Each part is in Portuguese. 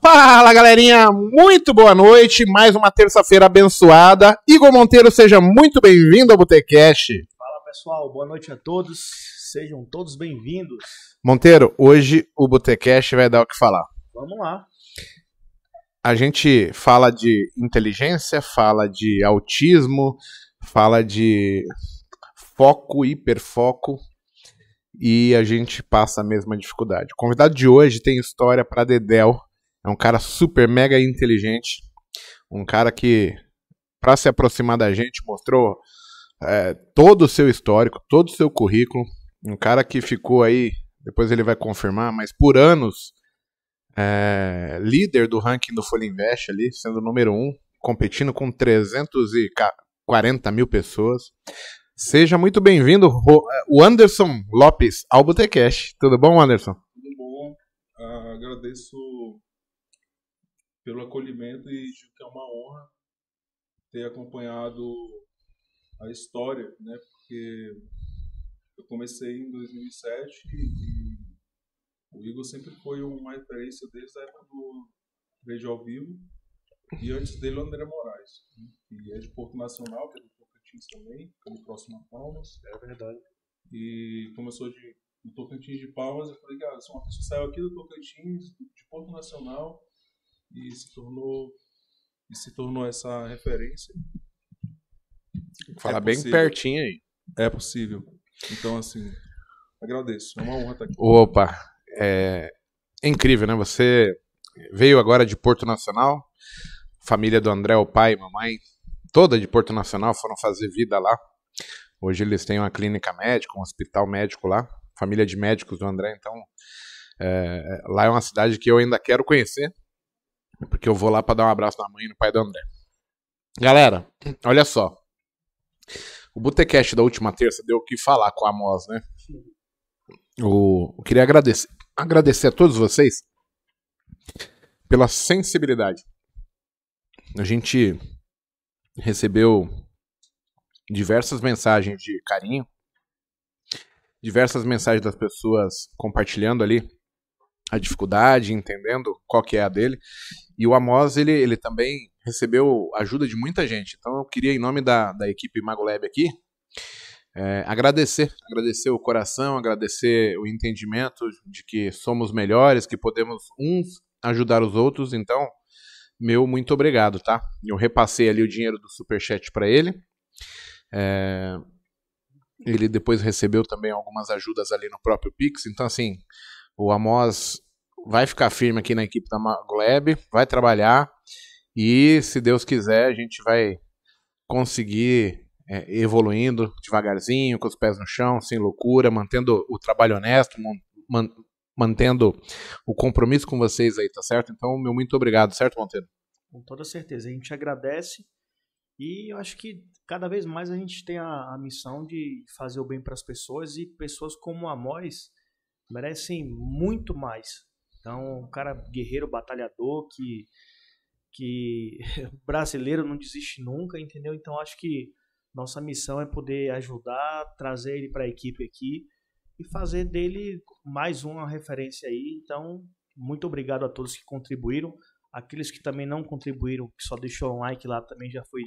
Fala galerinha, muito boa noite, mais uma terça-feira abençoada. Igor Monteiro, seja muito bem-vindo ao Botecast. Fala pessoal, boa noite a todos, sejam todos bem-vindos. Monteiro, hoje o Botecast vai dar o que falar. Vamos lá. A gente fala de inteligência, fala de autismo, fala de foco, hiperfoco, e a gente passa a mesma dificuldade. O convidado de hoje tem história para Dedel é um cara super mega inteligente, um cara que, para se aproximar da gente, mostrou é, todo o seu histórico, todo o seu currículo. Um cara que ficou aí, depois ele vai confirmar, mas por anos é, líder do ranking do Folha Invest ali, sendo o número um, competindo com 340 mil pessoas. Seja muito bem-vindo, é, o Anderson Lopes ao Botecash. Tudo bom, Anderson? Tudo bom. Uh, agradeço pelo acolhimento e digo que é uma honra ter acompanhado a história, né? Porque eu comecei em 2007 e o Igor sempre foi uma referência desde a época do Vejo ao Vivo e antes dele o André Moraes, né? que é de Porto Nacional, que é do Tocantins também, como é próximo a Palmas. É verdade. E começou de, do Tocantins de Palmas, eu falei, cara, ah, sou uma pessoa que saiu aqui do Tocantins, de Porto Nacional, e se tornou e se tornou essa referência. Falar é bem pertinho aí. É possível. Então, assim, agradeço. É uma honra estar aqui. Opa, é, é incrível, né? Você veio agora de Porto Nacional, família do André, o pai e mamãe, toda de Porto Nacional, foram fazer vida lá. Hoje eles têm uma clínica médica, um hospital médico lá, família de médicos do André, então é, lá é uma cidade que eu ainda quero conhecer, porque eu vou lá para dar um abraço na mãe e no pai do André. Galera, olha só. O Botecast da última terça deu o que falar com a Amos, né? Eu, eu queria agradecer, agradecer a todos vocês pela sensibilidade. A gente recebeu diversas mensagens de carinho, diversas mensagens das pessoas compartilhando ali a dificuldade, entendendo qual que é a dele. E o Amos, ele, ele também recebeu ajuda de muita gente. Então eu queria, em nome da, da equipe MagoLab aqui, é, agradecer, agradecer o coração, agradecer o entendimento de que somos melhores, que podemos uns ajudar os outros. Então, meu muito obrigado, tá? Eu repassei ali o dinheiro do superchat para ele. É, ele depois recebeu também algumas ajudas ali no próprio Pix. Então, assim, o Amos vai ficar firme aqui na equipe da Magleb, vai trabalhar e, se Deus quiser, a gente vai conseguir é, evoluindo devagarzinho, com os pés no chão, sem loucura, mantendo o trabalho honesto, man mantendo o compromisso com vocês aí, tá certo? Então, meu muito obrigado, certo, Monteiro? Com toda certeza, a gente agradece e eu acho que cada vez mais a gente tem a, a missão de fazer o bem para as pessoas e pessoas como a Mois merecem muito mais. Então, um cara guerreiro, batalhador, que, que brasileiro não desiste nunca, entendeu? Então, acho que nossa missão é poder ajudar, trazer ele para a equipe aqui e fazer dele mais uma referência aí. Então, muito obrigado a todos que contribuíram. Aqueles que também não contribuíram, que só deixou um like lá, também já foi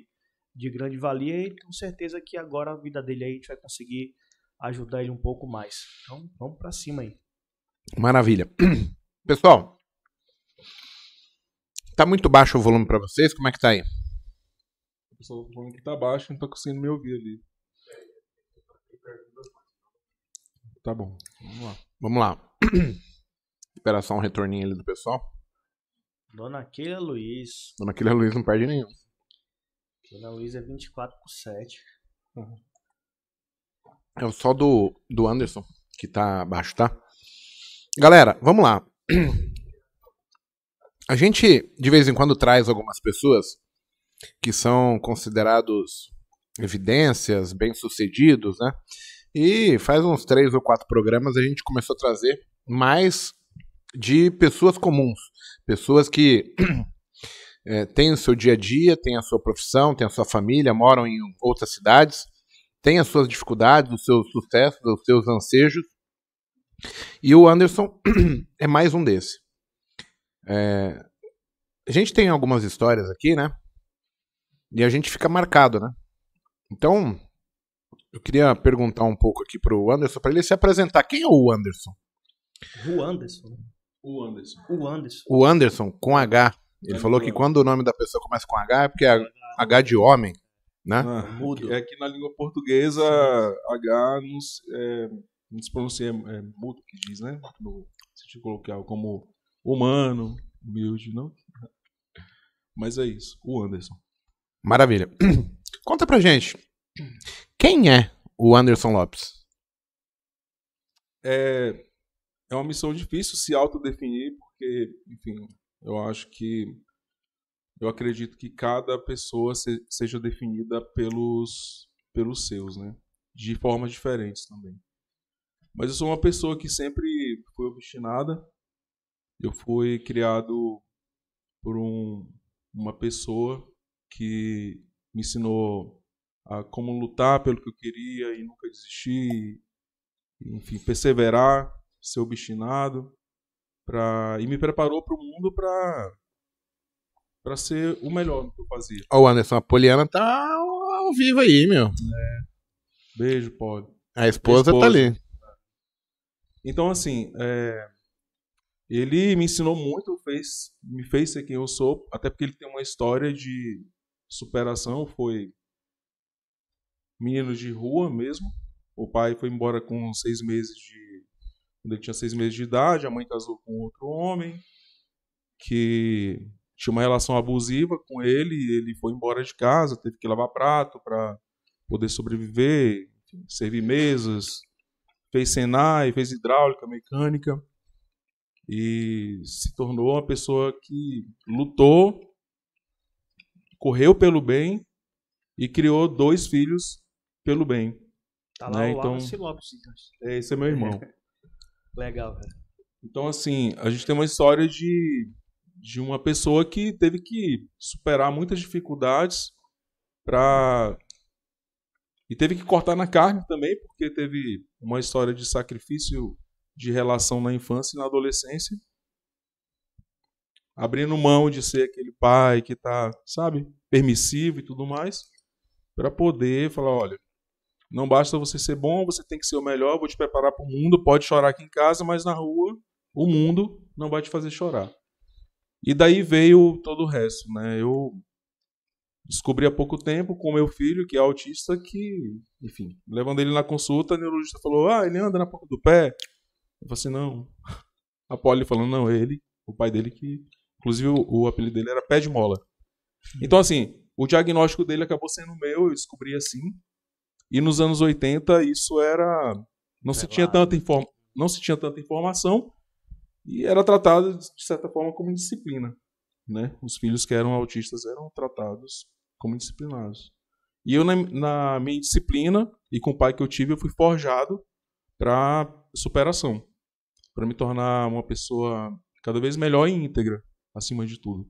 de grande valia. E tenho certeza que agora a vida dele aí a gente vai conseguir ajudar ele um pouco mais. Então, vamos para cima aí. Maravilha. Pessoal, tá muito baixo o volume para vocês? Como é que tá aí? Pessoal, o volume tá baixo, não tá conseguindo me ouvir ali. Tá bom, vamos lá. Vamos lá. Espera só um retorninho ali do pessoal. Dona Keila Luiz. Dona Keila Luiz não perde nenhum. Keila Luiz é 24 por 7. Uhum. É o só do, do Anderson, que tá abaixo, tá? Galera, vamos lá. A gente, de vez em quando, traz algumas pessoas que são considerados evidências, bem-sucedidos, né? E faz uns três ou quatro programas a gente começou a trazer mais de pessoas comuns, pessoas que é, têm o seu dia a dia, têm a sua profissão, têm a sua família, moram em outras cidades tem as suas dificuldades, os seus sucessos, os seus ansejos. E o Anderson é mais um desse. É... A gente tem algumas histórias aqui, né? E a gente fica marcado, né? Então, eu queria perguntar um pouco aqui pro Anderson, para ele se apresentar. Quem é o Anderson? O Anderson. Né? O Anderson. O Anderson. O Anderson, com H. Ele é falou que quando o nome da pessoa começa com H é porque é H de homem. Né? Ah, é mudo. É que na língua portuguesa, H nos, é, pronuncia é, mudo, que diz, né? No sentido coloquial, como humano, humilde, não? Mas é isso, o Anderson. Maravilha. Conta pra gente, quem é o Anderson Lopes? É, é uma missão difícil se autodefinir, porque, enfim, eu acho que eu acredito que cada pessoa se, seja definida pelos, pelos seus, né? De formas diferentes também. Mas eu sou uma pessoa que sempre foi obstinada. Eu fui criado por um, uma pessoa que me ensinou a como lutar pelo que eu queria e nunca desistir, enfim, perseverar, ser obstinado, pra, e me preparou para o mundo para para ser o melhor no que eu fazia. Ó, o Anderson, a Poliana tá ao vivo aí, meu. É. Beijo, pode. A esposa, tá esposa. tá ali. Então, assim, é... ele me ensinou muito, fez, me fez ser quem eu sou, até porque ele tem uma história de superação, foi menino de rua mesmo. O pai foi embora com seis meses de. Quando ele tinha seis meses de idade, a mãe casou com outro homem, que tinha uma relação abusiva com ele, ele foi embora de casa, teve que lavar prato para poder sobreviver, servir mesas, fez Senai, fez hidráulica, mecânica e se tornou uma pessoa que lutou, correu pelo bem e criou dois filhos pelo bem. Tá né? lá né? o então, Lopes, então. Esse é meu irmão. Legal, cara. Então, assim, a gente tem uma história de de uma pessoa que teve que superar muitas dificuldades para e teve que cortar na carne também, porque teve uma história de sacrifício de relação na infância e na adolescência. Abrindo mão de ser aquele pai que está, sabe, permissivo e tudo mais, para poder falar, olha, não basta você ser bom, você tem que ser o melhor, vou te preparar para o mundo, pode chorar aqui em casa, mas na rua o mundo não vai te fazer chorar. E daí veio todo o resto, né? Eu descobri há pouco tempo com meu filho, que é autista, que, enfim, levando ele na consulta, o neurologista falou: "Ah, ele anda na ponta do pé". Eu falei assim: "Não". A Polly falando: "Não, é ele, o pai dele que inclusive o, o apelido dele era pé de mola". Então assim, o diagnóstico dele acabou sendo meu, eu descobri assim. E nos anos 80 isso era não se tinha tanta inform... não se tinha tanta informação e era tratado, de certa forma, como disciplina. Né? Os filhos que eram autistas eram tratados como disciplinados. E eu, na, na minha disciplina e com o pai que eu tive, eu fui forjado para superação, para me tornar uma pessoa cada vez melhor e íntegra, acima de tudo.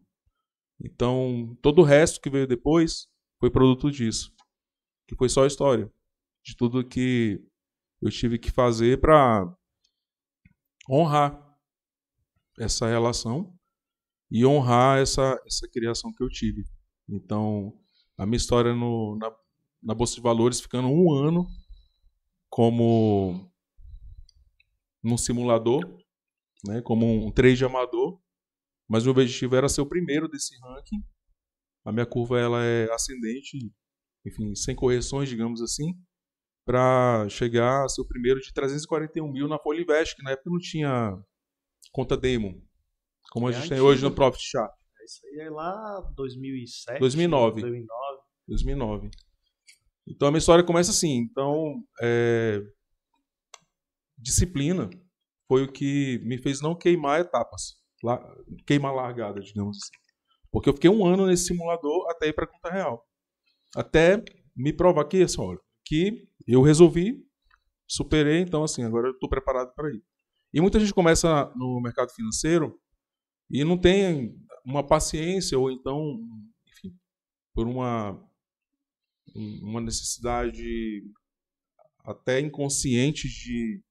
Então, todo o resto que veio depois foi produto disso, que foi só a história de tudo que eu tive que fazer para honrar essa relação e honrar essa, essa criação que eu tive. Então, a minha história no, na, na Bolsa de Valores, ficando um ano como num simulador, né, como um trade amador, mas meu objetivo era ser o primeiro desse ranking. A minha curva ela é ascendente, enfim, sem correções, digamos assim, para chegar a ser o primeiro de 341 mil na Folha Invest, que na época não tinha conta Damon, como é a gente antigo. tem hoje no né? Profit Chat. É, isso aí é lá 2007, 2009. 2009. Então a minha história começa assim. Então, é... disciplina foi o que me fez não queimar etapas, la... queimar largada, digamos assim. Porque eu fiquei um ano nesse simulador até ir para conta real. Até me provar que, assim, olha, que eu resolvi, superei, então assim, agora eu estou preparado para ir. E muita gente começa no mercado financeiro e não tem uma paciência ou então, enfim, por uma uma necessidade até inconsciente de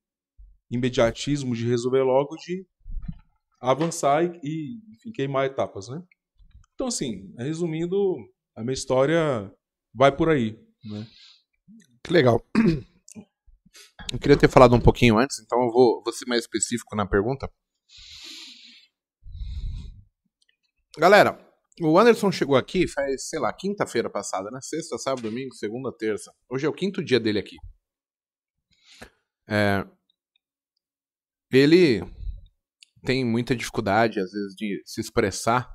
imediatismo de resolver logo de avançar e, e enfim, queimar etapas, né? Então assim, resumindo, a minha história vai por aí, né? Que legal. Eu queria ter falado um pouquinho antes, então eu vou, vou ser mais específico na pergunta. Galera, o Anderson chegou aqui faz, sei lá, quinta-feira passada, né? Sexta, sábado, domingo, segunda, terça. Hoje é o quinto dia dele aqui. É... Ele tem muita dificuldade, às vezes, de se expressar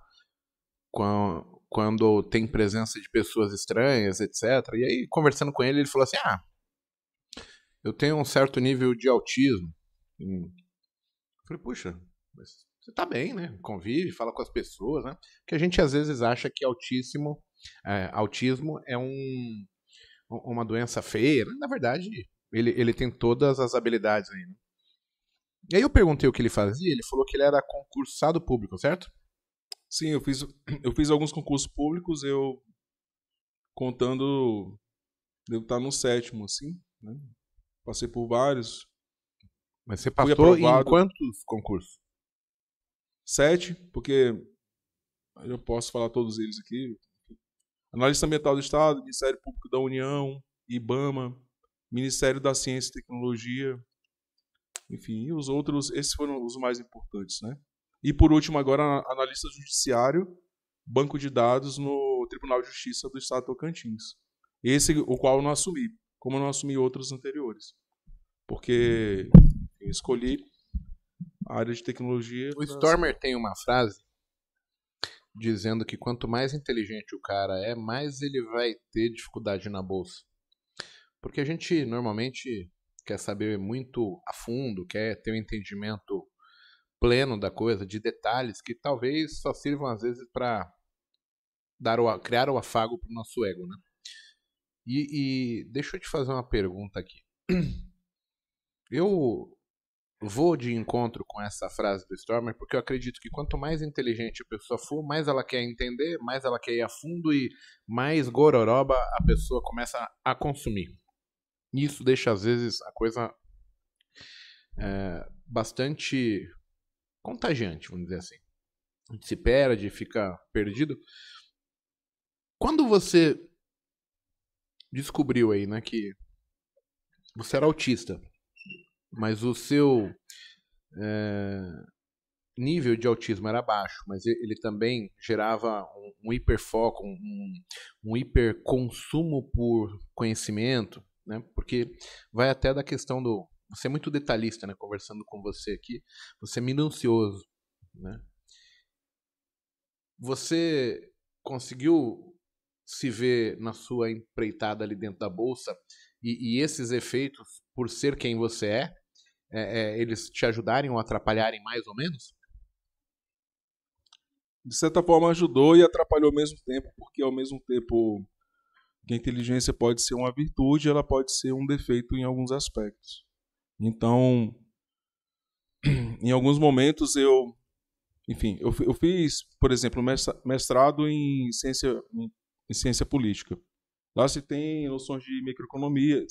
quando tem presença de pessoas estranhas, etc. E aí, conversando com ele, ele falou assim: Ah, eu tenho um certo nível de autismo. Hum. Eu falei, puxa, mas você tá bem, né? Convive, fala com as pessoas, né? Porque a gente às vezes acha que autismo é, autismo é um, uma doença feia. Né? Na verdade, ele, ele tem todas as habilidades aí. Né? E aí eu perguntei o que ele fazia, ele falou que ele era concursado público, certo? Sim, eu fiz, eu fiz alguns concursos públicos, eu contando, devo estar no sétimo, assim, né? Passei por vários. Mas você passou em quantos concursos? Sete, porque eu posso falar todos eles aqui. Analista Ambiental do Estado, Ministério Público da União, IBAMA, Ministério da Ciência e Tecnologia, enfim, e os outros, esses foram os mais importantes, né? E por último, agora, analista judiciário, banco de dados no Tribunal de Justiça do Estado de Tocantins. Esse, o qual eu não assumi como eu não assumi outros anteriores. Porque eu escolhi a área de tecnologia. O Stormer tem uma frase dizendo que quanto mais inteligente o cara é, mais ele vai ter dificuldade na bolsa. Porque a gente normalmente quer saber muito a fundo, quer ter um entendimento pleno da coisa, de detalhes que talvez só sirvam às vezes para dar o criar o afago pro nosso ego, né? E, e deixa eu te fazer uma pergunta aqui. Eu vou de encontro com essa frase do Stormer, porque eu acredito que quanto mais inteligente a pessoa for, mais ela quer entender, mais ela quer ir a fundo e mais gororoba a pessoa começa a consumir. Isso deixa, às vezes, a coisa é, bastante contagiante, vamos dizer assim. A gente se perde, fica perdido. Quando você descobriu aí, né, que você era autista, mas o seu é, nível de autismo era baixo, mas ele também gerava um, um hiperfoco, um, um hiperconsumo por conhecimento, né, porque vai até da questão do você é muito detalhista, né? Conversando com você aqui, você é minucioso, né? Você conseguiu se vê na sua empreitada ali dentro da bolsa e, e esses efeitos, por ser quem você é, é, é, eles te ajudarem ou atrapalharem mais ou menos? De certa forma ajudou e atrapalhou ao mesmo tempo, porque ao mesmo tempo que a inteligência pode ser uma virtude, ela pode ser um defeito em alguns aspectos. Então, em alguns momentos eu, enfim, eu, eu fiz, por exemplo, mestrado em ciência, em em ciência política. Lá se tem noções de microeconomia,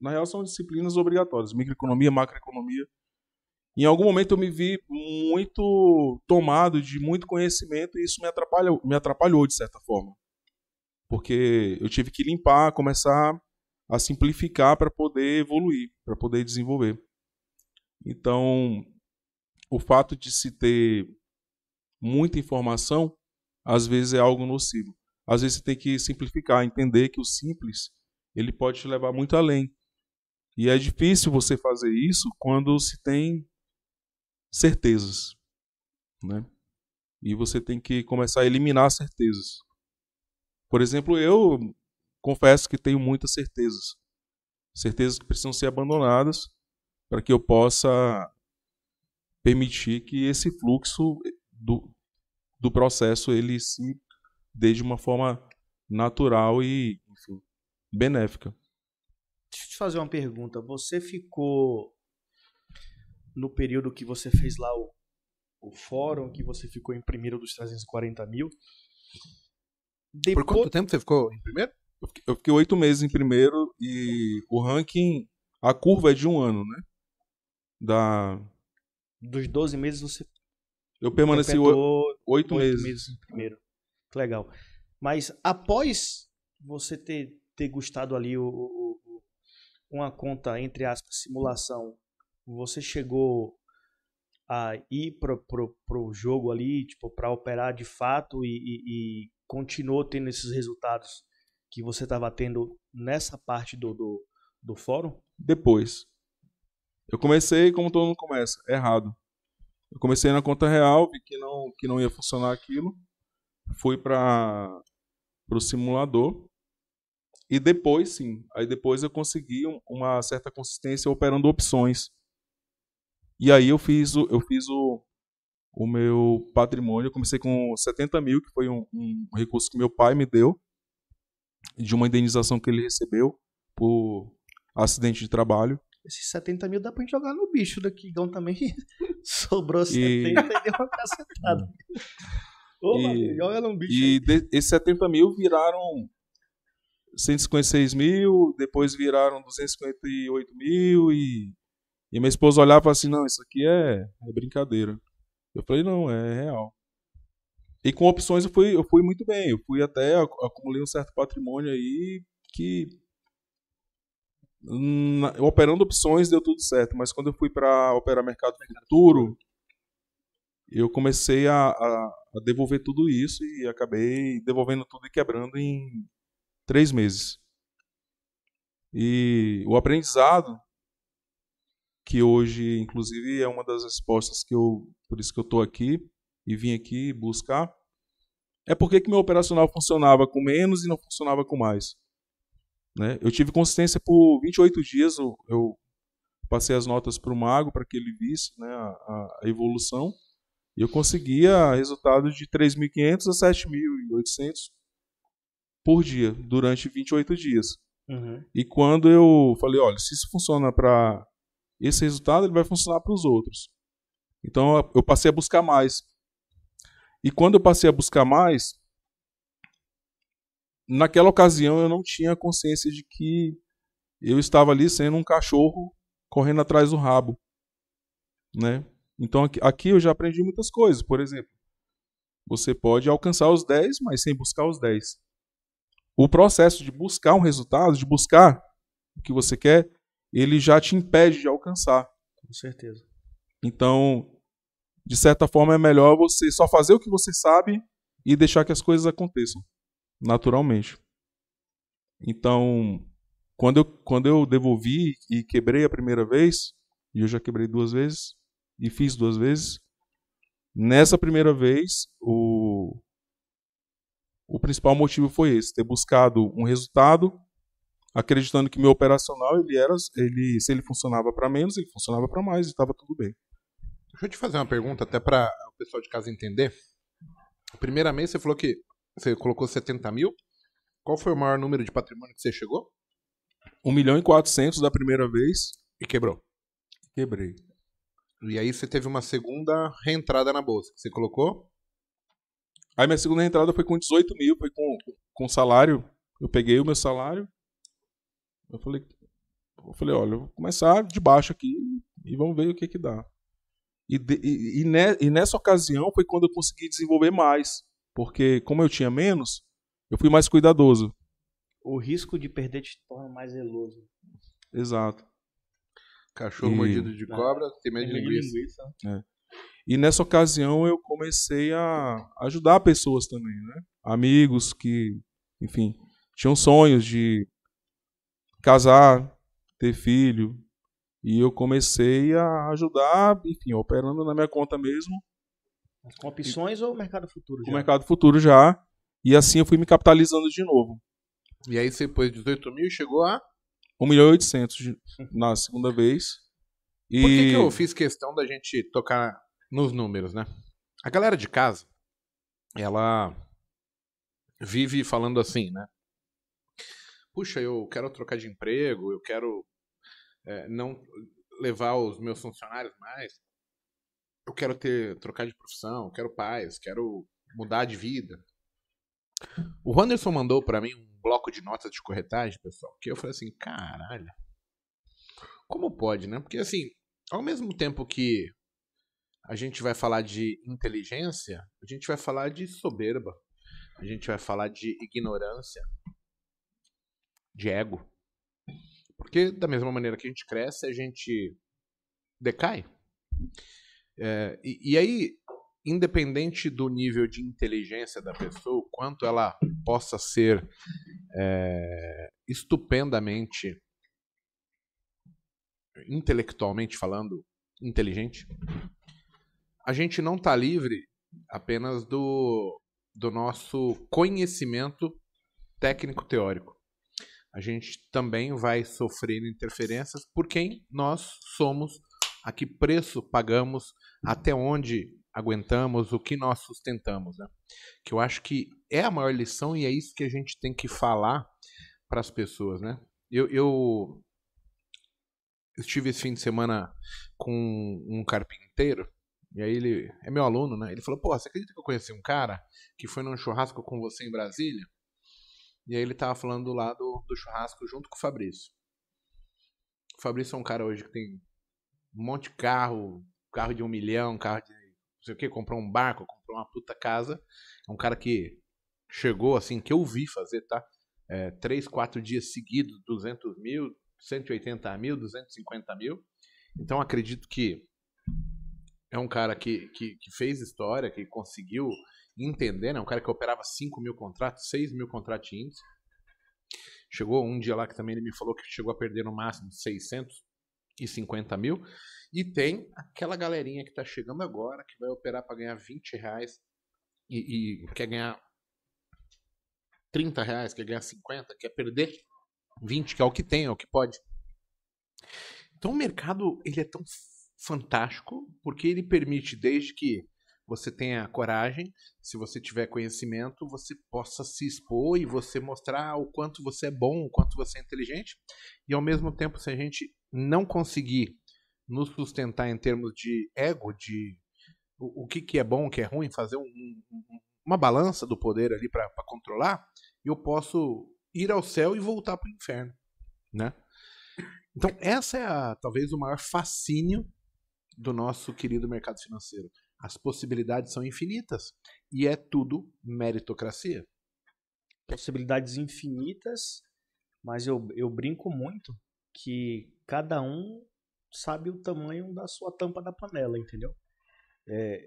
na real são disciplinas obrigatórias, microeconomia, macroeconomia. Em algum momento eu me vi muito tomado de muito conhecimento e isso me atrapalhou, me atrapalhou de certa forma. Porque eu tive que limpar, começar a simplificar para poder evoluir, para poder desenvolver. Então, o fato de se ter muita informação às vezes é algo nocivo às vezes você tem que simplificar, entender que o simples ele pode te levar muito além. E é difícil você fazer isso quando se tem certezas, né? E você tem que começar a eliminar certezas. Por exemplo, eu confesso que tenho muitas certezas. Certezas que precisam ser abandonadas para que eu possa permitir que esse fluxo do, do processo ele se desde uma forma natural e enfim, benéfica. Deixa eu te fazer uma pergunta. Você ficou no período que você fez lá o, o fórum, que você ficou em primeiro dos 340 mil? Depois... Por quanto tempo você ficou em primeiro? Eu fiquei oito meses em primeiro e o ranking, a curva é de um ano, né? Da... Dos 12 meses você. Eu permaneci oito meses. meses em primeiro. Que legal. Mas após você ter degustado ali o, o, o, uma conta, entre aspas, simulação, você chegou a ir pro, pro, pro jogo ali, tipo, para operar de fato e, e, e, continuou tendo esses resultados que você estava tendo nessa parte do, do, do fórum? Depois. Eu comecei como todo mundo começa, errado. Eu comecei na conta real, vi que não, que não ia funcionar aquilo fui para o simulador e depois sim, aí depois eu consegui uma certa consistência operando opções. E aí eu fiz o, eu fiz o, o meu patrimônio, eu comecei com 70 mil, que foi um, um recurso que meu pai me deu, de uma indenização que ele recebeu por acidente de trabalho. Esses 70 mil dá pra gente jogar no bicho daqui, então também sobrou 70 e, e deu uma cacetada. É. Ô, e, é um e de, esses 70 mil viraram 156 mil, depois viraram 258 mil e, e minha esposa olhava assim, não, isso aqui é, é brincadeira. Eu falei, não, é real. E com opções eu fui, eu fui muito bem, eu fui até, acumulei um certo patrimônio aí que na, operando opções deu tudo certo, mas quando eu fui para operar mercado futuro, eu comecei a, a, a, devolver tudo isso e acabei devolvendo tudo e quebrando em três meses. E o aprendizado, que hoje, inclusive, é uma das respostas que eu. Por isso que eu estou aqui e vim aqui buscar. É porque que meu operacional funcionava com menos e não funcionava com mais. Né? Eu tive consistência por 28 dias, eu, passei as notas para o Mago para que ele visse né, a, a evolução. E eu conseguia resultados de 3.500 a 7.800 por dia, durante 28 dias. Uhum. E quando eu falei, olha, se isso funciona para esse resultado, ele vai funcionar para os outros. Então eu passei a buscar mais. E quando eu passei a buscar mais, naquela ocasião eu não tinha consciência de que eu estava ali sendo um cachorro correndo atrás do rabo, né? Então aqui, aqui eu já aprendi muitas coisas. Por exemplo, você pode alcançar os 10, mas sem buscar os 10. O processo de buscar um resultado, de buscar o que você quer, ele já te impede de alcançar. Com certeza. Então, de certa forma, é melhor você só fazer o que você sabe e deixar que as coisas aconteçam naturalmente. Então, quando eu, quando eu devolvi e quebrei a primeira vez, e eu já quebrei duas vezes, e fiz duas vezes. Nessa primeira vez, o, o principal motivo foi esse, ter buscado um resultado, acreditando que meu operacional ele era, ele, se ele funcionava para menos, ele funcionava para mais e estava tudo bem. Deixa eu te fazer uma pergunta até para o pessoal de casa entender. Primeiramente, você falou que você colocou 70 mil. Qual foi o maior número de patrimônio que você chegou? 1 milhão e 400 da primeira vez. E quebrou. Quebrei. E aí você teve uma segunda reentrada na bolsa que você colocou? Aí minha segunda entrada foi com 18 mil, foi com, com salário. Eu peguei o meu salário. Eu falei, eu falei, olha, eu vou começar de baixo aqui e vamos ver o que que dá. E, de, e, e, ne, e nessa ocasião foi quando eu consegui desenvolver mais. Porque como eu tinha menos, eu fui mais cuidadoso. O risco de perder te torna mais zeloso. Exato. Cachorro e... mordido de cobra tem medo de linguiça. linguiça. Né? É. E nessa ocasião eu comecei a ajudar pessoas também, né? Amigos que, enfim, tinham sonhos de casar, ter filho. E eu comecei a ajudar, enfim, operando na minha conta mesmo. com opções e... ou mercado futuro já? mercado futuro já. E assim eu fui me capitalizando de novo. E aí você pôs 18 mil e chegou a? 1 milhão e 800 na segunda vez. E... Por que, que eu fiz questão da gente tocar nos números, né? A galera de casa, ela vive falando assim, né? Puxa, eu quero trocar de emprego, eu quero é, não levar os meus funcionários mais, eu quero ter trocar de profissão, quero paz, quero mudar de vida. O Anderson mandou para mim um bloco de notas de corretagem, pessoal, que eu falei assim, caralho, como pode, né? Porque assim, ao mesmo tempo que a gente vai falar de inteligência, a gente vai falar de soberba, a gente vai falar de ignorância, de ego. Porque da mesma maneira que a gente cresce, a gente decai. É, e, e aí, independente do nível de inteligência da pessoa, o quanto ela possa ser é, estupendamente, intelectualmente falando, inteligente, a gente não está livre apenas do, do nosso conhecimento técnico-teórico. A gente também vai sofrer interferências por quem nós somos, a que preço pagamos, até onde aguentamos, o que nós sustentamos. Né? Que eu acho que é a maior lição e é isso que a gente tem que falar para as pessoas. Né? Eu, eu estive esse fim de semana com um carpinteiro. E aí ele é meu aluno, né? Ele falou: "Pô, você acredita que eu conheci um cara que foi num churrasco com você em Brasília?" E aí ele tava falando lá do, do churrasco junto com o Fabrício. O Fabrício é um cara hoje que tem um monte de carro, carro de um milhão, carro de sei o que, comprou um barco, comprou uma puta casa. É um cara que chegou, assim, que eu vi fazer, tá? É, três, quatro dias seguidos, 200 mil, 180 mil, 250 mil. Então, acredito que é um cara que, que, que fez história, que conseguiu entender, né? Um cara que operava 5 mil contratos, 6 mil contratos índice. Chegou um dia lá que também ele me falou que chegou a perder no máximo 600 e 50 mil. E tem aquela galerinha que está chegando agora, que vai operar para ganhar 20 reais e, e, quer ganhar 30 reais, quer ganhar 50, quer perder 20, que é o que tem, é o que pode. Então o mercado ele é tão fantástico porque ele permite desde que você tenha coragem, se você tiver conhecimento, você possa se expor e você mostrar o quanto você é bom, o quanto você é inteligente. E ao mesmo tempo, se a gente não conseguir nos sustentar em termos de ego, de o, o que, que é bom, o que é ruim, fazer um, um, uma balança do poder ali para controlar, eu posso ir ao céu e voltar para o inferno, né? Então essa é a, talvez o maior fascínio do nosso querido mercado financeiro. As possibilidades são infinitas. E é tudo meritocracia. Possibilidades infinitas, mas eu, eu brinco muito que cada um sabe o tamanho da sua tampa da panela, entendeu? É,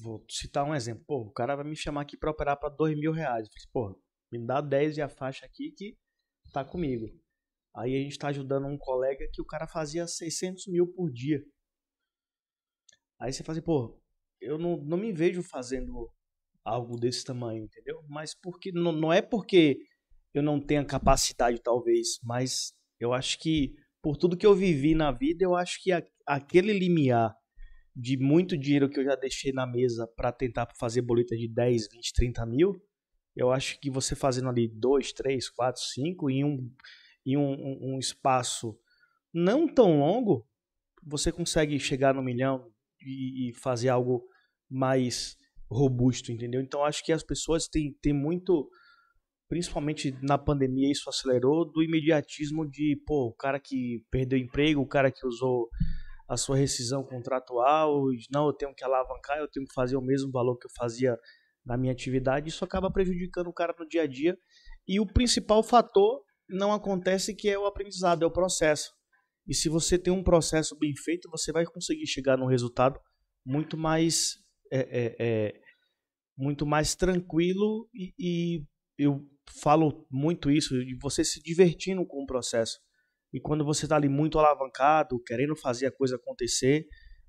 vou citar um exemplo. Pô, o cara vai me chamar aqui para operar para dois mil reais. Pô, me dá 10 e a faixa aqui que tá comigo. Aí a gente tá ajudando um colega que o cara fazia 600 mil por dia. Aí você fala assim, pô, eu não, não me vejo fazendo algo desse tamanho, entendeu? Mas porque não, não é porque eu não tenha capacidade, talvez, mas eu acho que por tudo que eu vivi na vida, eu acho que a, aquele limiar de muito dinheiro que eu já deixei na mesa para tentar fazer boleta de 10, 20, 30 mil, eu acho que você fazendo ali 2, 3, 4, 5 em um, em um, um, um espaço não tão longo, você consegue chegar no milhão, e, e fazer algo mais robusto, entendeu? Então acho que as pessoas têm, têm muito, principalmente na pandemia, isso acelerou do imediatismo de, pô, o cara que perdeu emprego, o cara que usou a sua rescisão contratual, não, eu tenho que alavancar, eu tenho que fazer o mesmo valor que eu fazia na minha atividade, isso acaba prejudicando o cara no dia a dia. E o principal fator não acontece que é o aprendizado, é o processo. E se você tem um processo bem feito, você vai conseguir chegar num resultado muito mais é, é, é, muito mais tranquilo e, e, eu falo muito isso de você se divertindo com o processo. E quando você está ali muito alavancado, querendo fazer a coisa acontecer,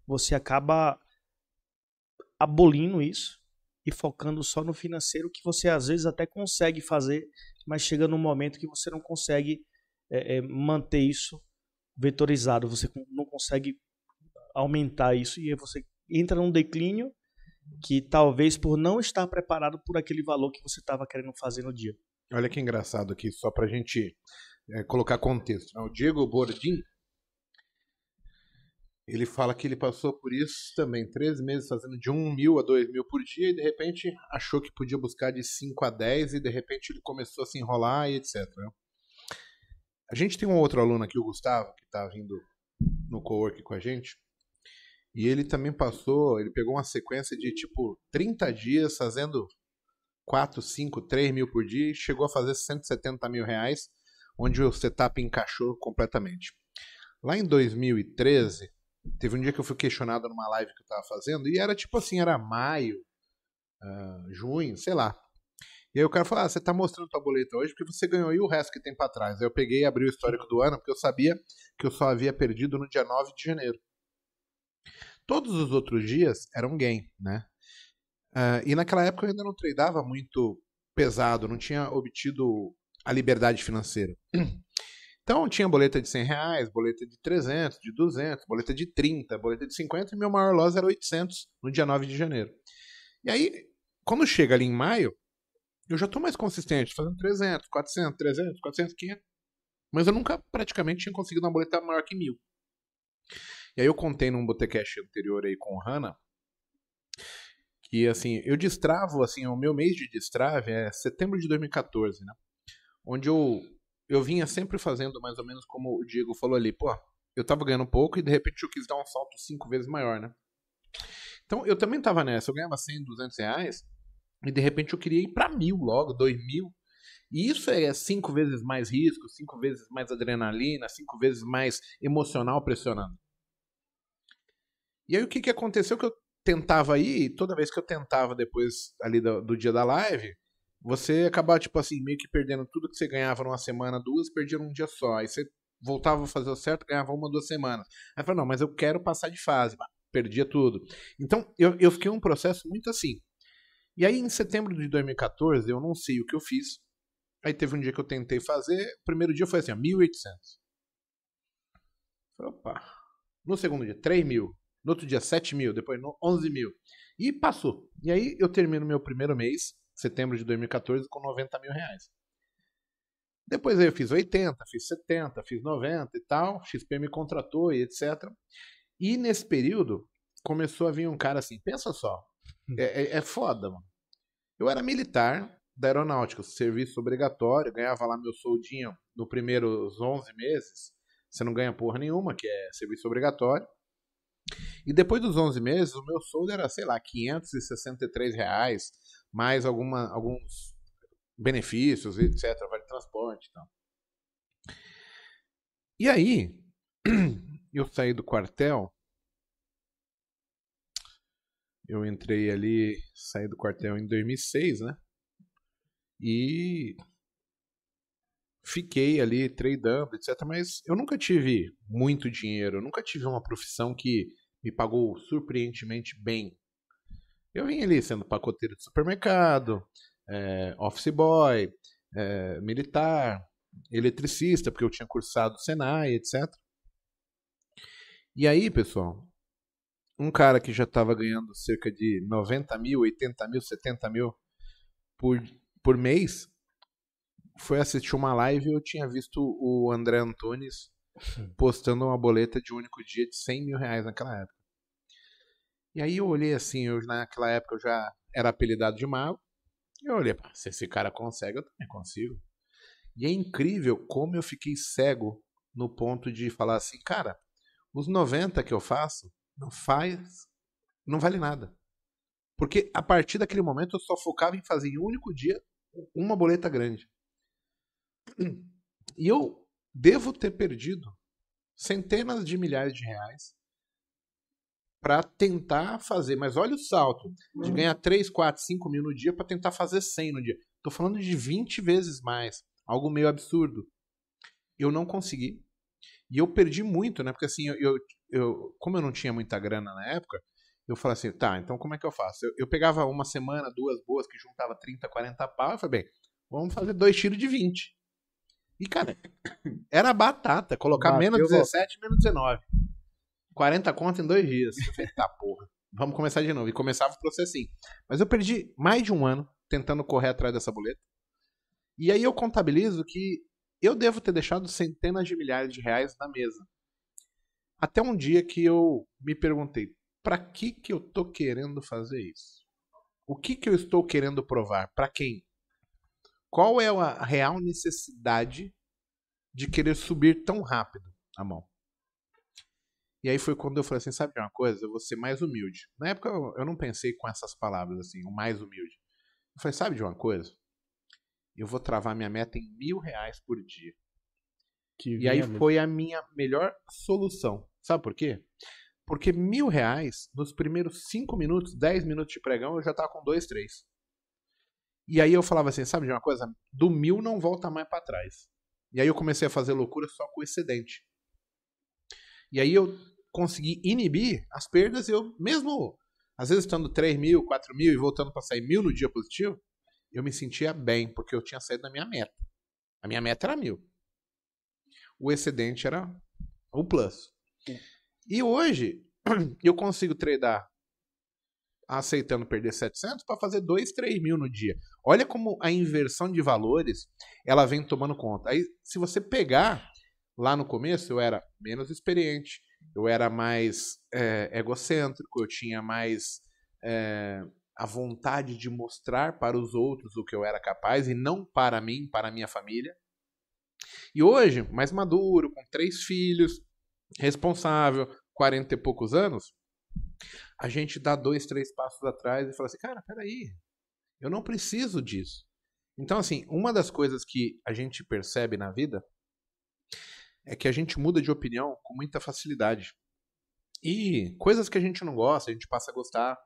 você acaba abolindo isso e focando só no financeiro que você às vezes até consegue fazer, mas chega num momento que você não consegue é, é, manter isso vetorizado, você não consegue aumentar isso e você entra num declínio que talvez por não estar preparado por aquele valor que você estava querendo fazer no dia. Olha que engraçado aqui, só para a gente é, colocar contexto. O Diego Bordim, ele fala que ele passou por isso também, três meses fazendo de 1 mil a 2 mil por dia e de repente achou que podia buscar de 5 a 10 e de repente ele começou a se enrolar e etc. Né? A gente tem um outro aluno aqui, o Gustavo, que está vindo no co-work com a gente. E ele também passou, ele pegou uma sequência de tipo 30 dias fazendo 4, 5, 3 mil por dia e chegou a fazer 170 mil reais, onde o setup encaixou completamente. Lá em 2013, teve um dia que eu fui questionado numa live que eu estava fazendo e era tipo assim, era maio, uh, junho, sei lá. E aí o cara falou: Ah, você tá mostrando tua boleta hoje porque você ganhou e o resto que tem para trás. Aí eu peguei e abri o histórico do ano, porque eu sabia que eu só havia perdido no dia 9 de janeiro. Todos os outros dias eram gain né? Uh, e naquela época eu ainda não tradeava muito pesado, não tinha obtido a liberdade financeira. Então tinha boleta de 100 reais, boleta de 300, de 200, boleta de 30, boleta de 50 e meu maior loss era 800 no dia 9 de janeiro. E aí, quando chega ali em maio, eu já tô mais consistente, fazendo 300, 400, 300, 400, 500. Mas eu nunca praticamente tinha conseguido uma boleta maior que mil. E aí eu contei num Botecast anterior aí com o Hanna, que assim, eu destravo, assim, o meu mês de destrave é setembro de 2014, né? Onde eu, eu vinha sempre fazendo mais ou menos como o Diego falou ali, pô, eu tava ganhando pouco e de repente eu quis dar um salto cinco vezes maior, né? Então eu também tava nessa, eu ganhava 100, 200 reais, e de repente eu queria ir para mil logo, dois mil. E isso é cinco vezes mais risco, cinco vezes mais adrenalina, cinco vezes mais emocional pressionando. E aí o que, que aconteceu que eu tentava ir, toda vez que eu tentava depois ali do, do dia da live, você acabava, tipo assim, meio que perdendo tudo que você ganhava numa semana, duas, perdia num dia só. Aí você voltava a fazer o certo, ganhava uma, duas semanas. Aí falou, não, mas eu quero passar de fase, perdia tudo. Então, eu, eu fiquei um processo muito assim. E aí, em setembro de 2014, eu não sei o que eu fiz. Aí teve um dia que eu tentei fazer. O primeiro dia foi assim, ó, 1800. Opa. No segundo dia, 3 mil. No outro dia, 7 mil. Depois, 11 mil. E passou. E aí, eu termino meu primeiro mês, setembro de 2014, com 90 mil reais. Depois eu fiz 80, fiz 70, fiz 90 e tal. XP me contratou e etc. E nesse período, começou a vir um cara assim, pensa só. Hum. É, é, é foda, mano. Eu era militar da aeronáutica, serviço obrigatório, ganhava lá meu soldinho no primeiros 11 meses. Você não ganha porra nenhuma, que é serviço obrigatório. E depois dos 11 meses, o meu soldo era, sei lá, 563 reais, mais alguma, alguns benefícios, etc. Vale transporte e então. tal. E aí, eu saí do quartel eu entrei ali, saí do quartel em 2006, né? E fiquei ali tradando, etc. Mas eu nunca tive muito dinheiro, eu nunca tive uma profissão que me pagou surpreendentemente bem. Eu vim ali sendo pacoteiro de supermercado, é, office boy, é, militar, eletricista, porque eu tinha cursado Senai, etc. E aí, pessoal, um cara que já estava ganhando cerca de 90 mil, 80 mil, 70 mil por, por mês foi assistir uma live e eu tinha visto o André Antunes postando uma boleta de um único dia de 100 mil reais naquela época. E aí eu olhei assim, eu, naquela época eu já era apelidado de mago, e eu olhei, se esse cara consegue, eu também consigo. E é incrível como eu fiquei cego no ponto de falar assim, cara, os 90 que eu faço, não faz, não vale nada. Porque a partir daquele momento eu só focava em fazer em um único dia uma boleta grande. E eu devo ter perdido centenas de milhares de reais para tentar fazer. Mas olha o salto de ganhar 3, 4, 5 mil no dia para tentar fazer 100 no dia. Estou falando de 20 vezes mais. Algo meio absurdo. Eu não consegui. E eu perdi muito, né? Porque assim, eu, eu, como eu não tinha muita grana na época, eu falei assim, tá, então como é que eu faço? Eu, eu pegava uma semana, duas boas, que juntava 30, 40 pau, eu falei, bem, vamos fazer dois tiros de 20. E, cara, era batata, colocar Bateu menos 17, menos 19. 40 conto em dois dias. Eu falei, tá, porra, vamos começar de novo. E começava o processo assim Mas eu perdi mais de um ano tentando correr atrás dessa boleta. E aí eu contabilizo que eu devo ter deixado centenas de milhares de reais na mesa. Até um dia que eu me perguntei: para que que eu tô querendo fazer isso? O que que eu estou querendo provar? Para quem? Qual é a real necessidade de querer subir tão rápido a mão? E aí foi quando eu falei assim, sabe de uma coisa? Eu vou ser mais humilde. Na época eu, eu não pensei com essas palavras assim, o mais humilde. Eu falei, sabe de uma coisa? eu vou travar minha meta em mil reais por dia. Que e aí foi a minha melhor solução. Sabe por quê? Porque mil reais, nos primeiros cinco minutos, dez minutos de pregão, eu já tava com dois, três. E aí eu falava assim, sabe de uma coisa? Do mil não volta mais para trás. E aí eu comecei a fazer loucura só com o excedente. E aí eu consegui inibir as perdas e eu, mesmo às vezes estando 3 mil, 4 mil e voltando para sair mil no dia positivo, eu me sentia bem, porque eu tinha saído da minha meta. A minha meta era mil. O excedente era o plus. E hoje, eu consigo treinar aceitando perder 700 para fazer 2, 3 mil no dia. Olha como a inversão de valores ela vem tomando conta. Aí, se você pegar lá no começo, eu era menos experiente, eu era mais é, egocêntrico, eu tinha mais é, a vontade de mostrar para os outros o que eu era capaz e não para mim, para minha família. E hoje, mais maduro, com três filhos, responsável, 40 e poucos anos, a gente dá dois, três passos atrás e fala assim: cara, peraí, eu não preciso disso. Então, assim, uma das coisas que a gente percebe na vida é que a gente muda de opinião com muita facilidade. E coisas que a gente não gosta, a gente passa a gostar.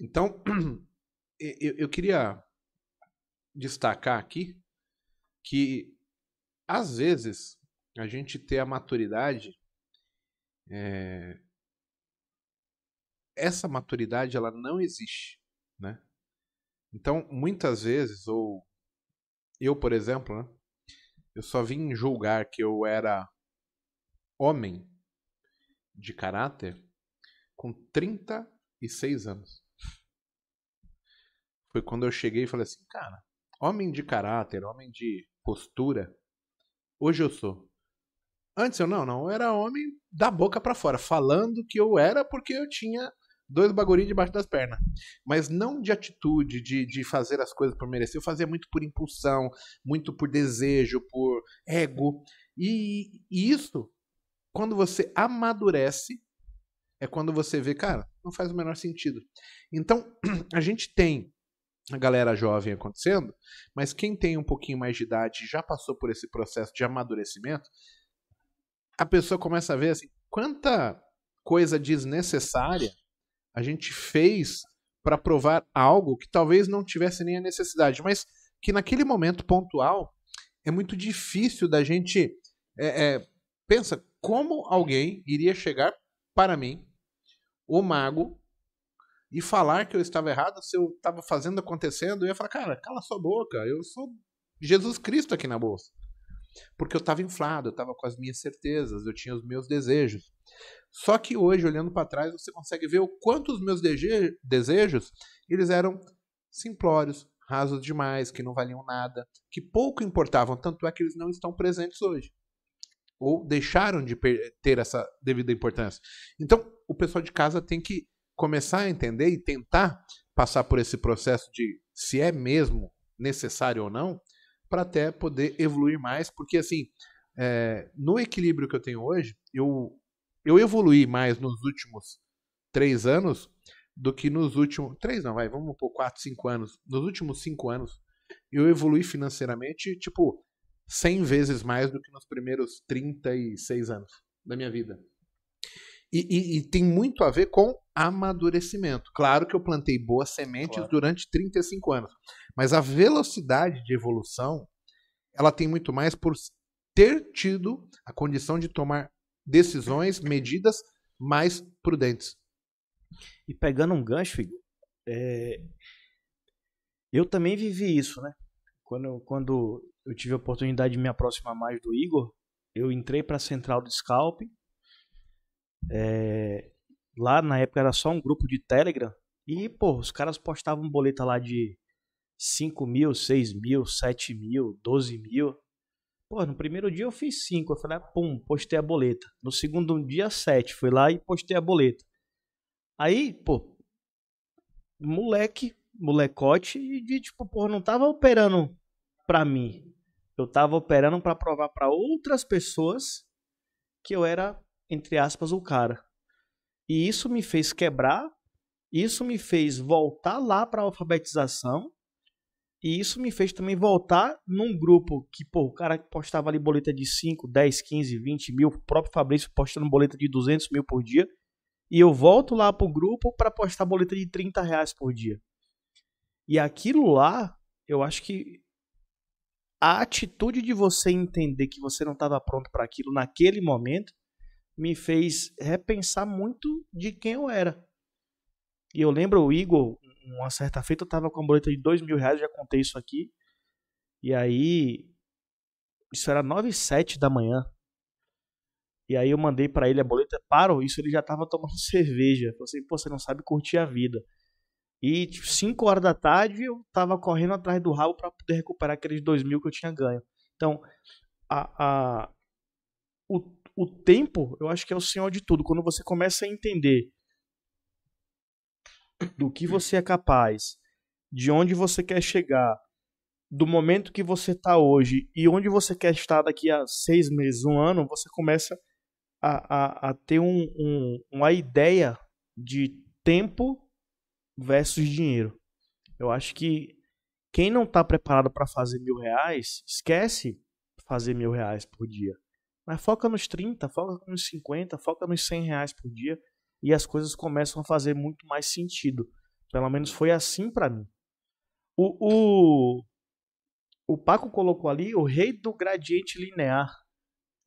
Então, eu, eu queria destacar aqui que, às vezes, a gente ter a maturidade. É... Essa maturidade ela não existe, né? Então, muitas vezes, ou eu, por exemplo, né? eu só vim julgar que eu era homem de caráter com 30 seis anos. Foi quando eu cheguei e falei assim, cara, homem de caráter, homem de postura, hoje eu sou. Antes eu não, não, eu era homem da boca para fora, falando que eu era porque eu tinha dois bagulhinhos debaixo das pernas. Mas não de atitude, de, de fazer as coisas por merecer. Eu fazia muito por impulsão, muito por desejo, por ego. E, e isso, quando você amadurece, é quando você vê, cara, não faz o menor sentido. Então, a gente tem a galera jovem acontecendo, mas quem tem um pouquinho mais de idade já passou por esse processo de amadurecimento, a pessoa começa a ver assim, quanta coisa desnecessária a gente fez para provar algo que talvez não tivesse nem a necessidade, mas que naquele momento pontual é muito difícil da gente é, é, pensa como alguém iria chegar para mim o mago e falar que eu estava errado, se eu estava fazendo acontecendo, eu ia falar, cara, cala sua boca, eu sou Jesus Cristo aqui na bolsa. Porque eu estava inflado, eu estava com as minhas certezas, eu tinha os meus desejos. Só que hoje, olhando para trás, você consegue ver o quanto os meus desejos, eles eram simplórios, rasos demais, que não valiam nada, que pouco importavam, tanto é que eles não estão presentes hoje. Ou deixaram de ter essa devida importância. Então, o pessoal de casa tem que começar a entender e tentar passar por esse processo de se é mesmo necessário ou não, para até poder evoluir mais, porque assim, é, no equilíbrio que eu tenho hoje, eu, eu evoluí mais nos últimos três anos do que nos últimos. Três não, vai, vamos por quatro, cinco anos. Nos últimos cinco anos, eu evolui financeiramente, tipo, 100 vezes mais do que nos primeiros 36 anos da minha vida. E, e, e, tem muito a ver com amadurecimento. Claro que eu plantei boas sementes claro. durante 35 anos, mas a velocidade de evolução ela tem muito mais por ter tido a condição de tomar decisões, medidas mais prudentes. E pegando um gancho, é... eu também vivi isso, né? Quando, quando eu tive a oportunidade de me aproximar mais do Igor, eu entrei para a central do Scalp é, lá na época era só um grupo de Telegram. E, pô, os caras postavam boleta lá de 5 mil, 6 mil, 7 mil, 12 mil. Pô, no primeiro dia eu fiz 5. Eu falei, ah, pum, postei a boleta. No segundo dia, 7. Fui lá e postei a boleta. Aí, pô, moleque, molecote, e de tipo, pô, não tava operando pra mim. Eu tava operando para provar para outras pessoas que eu era entre aspas, o cara. E isso me fez quebrar, isso me fez voltar lá para a alfabetização, e isso me fez também voltar num grupo que, pô, o cara postava ali boleta de 5, 10, 15, 20 mil, o próprio Fabrício postando boleta de 200 mil por dia, e eu volto lá para o grupo para postar boleta de 30 reais por dia. E aquilo lá, eu acho que a atitude de você entender que você não estava pronto para aquilo naquele momento me fez repensar muito de quem eu era. E eu lembro o Igor, uma certa feita, eu tava com uma boleta de dois mil reais, já contei isso aqui. E aí, isso era nove e sete da manhã. E aí eu mandei para ele a boleta, parou isso, ele já tava tomando cerveja. Eu falei assim, pô, você não sabe curtir a vida. E tipo, horas da tarde eu tava correndo atrás do rabo para poder recuperar aqueles dois mil que eu tinha ganho. Então, a, a, o o tempo, eu acho que é o senhor de tudo. Quando você começa a entender do que você é capaz, de onde você quer chegar, do momento que você está hoje e onde você quer estar daqui a seis meses, um ano, você começa a, a, a ter um, um, uma ideia de tempo versus dinheiro. Eu acho que quem não está preparado para fazer mil reais, esquece fazer mil reais por dia. Mas foca nos 30, foca nos 50, foca nos 100 reais por dia e as coisas começam a fazer muito mais sentido. Pelo menos foi assim para mim. O, o, o Paco colocou ali o rei do gradiente linear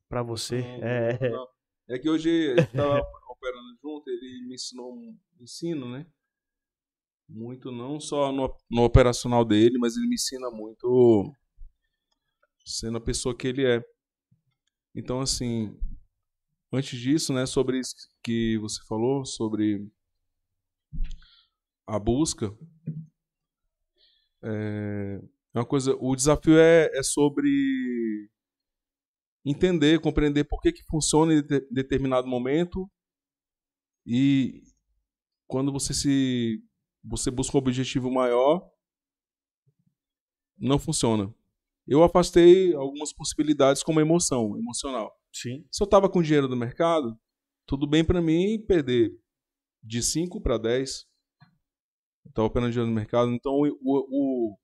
para você. Não, é... Não. é que hoje a gente tava operando junto, ele me ensinou um ensino, né? Muito, não só no, no operacional dele, mas ele me ensina muito sendo a pessoa que ele é. Então, assim, antes disso, né, sobre isso que você falou, sobre a busca, é, é uma coisa, o desafio é, é sobre entender, compreender por que, que funciona em determinado momento e quando você se você busca um objetivo maior, não funciona eu afastei algumas possibilidades como emoção, emocional. Sim. Se eu estava com dinheiro do mercado, tudo bem para mim perder de 5 para 10. Eu estava operando dinheiro no mercado, então o, o,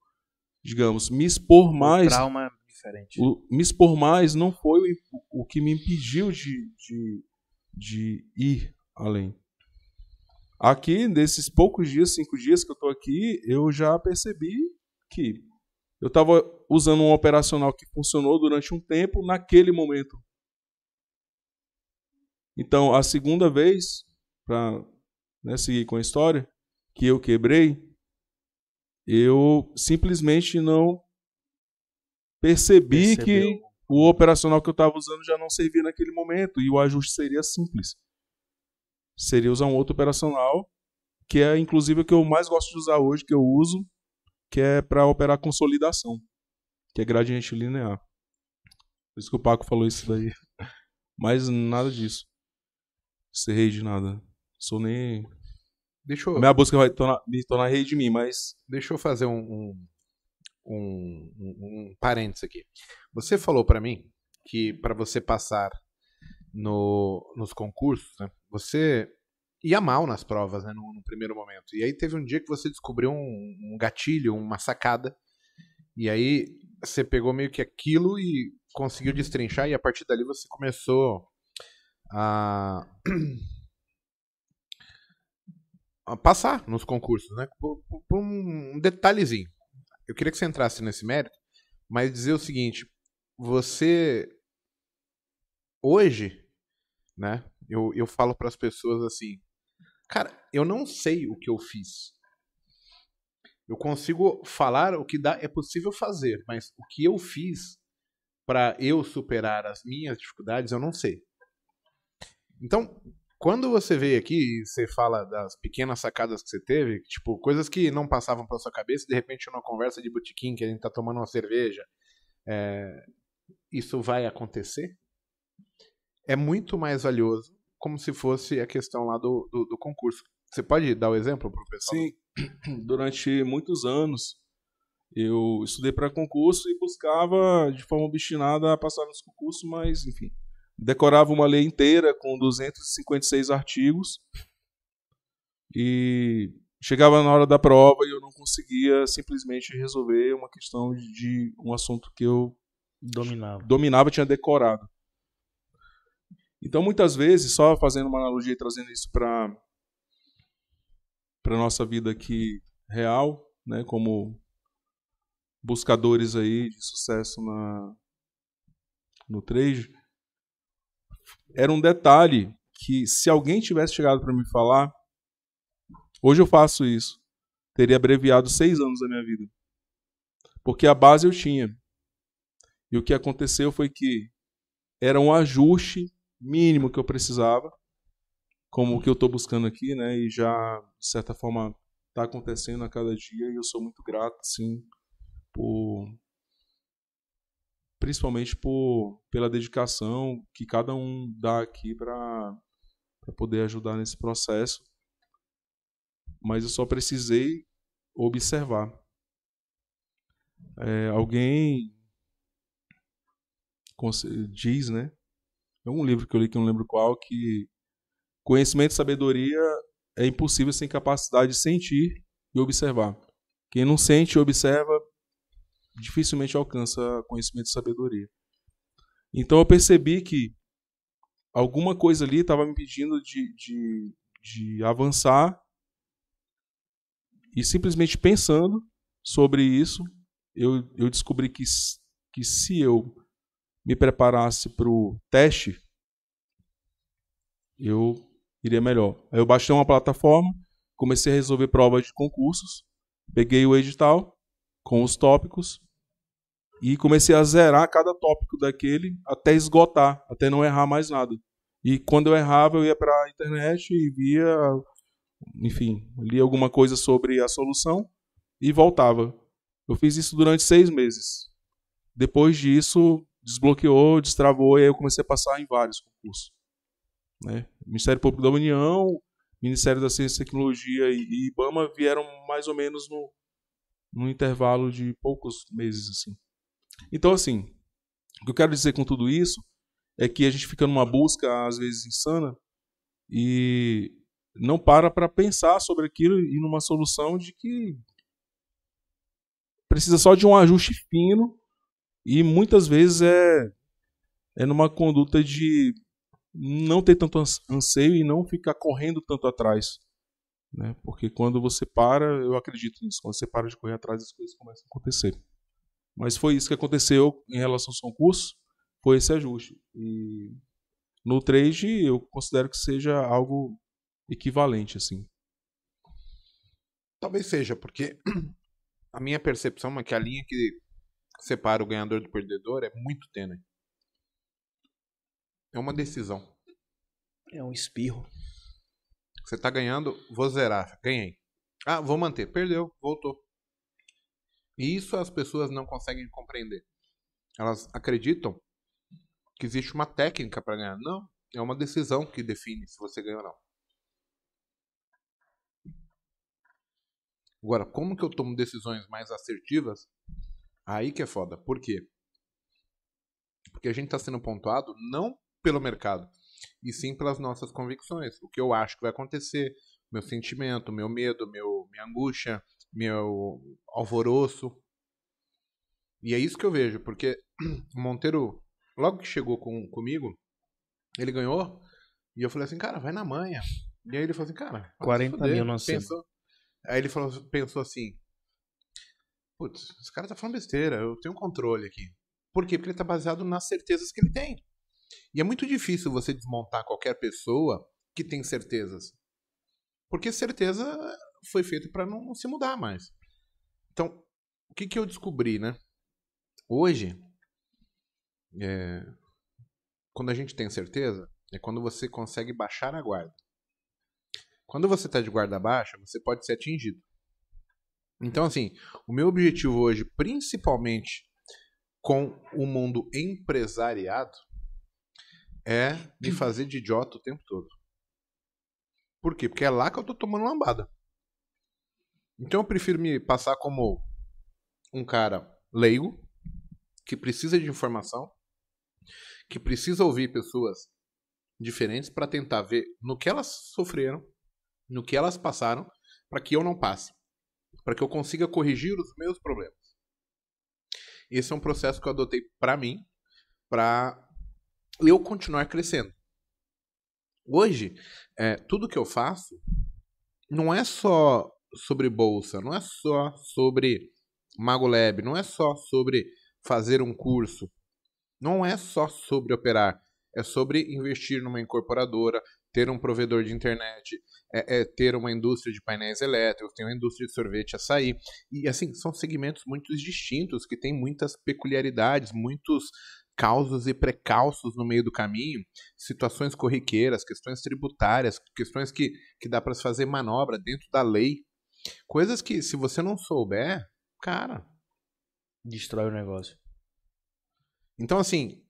digamos, me expor mais. O trauma é diferente. O, me expor mais não foi o, o que me impediu de, de, de ir além. Aqui, nesses poucos dias, cinco dias que eu estou aqui, eu já percebi que eu estava usando um operacional que funcionou durante um tempo naquele momento. Então, a segunda vez, para né, seguir com a história, que eu quebrei, eu simplesmente não percebi Percebeu. que o operacional que eu estava usando já não servia naquele momento e o ajuste seria simples. Seria usar um outro operacional, que é inclusive o que eu mais gosto de usar hoje, que eu uso, que é para operar consolidação, que é gradiente linear. Por isso que o Paco falou isso daí. Mas nada disso. Ser é rei de nada. Sou nem. Deixa eu... Minha busca vai tornar, me tornar rei de mim, mas. Deixa eu fazer um. um, um, um parênteses aqui. Você falou para mim que para você passar no, nos concursos, né, você ia mal nas provas, né, no, no, primeiro momento. E aí teve um dia que você descobriu um, um, gatilho, uma sacada, e aí você pegou meio que aquilo e conseguiu destrinchar, e a partir dali você começou a. a passar nos concursos, né? Por, por um detalhezinho. Eu queria que você entrasse nesse mérito, mas dizer o seguinte: você hoje, né? Eu, eu falo para as pessoas assim: Cara, eu não sei o que eu fiz. Eu consigo falar o que dá, é possível fazer, mas o que eu fiz para eu superar as minhas dificuldades, eu não sei. Então, quando você veio aqui e você fala das pequenas sacadas que você teve, tipo, coisas que não passavam pela sua cabeça, de repente numa conversa de botequim que a gente tá tomando uma cerveja, é, isso vai acontecer? É muito mais valioso como se fosse a questão lá do, do, do concurso. Você pode dar o um exemplo para o pessoal? Sim. Durante muitos anos, eu estudei para concurso e buscava de forma obstinada passar nos concursos, mas, enfim, decorava uma lei inteira com 256 artigos e chegava na hora da prova e eu não conseguia simplesmente resolver uma questão de um assunto que eu dominava, dominava tinha decorado. Então, muitas vezes, só fazendo uma analogia e trazendo isso para para nossa vida aqui real, né, como buscadores aí de sucesso na no trade, era um detalhe que se alguém tivesse chegado para me falar, hoje eu faço isso, teria abreviado seis anos da minha vida, porque a base eu tinha. E o que aconteceu foi que era um ajuste mínimo que eu precisava, como o que eu estou buscando aqui, né? E já, de certa forma, está acontecendo a cada dia e eu sou muito grato, sim, por principalmente por pela dedicação que cada um dá aqui para poder ajudar nesse processo. Mas eu só precisei observar. É, alguém diz, né, algum é livro que eu li que eu não lembro qual, que conhecimento e sabedoria é impossível sem capacidade de sentir e observar. Quem não sente e observa dificilmente alcança conhecimento e sabedoria. Então eu percebi que alguma coisa ali estava me pedindo de, de, de avançar e simplesmente pensando sobre isso, eu, eu descobri que, que se eu me preparasse para o teste, eu iria melhor. Aí eu baixei uma plataforma, comecei a resolver provas de concursos, peguei o edital com os tópicos e comecei a zerar cada tópico daquele até esgotar, até não errar mais nada. E quando eu errava, eu ia para a internet e via, enfim, lia alguma coisa sobre a solução e voltava. Eu fiz isso durante seis meses. Depois disso, desbloqueou, destravou, e aí eu comecei a passar em vários concursos. Né? Ministério Público da União, Ministério da Ciência e Tecnologia e IBAMA vieram mais ou menos no, no intervalo de poucos meses. assim. Então, assim, o que eu quero dizer com tudo isso é que a gente fica numa busca, às vezes, insana e não para para pensar sobre aquilo e numa solução de que precisa só de um ajuste fino e muitas vezes é, é numa conduta de não ter tanto anseio e não ficar correndo tanto atrás. Né? Porque quando você para, eu acredito nisso, quando você para de correr atrás, as coisas começam a acontecer. Mas foi isso que aconteceu em relação ao concurso, foi esse ajuste. E no trade eu considero que seja algo equivalente assim. Talvez seja, porque a minha percepção é que a linha que que separa o ganhador do perdedor é muito tênue. É uma decisão. É um espirro. Você tá ganhando, vou zerar. Ganhei. Ah, vou manter. Perdeu, voltou. E isso as pessoas não conseguem compreender. Elas acreditam que existe uma técnica para ganhar. Não, é uma decisão que define se você ganha ou não. Agora, como que eu tomo decisões mais assertivas Aí que é foda. Por quê? Porque a gente está sendo pontuado não pelo mercado, e sim pelas nossas convicções. O que eu acho que vai acontecer, meu sentimento, meu medo, meu, minha angústia, meu alvoroço. E é isso que eu vejo, porque Monteiro, logo que chegou com, comigo, ele ganhou, e eu falei assim, cara, vai na manha. E aí ele falou assim, cara, 40 mil não Pensou, Aí ele falou, pensou assim, putz, esse cara tá falando besteira, eu tenho controle aqui. Por quê? Porque ele tá baseado nas certezas que ele tem. E é muito difícil você desmontar qualquer pessoa que tem certezas. Porque certeza foi feita para não se mudar mais. Então, o que, que eu descobri, né? Hoje, é... quando a gente tem certeza, é quando você consegue baixar a guarda. Quando você está de guarda baixa, você pode ser atingido. Então, assim, o meu objetivo hoje, principalmente com o mundo empresariado, é me hum. fazer de idiota o tempo todo. Por quê? Porque é lá que eu tô tomando lambada. Então eu prefiro me passar como um cara leigo, que precisa de informação, que precisa ouvir pessoas diferentes para tentar ver no que elas sofreram, no que elas passaram, para que eu não passe para que eu consiga corrigir os meus problemas. Esse é um processo que eu adotei para mim, para eu continuar crescendo. Hoje, é, tudo que eu faço não é só sobre bolsa, não é só sobre Mago Lab, não é só sobre fazer um curso, não é só sobre operar, é sobre investir numa incorporadora, ter um provedor de internet, é, é, ter uma indústria de painéis elétricos, tem uma indústria de sorvete açaí. E assim, são segmentos muito distintos, que têm muitas peculiaridades, muitos causos e precalços no meio do caminho, situações corriqueiras, questões tributárias, questões que, que dá para se fazer manobra dentro da lei. Coisas que, se você não souber, cara. Destrói o negócio. Então, assim,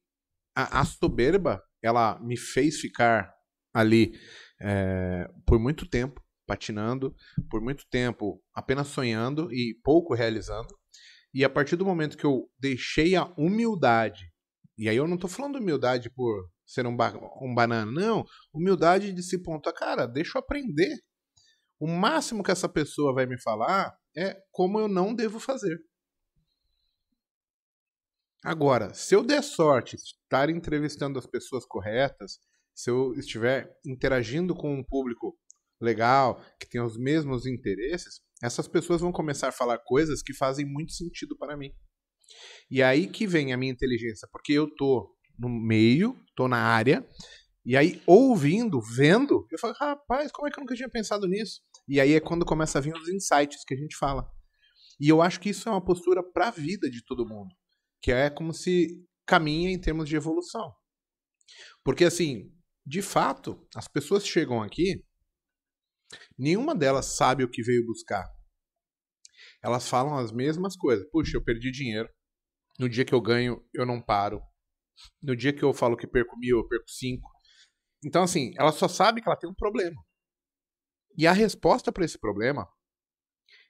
a, a soberba, ela me fez ficar ali é, por muito tempo patinando, por muito tempo apenas sonhando e pouco realizando. E a partir do momento que eu deixei a humildade, e aí eu não estou falando humildade por ser um, ba um banana, não, humildade de se pontuar, cara, deixa eu aprender. O máximo que essa pessoa vai me falar é como eu não devo fazer. Agora, se eu der sorte de estar entrevistando as pessoas corretas, se eu estiver interagindo com um público legal, que tem os mesmos interesses, essas pessoas vão começar a falar coisas que fazem muito sentido para mim. E é aí que vem a minha inteligência, porque eu tô no meio, tô na área, e aí ouvindo, vendo, eu falo, rapaz, como é que eu nunca tinha pensado nisso? E aí é quando começa a vir os insights que a gente fala. E eu acho que isso é uma postura para a vida de todo mundo, que é como se caminha em termos de evolução. Porque assim, de fato, as pessoas chegam aqui, nenhuma delas sabe o que veio buscar. Elas falam as mesmas coisas. Puxa, eu perdi dinheiro. No dia que eu ganho, eu não paro. No dia que eu falo que perco mil, eu perco cinco. Então, assim, ela só sabe que ela tem um problema. E a resposta para esse problema,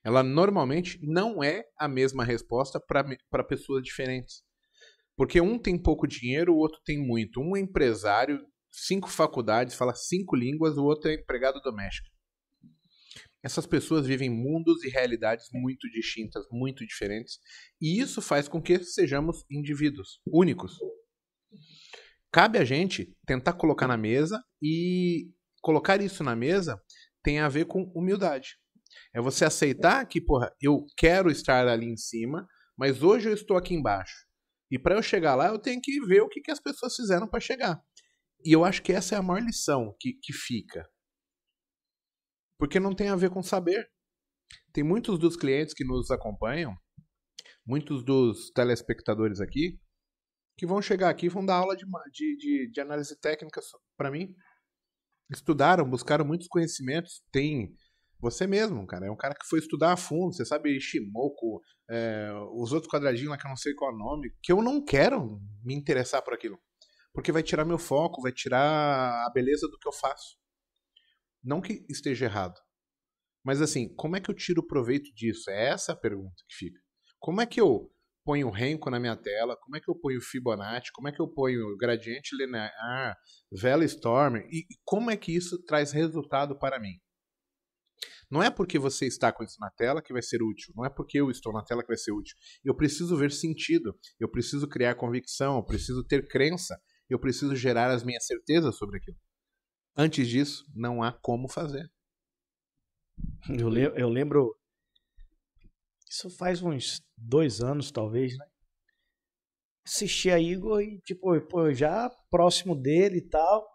ela normalmente não é a mesma resposta para pessoas diferentes. Porque um tem pouco dinheiro, o outro tem muito. Um é empresário cinco faculdades, fala cinco línguas, o outro é empregado doméstico. Essas pessoas vivem mundos e realidades muito distintas, muito diferentes, e isso faz com que sejamos indivíduos únicos. Cabe a gente tentar colocar na mesa e colocar isso na mesa tem a ver com humildade. É você aceitar que, porra, eu quero estar ali em cima, mas hoje eu estou aqui embaixo. E para eu chegar lá, eu tenho que ver o que, que as pessoas fizeram para chegar. E eu acho que essa é a maior lição que, que fica. Porque não tem a ver com saber. Tem muitos dos clientes que nos acompanham, muitos dos telespectadores aqui, que vão chegar aqui e vão dar aula de, de, de, de análise técnica para mim. Estudaram, buscaram muitos conhecimentos, tem você mesmo, cara. É um cara que foi estudar a fundo. Você sabe Shimoku, é, eh, os outros quadradinhos lá que eu não sei qual é o nome, que eu não quero me interessar por aquilo porque vai tirar meu foco, vai tirar a beleza do que eu faço. Não que esteja errado, mas assim, como é que eu tiro proveito disso? É essa a pergunta que fica. Como é que eu ponho renco na minha tela? Como é que eu ponho Fibonacci? Como é que eu ponho gradiente linear, Vela Storm? E como é que isso traz resultado para mim? Não é porque você está com isso na tela que vai ser útil, não é porque eu estou na tela que vai ser útil. Eu preciso ver sentido, eu preciso criar convicção, eu preciso ter crença eu preciso gerar as minhas certezas sobre aquilo. Antes disso, não há como fazer. Eu, le eu lembro. Isso faz uns dois anos, talvez, né? Assisti a Igor e, tipo, pô, já próximo dele e tal.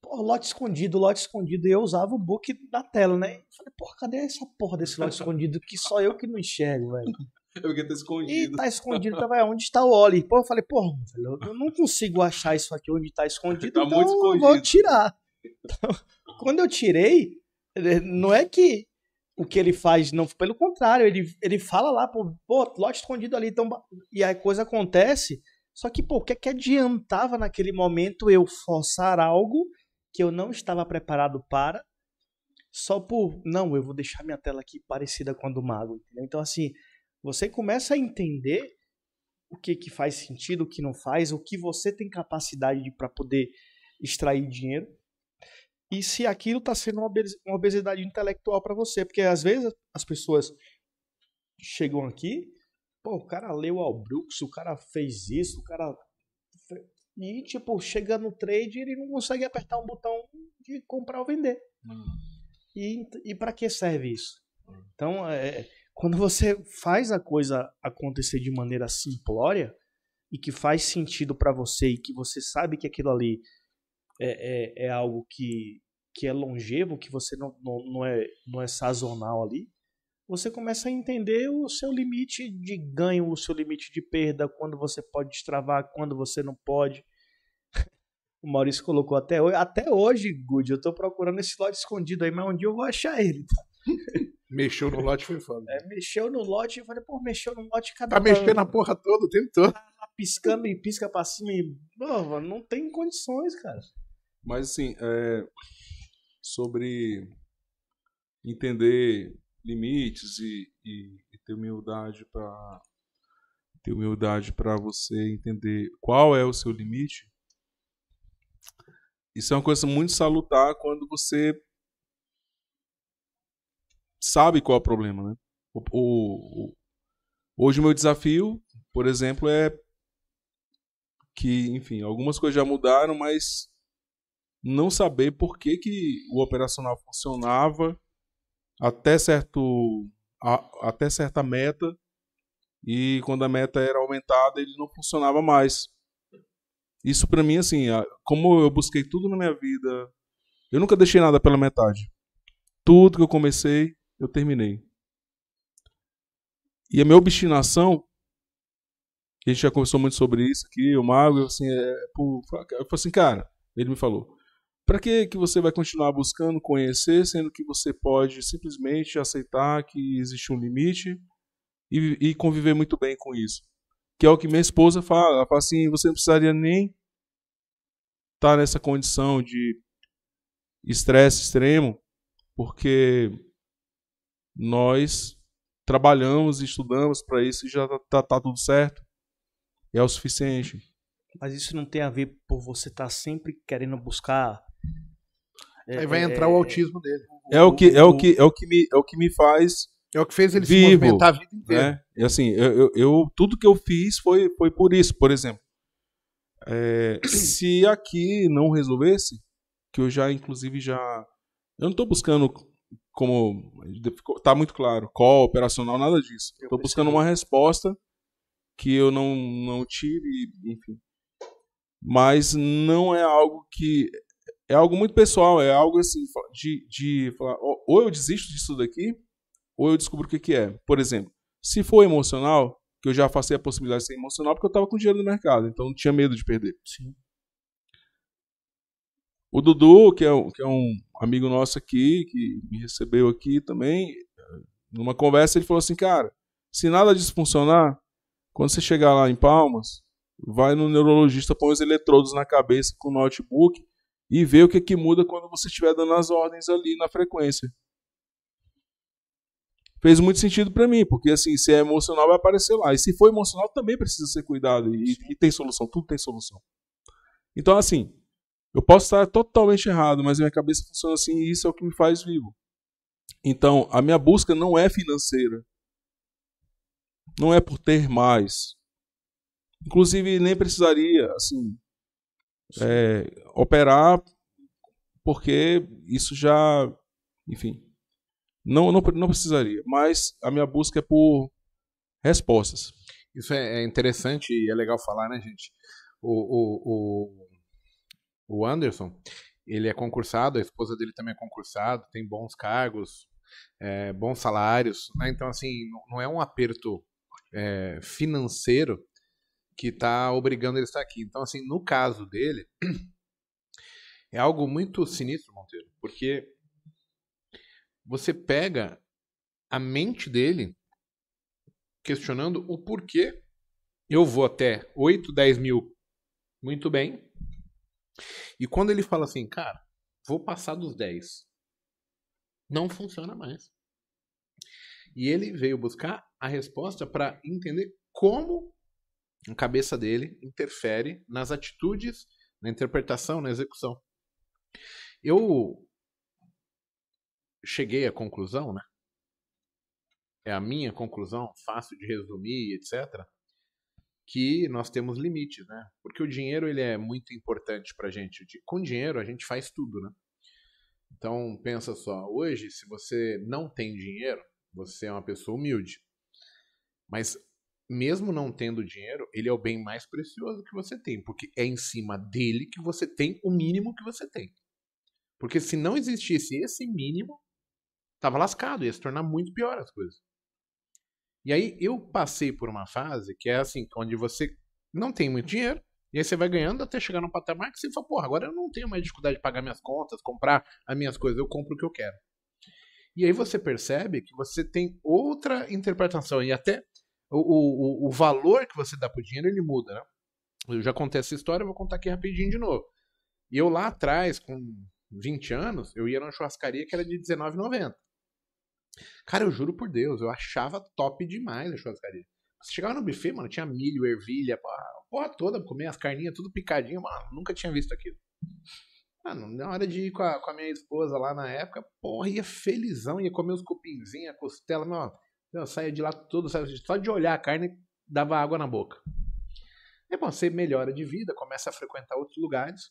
Pô, lote escondido, lote escondido. E eu usava o book da tela, né? Falei, pô, cadê essa porra desse lote escondido que só eu que não enxergo, velho? É porque tá escondido. E tá escondido, então vai onde está o Oli. Pô, eu falei, porra, eu não consigo achar isso aqui onde tá escondido, tá então muito escondido. vou tirar. Então, quando eu tirei, não é que o que ele faz, não, pelo contrário, ele, ele fala lá, pô, pô lote escondido ali, então, e a coisa acontece. Só que, pô, o que é que adiantava naquele momento eu forçar algo que eu não estava preparado para, só por, não, eu vou deixar minha tela aqui parecida com a do Mago, entendeu? Então, assim, você começa a entender o que, que faz sentido, o que não faz, o que você tem capacidade para poder extrair dinheiro e se aquilo está sendo uma obesidade intelectual para você. Porque às vezes as pessoas chegam aqui, pô, o cara leu ao Brooks, o cara fez isso, o cara. E, tipo, chega no trade ele não consegue apertar um botão de comprar ou vender. Uhum. E, e para que serve isso? Então, é, quando você faz a coisa acontecer de maneira simplória e que faz sentido para você e que você sabe que aquilo ali é, é, é algo que, que é longevo, que você não, não, não, é, não é sazonal ali, você começa a entender o seu limite de ganho, o seu limite de perda, quando você pode destravar, quando você não pode. O Maurício colocou até hoje. Até hoje, Good, eu tô procurando esse lote escondido aí, mas um dia eu vou achar ele. Tá? mexeu no lote foi foda. É, mexeu no lote, eu falei, pô, mexeu no lote cada Tá mexendo a tá porra toda o tempo todo. Tá piscando e pisca pra cima e. Pô, não tem condições, cara. Mas assim, é... sobre entender limites e, e, e ter humildade para ter humildade para você entender qual é o seu limite. Isso é uma coisa muito salutar quando você sabe qual é o problema, né? O, o, o, hoje o meu desafio, por exemplo, é que, enfim, algumas coisas já mudaram, mas não saber por que, que o operacional funcionava até certo a, até certa meta e quando a meta era aumentada ele não funcionava mais isso para mim assim como eu busquei tudo na minha vida eu nunca deixei nada pela metade tudo que eu comecei eu terminei. E a minha obstinação, a gente já conversou muito sobre isso aqui, o Mago, assim, é, pô, eu falei assim, cara, ele me falou, para que que você vai continuar buscando conhecer, sendo que você pode simplesmente aceitar que existe um limite e, e conviver muito bem com isso? Que é o que minha esposa fala, ela fala assim, você não precisaria nem estar tá nessa condição de estresse extremo, porque nós trabalhamos, e estudamos para isso e já tá, tá, tá, tudo certo. É o suficiente. Mas isso não tem a ver por você estar tá sempre querendo buscar. É, Aí vai é, entrar é, o autismo dele. É o que é o que é o que me é o que me faz. É o que fez ele vivo, se movimentar a vida inteira. Né? E assim, eu, eu, eu, tudo que eu fiz foi foi por isso, por exemplo. É, se aqui não resolvesse, que eu já inclusive já eu não estou buscando como tá muito claro, call, operacional, nada disso. Estou buscando uma resposta que eu não, não tive, enfim. Mas não é algo que. É algo muito pessoal, é algo assim, de, de falar, ou eu desisto disso daqui, ou eu descubro o que, que é. Por exemplo, se for emocional, que eu já afastei a possibilidade de ser emocional porque eu estava com dinheiro no mercado, então não tinha medo de perder. Sim. O Dudu, que é, um, que é um amigo nosso aqui, que me recebeu aqui também, numa conversa ele falou assim, cara, se nada disso funcionar, quando você chegar lá em Palmas, vai no neurologista, põe os eletrodos na cabeça com o notebook e vê o que, é que muda quando você estiver dando as ordens ali na frequência. Fez muito sentido para mim, porque assim, se é emocional vai aparecer lá. E se for emocional também precisa ser cuidado. E, e tem solução, tudo tem solução. Então, assim, eu posso estar totalmente errado, mas minha cabeça funciona assim e isso é o que me faz vivo. Então, a minha busca não é financeira. Não é por ter mais. Inclusive, nem precisaria, assim, é, operar, porque isso já, enfim, não, não, não precisaria. Mas a minha busca é por respostas. Isso é, é interessante e é legal falar, né, gente? o, o, o o Anderson, ele é concursado, a esposa dele também é concursado, tem bons cargos, é, bons salários, né? Então, assim, não é um aperto é, financeiro que está obrigando ele a estar aqui. Então, assim, no caso dele, é algo muito sinistro, Monteiro, porque você pega a mente dele questionando o porquê eu vou até 8, 10 mil, muito bem, e quando ele fala assim, cara, vou passar dos 10, não funciona mais. E ele veio buscar a resposta para entender como a cabeça dele interfere nas atitudes, na interpretação, na execução. Eu cheguei à conclusão, né? É a minha conclusão, fácil de resumir, etc que nós temos limites, né? Porque o dinheiro ele é muito importante para gente. Com dinheiro a gente faz tudo, né? Então pensa só, hoje se você não tem dinheiro, você é uma pessoa humilde. Mas mesmo não tendo dinheiro, ele é o bem mais precioso que você tem, porque é em cima dele que você tem o mínimo que você tem. Porque se não existisse esse mínimo, tava lascado, ia se tornar muito pior as coisas. E aí eu passei por uma fase que é assim, onde você não tem muito dinheiro, e aí você vai ganhando até chegar num patamar que você fala, porra, agora eu não tenho mais dificuldade de pagar minhas contas, comprar as minhas coisas, eu compro o que eu quero. E aí você percebe que você tem outra interpretação, e até o, o, o valor que você dá pro dinheiro, ele muda, né? Eu já contei essa história, vou contar aqui rapidinho de novo. E eu lá atrás, com 20 anos, eu ia numa churrascaria que era de R$19,90. Cara, eu juro por Deus, eu achava top demais a churrascaria. Você chegava no buffet, mano, tinha milho, ervilha, porra, toda, comer as carninhas tudo picadinho, mano, nunca tinha visto aquilo. Mano, na hora de ir com a, com a minha esposa lá na época, porra, ia felizão, ia comer os cupinzinhos, a costela, mano. Eu saía de lá todo, só de olhar a carne dava água na boca. É bom, você melhora de vida, começa a frequentar outros lugares.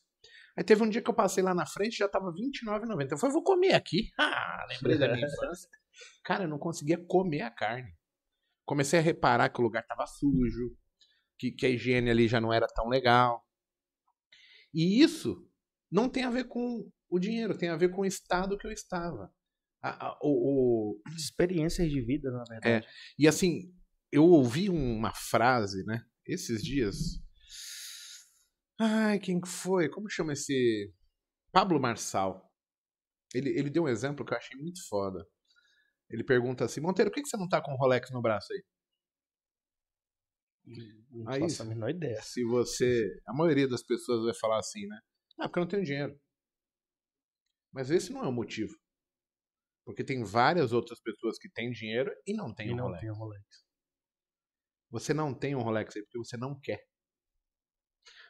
Aí teve um dia que eu passei lá na frente, já tava R$29,90. Eu falei, vou comer aqui. Ah, lembrei da minha infância. Cara, eu não conseguia comer a carne. Comecei a reparar que o lugar estava sujo, que, que a higiene ali já não era tão legal. E isso não tem a ver com o dinheiro, tem a ver com o estado que eu estava. A, a, o, o... Experiências de vida, na verdade. É. E assim, eu ouvi uma frase, né? Esses dias. Ai, quem foi? Como chama esse. Pablo Marçal. Ele, ele deu um exemplo que eu achei muito foda. Ele pergunta assim: Monteiro, por que, que você não tá com o Rolex no braço aí? Não aí, faço a menor ideia. Se você. A maioria das pessoas vai falar assim, né? Ah, porque eu não tenho dinheiro. Mas esse não é o motivo. Porque tem várias outras pessoas que têm dinheiro e não têm e um não Rolex. Tem Rolex. Você não tem um Rolex aí porque você não quer.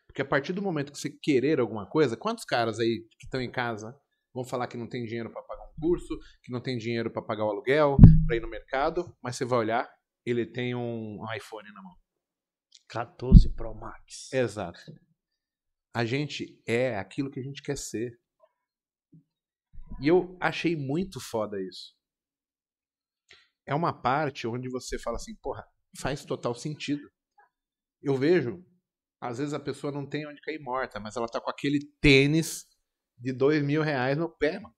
Porque a partir do momento que você querer alguma coisa, quantos caras aí que estão em casa vão falar que não tem dinheiro para curso, que não tem dinheiro para pagar o aluguel, para ir no mercado, mas você vai olhar, ele tem um iPhone na mão. 14 Pro Max. Exato. A gente é aquilo que a gente quer ser. E eu achei muito foda isso. É uma parte onde você fala assim, porra, faz total sentido. Eu vejo, às vezes a pessoa não tem onde cair morta, mas ela tá com aquele tênis de dois mil reais no pé, mano.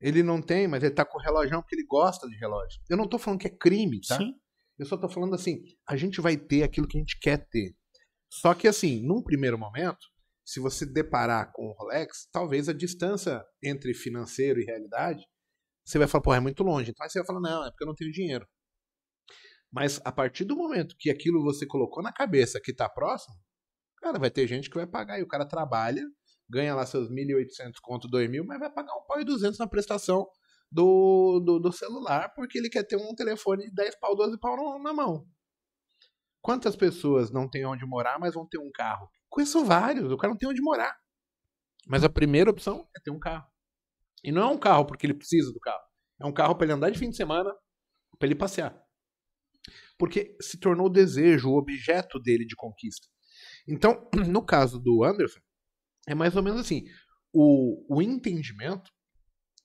Ele não tem, mas ele tá com o relógio porque ele gosta de relógio. Eu não tô falando que é crime, tá? Sim. Eu só tô falando assim, a gente vai ter aquilo que a gente quer ter. Só que assim, num primeiro momento, se você deparar com o Rolex, talvez a distância entre financeiro e realidade, você vai falar, pô, é muito longe. Então aí você vai falar, não, é porque eu não tenho dinheiro. Mas a partir do momento que aquilo você colocou na cabeça que tá próximo, cara, vai ter gente que vai pagar e o cara trabalha ganha lá seus 1.800 conto, 2.000, mas vai pagar um pau e 200 na prestação do, do, do, celular, porque ele quer ter um telefone de 10 pau, 12 pau na mão. Quantas pessoas não têm onde morar, mas vão ter um carro? Conheço vários, o cara não tem onde morar. Mas a primeira opção é ter um carro. E não é um carro porque ele precisa do carro. É um carro para ele andar de fim de semana, para ele passear. Porque se tornou o desejo, o objeto dele de conquista. Então, no caso do Anderson, é mais ou menos assim. O, o entendimento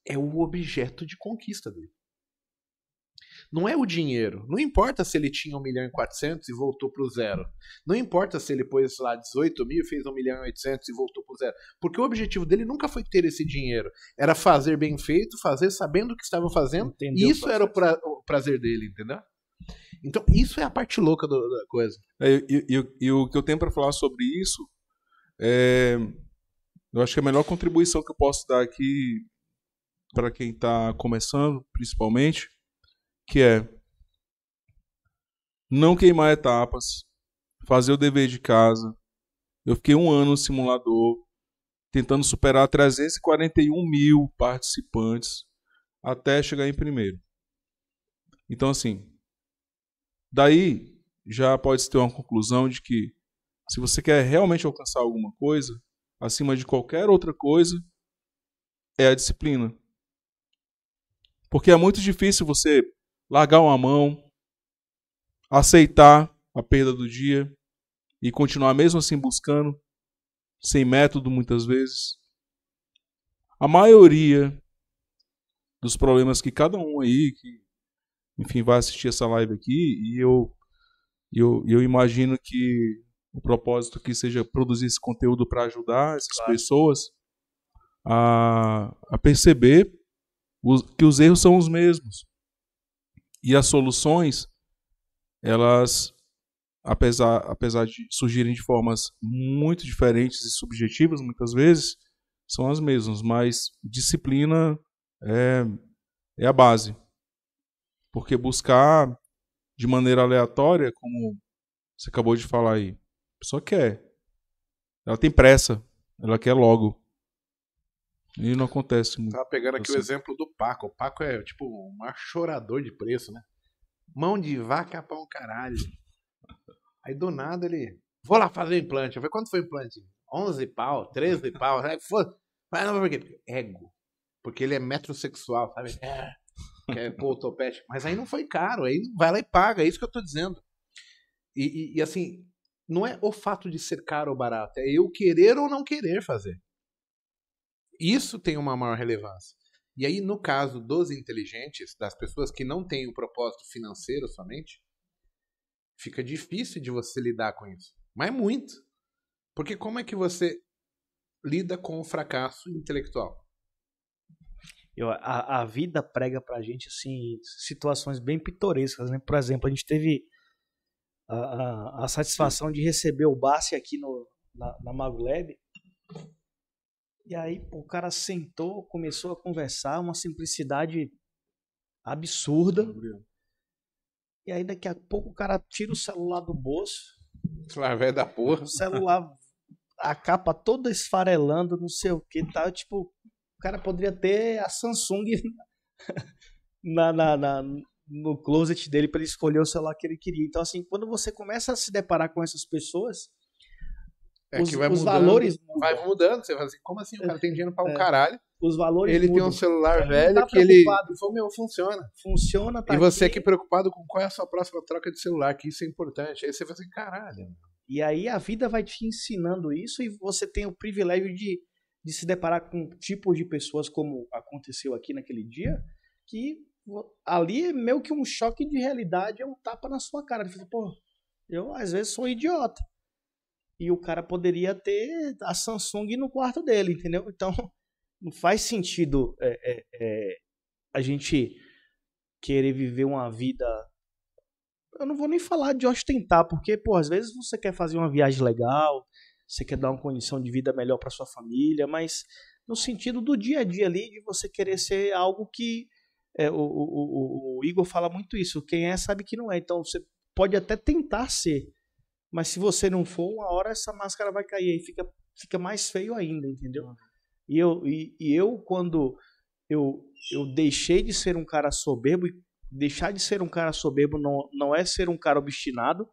é o objeto de conquista dele. Não é o dinheiro. Não importa se ele tinha 1 milhão e 400 e voltou para o zero. Não importa se ele pôs lá 18 mil e fez 1 milhão e 800 e voltou para o zero. Porque o objetivo dele nunca foi ter esse dinheiro. Era fazer bem feito, fazer sabendo o que estava fazendo. Entendeu isso era o, pra, o, prazer dele, entendeu? Então, isso é a parte louca do, da coisa. É, e, e, e, o que eu tenho para falar sobre isso é eu acho que a melhor contribuição que eu posso dar aqui para quem está começando, principalmente, que é não queimar etapas, fazer o dever de casa. Eu fiquei um ano no simulador, tentando superar 341 mil participantes até chegar em primeiro. Então, assim, daí já pode se ter uma conclusão de que se você quer realmente alcançar alguma coisa, acima de qualquer outra coisa, é a disciplina. Porque é muito difícil você largar uma mão, aceitar a perda do dia e continuar mesmo assim buscando, sem método muitas vezes. A maioria dos problemas que cada um aí, que enfim, vai assistir essa live aqui, e eu, eu, eu imagino que o propósito que seja produzir esse conteúdo para ajudar essas claro. pessoas a, a perceber os, que os erros são os mesmos e as soluções elas apesar apesar de surgirem de formas muito diferentes e subjetivas muitas vezes são as mesmas mas disciplina é é a base porque buscar de maneira aleatória como você acabou de falar aí pessoa quer. Ela tem pressa. Ela quer logo. E não acontece muito. Tava pegando aqui assim. o exemplo do Paco. O Paco é tipo um maior chorador de preço, né? Mão de vaca é pra um caralho. Aí do nada ele. Vou lá fazer o implante. Eu falei, quanto foi o implante? 11 pau, 13 pau. Aí, Mas não, por quê? É ego. Porque ele é metrosexual, sabe? É. Quer pôr é o topete. Mas aí não foi caro. Aí vai lá e paga. É isso que eu tô dizendo. E, e, e assim, não é o fato de ser caro ou barato, é eu querer ou não querer fazer. Isso tem uma maior relevância. E aí, no caso dos inteligentes, das pessoas que não têm o propósito financeiro somente, fica difícil de você lidar com isso. Mas muito. Porque como é que você lida com o fracasso intelectual? Eu, a, a vida prega pra gente assim, situações bem pitorescas, né? Por exemplo, a gente teve a, a, satisfação de receber o Bassi aqui no, na, na E aí o cara sentou, começou a conversar, uma simplicidade absurda. E aí daqui a pouco o cara tira o celular do bolso. Celular velho da porra. O celular, a capa toda esfarelando, não sei o que tal. Tá? Tipo, o cara poderia ter a Samsung na, na, na, no closet dele para ele escolher o celular que ele queria. Então, assim, quando você começa a se deparar com essas pessoas, é os, que vai os mudando, valores mudam. vai mudando. Você vai assim, como assim? O cara tem dinheiro para um é. caralho. Os valores Ele mudam. tem um celular ele velho tá que ele. Foi, meu, funciona. Funciona, tá E você aqui. que preocupado com qual é a sua próxima troca de celular, que isso é importante. Aí você vai assim, caralho. E aí a vida vai te ensinando isso e você tem o privilégio de, de se deparar com tipos de pessoas como aconteceu aqui naquele dia, que ali é meio que um choque de realidade, é um tapa na sua cara. Ele fala, pô, eu às vezes sou um idiota. E o cara poderia ter a Samsung no quarto dele, entendeu? Então, não faz sentido é, é, é, a gente querer viver uma vida. Eu não vou nem falar de ostentar, porque, pô, às vezes você quer fazer uma viagem legal, você quer dar uma condição de vida melhor para sua família, mas no sentido do dia a dia ali, de você querer ser algo que é, o, o, o, o, Igor fala muito isso. Quem é sabe que não é. Então você pode até tentar ser, mas se você não for, uma hora essa máscara vai cair e fica, fica mais feio ainda, entendeu? Uhum. E eu, e, e eu quando eu, eu deixei de ser um cara soberbo, e deixar de ser um cara soberbo não, não é ser um cara obstinado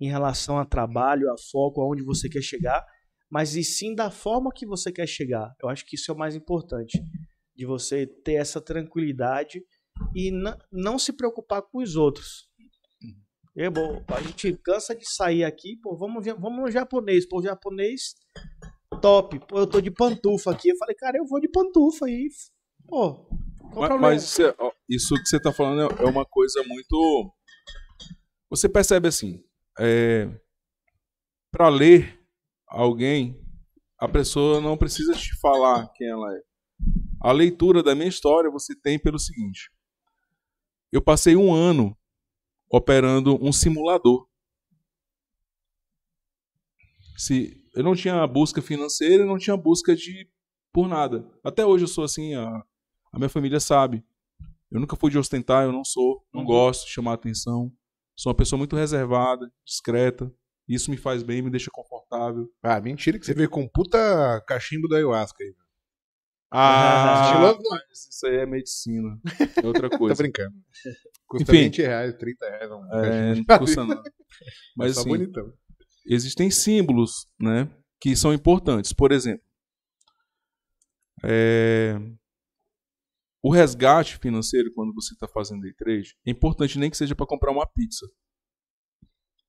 em relação a trabalho, a foco, aonde você quer chegar, mas e sim da forma que você quer chegar. Eu acho que isso é o mais importante de você ter essa tranquilidade e não se preocupar com os outros. É bom a gente cansa de sair aqui, pô, vamos, vamos no japonês, pô, o japonês top, pô, eu tô de pantufa aqui. Eu falei, cara, eu vou de pantufa aí, pô. Mas, mas isso que você tá falando é, é uma coisa muito. Você percebe assim, é... para ler alguém, a pessoa não precisa te falar quem ela é. A leitura da minha história você tem pelo seguinte: eu passei um ano operando um simulador. Se eu não tinha busca financeira, eu não tinha busca de por nada. Até hoje eu sou assim, a, a minha família sabe. Eu nunca fui de ostentar, eu não sou, não uhum. gosto de chamar atenção. Sou uma pessoa muito reservada, discreta. Isso me faz bem, me deixa confortável. Ah, mentira que você veio com puta cachimbo da ayahuasca aí. Ah, Estilo isso aí é medicina. É outra coisa. tá brincando. Custa Enfim, 20 reais, 30 reais. É, não, é, não custa nada. Mas assim, bonitão. existem símbolos, né? Que são importantes. Por exemplo, é, o resgate financeiro, quando você está fazendo day trade, é importante nem que seja para comprar uma pizza.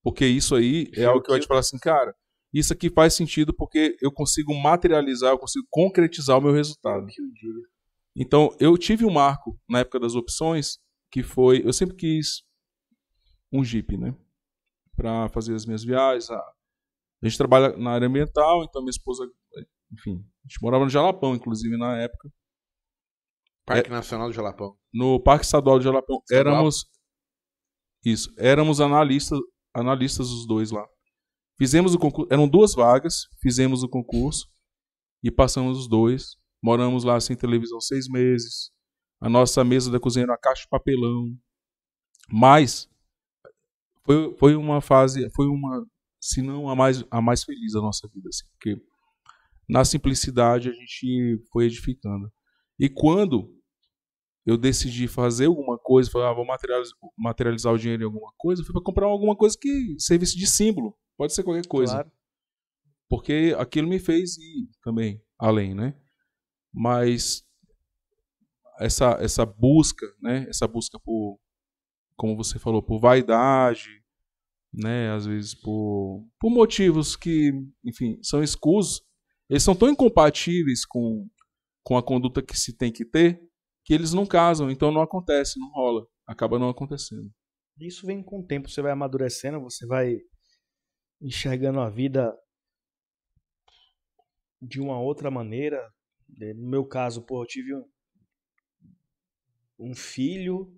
Porque isso aí é algo que vai te falar assim, cara, isso aqui faz sentido porque eu consigo materializar, eu consigo concretizar o meu resultado. Então, eu tive um marco na época das opções, que foi. Eu sempre quis um Jeep, né? Para fazer as minhas viagens. A, gente trabalha na área ambiental, então minha esposa. Enfim, a gente morava no Jalapão, inclusive, na época. Parque é, Nacional do Jalapão. No Parque Estadual do Jalapão. Estadual? Éramos. Isso. Éramos analistas, analistas os dois lá. Fizemos o concurso, eram duas vagas, fizemos o concurso e passamos os dois. Moramos lá sem televisão seis meses. A nossa mesa da cozinha era uma caixa de papelão. Mas foi, foi uma fase, foi uma, se não a mais, a mais feliz da nossa vida, assim, porque na simplicidade a gente foi edificando. E quando eu decidi fazer alguma coisa, falei, ah, vou materializar, materializar o dinheiro em alguma coisa, foi para comprar alguma coisa que servisse de símbolo. Pode ser qualquer coisa. Claro. Porque aquilo me fez ir também além, né? Mas essa, essa busca, né? Essa busca por, como você falou, por vaidade, né? Às vezes por, por motivos que, enfim, são escusos. Eles são tão incompatíveis com, com a conduta que se tem que ter que eles não casam. Então não acontece, não rola. Acaba não acontecendo. Isso vem com o tempo. Você vai amadurecendo, você vai enxergando a vida de uma outra maneira. É, no meu caso, pô, eu tive um, um filho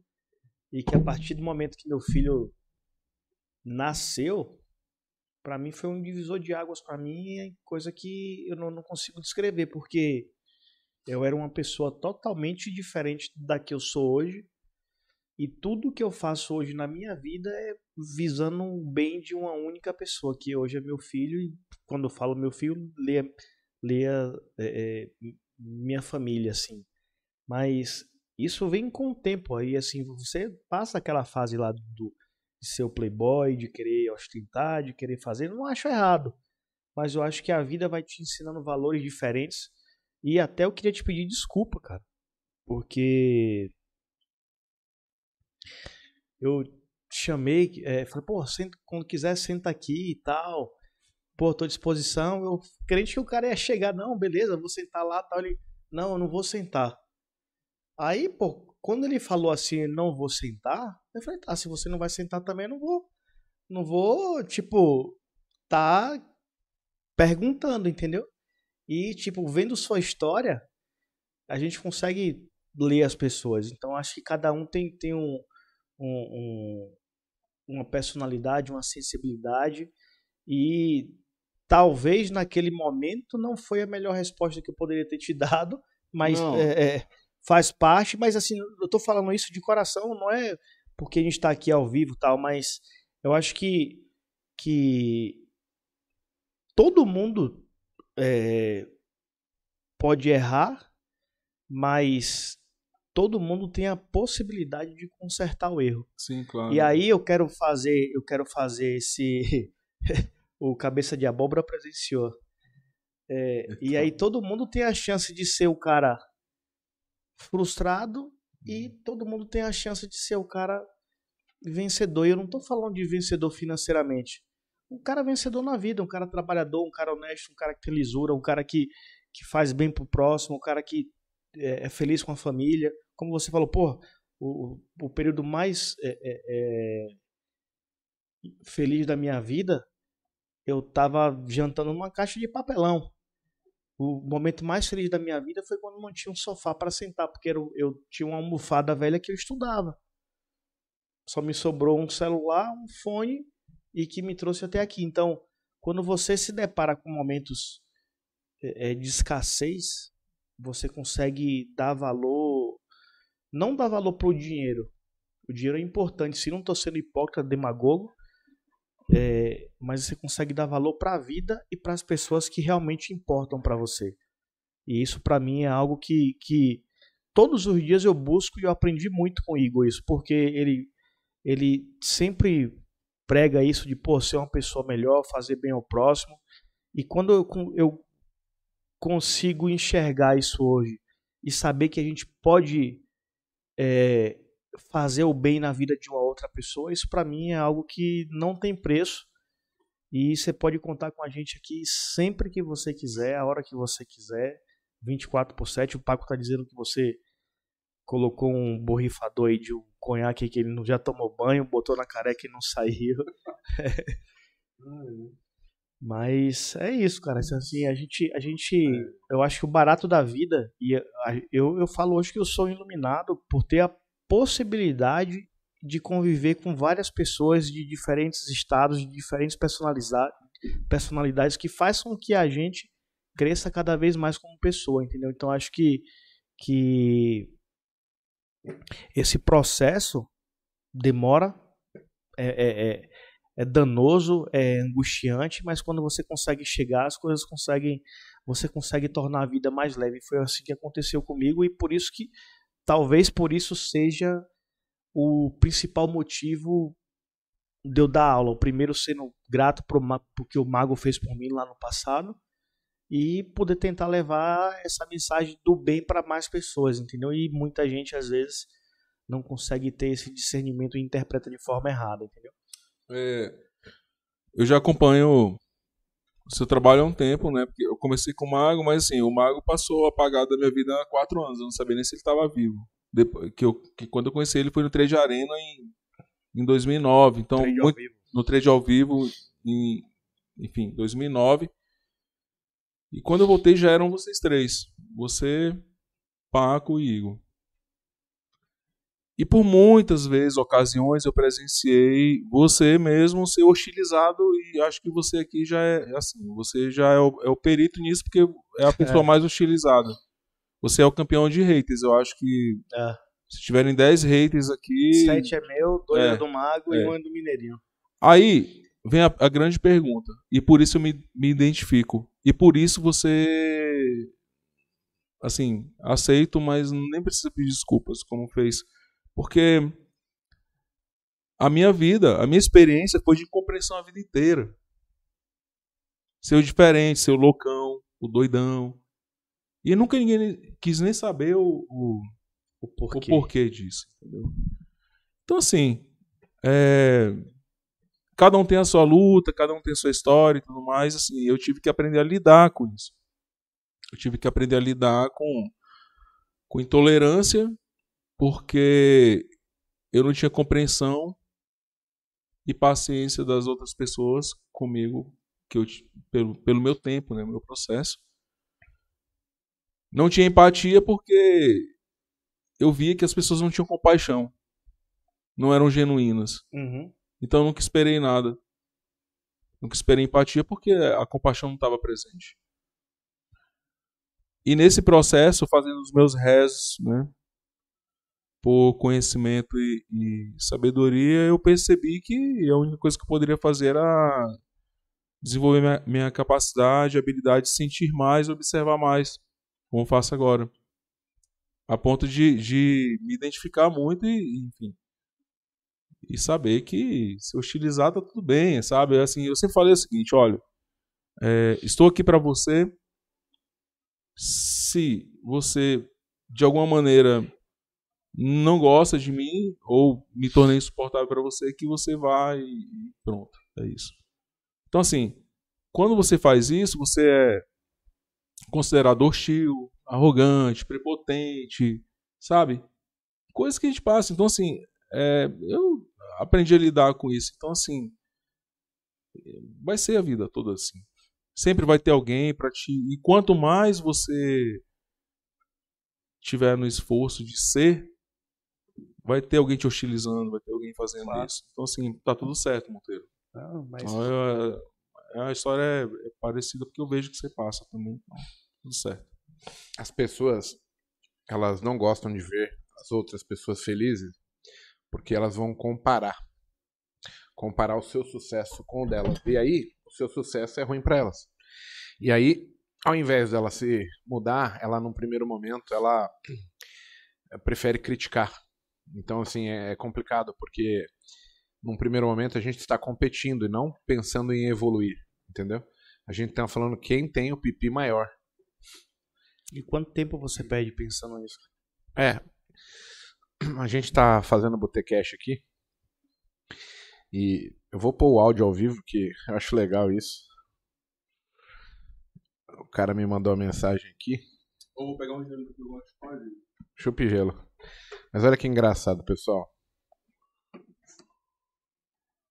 e que a partir do momento que meu filho nasceu, para mim foi um divisor de águas para mim, é coisa que eu não, não consigo descrever, porque eu era uma pessoa totalmente diferente da que eu sou hoje e tudo que eu faço hoje na minha vida é visando o bem de uma única pessoa, que hoje é meu filho, e quando eu falo meu filho, leia, leia é, é minha família, assim. Mas isso vem com o tempo aí, assim, você passa aquela fase lá do, de ser o playboy, de querer ostentar, de querer fazer, não acho errado. Mas eu acho que a vida vai te ensinando valores diferentes. E até eu queria te pedir desculpa, cara. Porque eu chamei, é, falei, pô, senta, quando quiser, senta aqui e tal. Pô, tô à disposição. Eu crente que o cara ia chegar, não, beleza, vou sentar lá tal. Ele, não, eu não vou sentar. Aí, pô, quando ele falou assim, não vou sentar, eu falei, tá, se você não vai sentar também, eu não vou. Não vou, tipo, tá perguntando, entendeu? E, tipo, vendo sua história, a gente consegue ler as pessoas. Então, acho que cada um tem, tem um, um, um, uma personalidade, uma sensibilidade e talvez naquele momento não foi a melhor resposta que eu poderia ter te dado, mas é, é, faz parte. Mas assim, eu tô falando isso de coração, não é porque a gente está aqui ao vivo tal, mas eu acho que, que todo mundo é, pode errar, mas todo mundo tem a possibilidade de consertar o erro. Sim, claro. E aí eu quero fazer, eu quero fazer esse o cabeça de abóbora presenciou. É, é e aí todo mundo tem a chance de ser o cara frustrado hum. e todo mundo tem a chance de ser o cara vencedor. E eu não estou falando de vencedor financeiramente. Um cara vencedor na vida, um cara trabalhador, um cara honesto, um cara que tem lisura, um cara que, que faz bem pro próximo, um cara que é, é feliz com a família, como você falou, pô, o, o período mais é, é, é, feliz da minha vida, eu tava jantando numa caixa de papelão. O momento mais feliz da minha vida foi quando não tinha um sofá para sentar, porque eu, eu tinha uma almofada velha que eu estudava. Só me sobrou um celular, um fone e que me trouxe até aqui. Então, quando você se depara com momentos é, é, de escassez, você consegue dar valor não dá valor pro dinheiro. O dinheiro é importante, se não estou sendo hipócrita, demagogo, é, mas você consegue dar valor para a vida e para as pessoas que realmente importam para você. E isso para mim é algo que, que todos os dias eu busco e eu aprendi muito com o Igor isso, porque ele, ele sempre prega isso de pô, ser uma pessoa melhor, fazer bem ao próximo. E quando eu, eu consigo enxergar isso hoje e saber que a gente pode é, fazer o bem na vida de uma outra pessoa, isso para mim é algo que não tem preço. E você pode contar com a gente aqui sempre que você quiser, a hora que você quiser, 24 por 7. O Paco tá dizendo que você colocou um borrifador aí de um conhaque que ele já tomou banho, botou na careca e não saiu. Ah, é. Mas é isso, cara. Assim, assim a gente, a gente, é. eu acho que o barato da vida e eu, eu falo hoje que eu sou iluminado por ter a possibilidade de conviver com várias pessoas de diferentes estados, de diferentes personalidades que faz com que a gente cresça cada vez mais como pessoa, entendeu? Então acho que que esse processo demora é, é, é é danoso, é angustiante, mas quando você consegue chegar, as coisas conseguem, você consegue tornar a vida mais leve. Foi assim que aconteceu comigo e por isso que talvez por isso seja o principal motivo de eu dar aula. O primeiro sendo grato por, que o mago fez por mim lá no passado e poder tentar levar essa mensagem do bem para mais pessoas, entendeu? E muita gente às vezes não consegue ter esse discernimento e interpreta de forma errada, entendeu? É, eu já acompanho o seu trabalho há um tempo, né? Porque eu comecei com o Mago, mas assim, o Mago passou apagado da minha vida há quatro anos. Eu não sabia nem se ele estava vivo. Depois, que, eu, que quando eu conheci ele foi no Trade de Arena em, em 2009. Então, trade muito, no 3 ao vivo, em, enfim, 2009. E quando eu voltei já eram vocês três. Você, Paco e Igor. E por muitas vezes, ocasiões, eu presenciei você mesmo ser hostilizado e acho que você aqui já é assim, você já é o, é o perito nisso porque é a pessoa é. mais hostilizada. Você é o campeão de haters, eu acho que é. se tiverem 10 haters aqui... 7 é meu, 2 é. é, do Mago e 1 é. um é do Mineirinho. Aí vem a, a, grande pergunta, e por isso eu me, me identifico, e por isso você, assim, aceito, mas nem precisa pedir desculpas, como fez porque a minha vida, a minha experiência foi de incompreensão a vida inteira. Ser o diferente, ser o loucão, o doidão. E nunca ninguém quis nem saber o, o, o, porquê. o porquê. disso. Entendeu? Então, assim, é... cada um tem a sua luta, cada um tem a sua história e tudo mais. Assim, eu tive que aprender a lidar com isso. Eu tive que aprender a lidar com, com intolerância porque eu não tinha compreensão e paciência das outras pessoas comigo que eu pelo, pelo meu tempo, né, meu processo. Não tinha empatia porque eu via que as pessoas não tinham compaixão, não eram genuínas. Uhum. Então eu nunca esperei nada, nunca esperei empatia porque a compaixão não estava presente. E nesse processo, fazendo os meus rezos, né, por conhecimento e, e, sabedoria, eu percebi que a única coisa que eu poderia fazer era desenvolver minha, minha capacidade, habilidade de sentir mais, observar mais, como faço agora. A ponto de, de me identificar muito e, enfim, e saber que se eu utilizar tá tudo bem, sabe? Assim, eu sempre falei o seguinte, olha, é, estou aqui para você. Se você de alguma maneira não gosta de mim ou me tornei insuportável para você, que você vai e pronto, é isso. Então assim, quando você faz isso, você é considerado hostil, arrogante, prepotente, sabe? Coisas que a gente passa. Então assim, é, eu aprendi a lidar com isso. Então assim, vai ser a vida toda assim. Sempre vai ter alguém para te. E quanto mais você tiver no esforço de ser vai ter alguém te hostilizando, vai ter alguém fazendo claro. isso. Então, assim, tá tudo certo, Monteiro. Não, mas... Então, eu, a, é, a história é, é, parecida porque eu vejo que você passa também. Então, tudo certo. As pessoas, elas não gostam de ver as outras pessoas felizes porque elas vão comparar. Comparar o seu sucesso com o delas. E aí, o seu sucesso é ruim para elas. E aí, ao invés dela se mudar, ela num primeiro momento, ela prefere criticar então, assim, é, é complicado porque num primeiro momento a gente está competindo e não pensando em evoluir, entendeu? A gente está falando quem tem o pipi maior. E quanto tempo você perde pensando nisso? É, a gente está fazendo Botecash aqui e eu vou pôr o áudio ao vivo que eu acho legal isso. O cara me mandou uma mensagem aqui. Eu vou pegar um gelo que eu gosto, pode? gelo. Mas olha que engraçado, pessoal.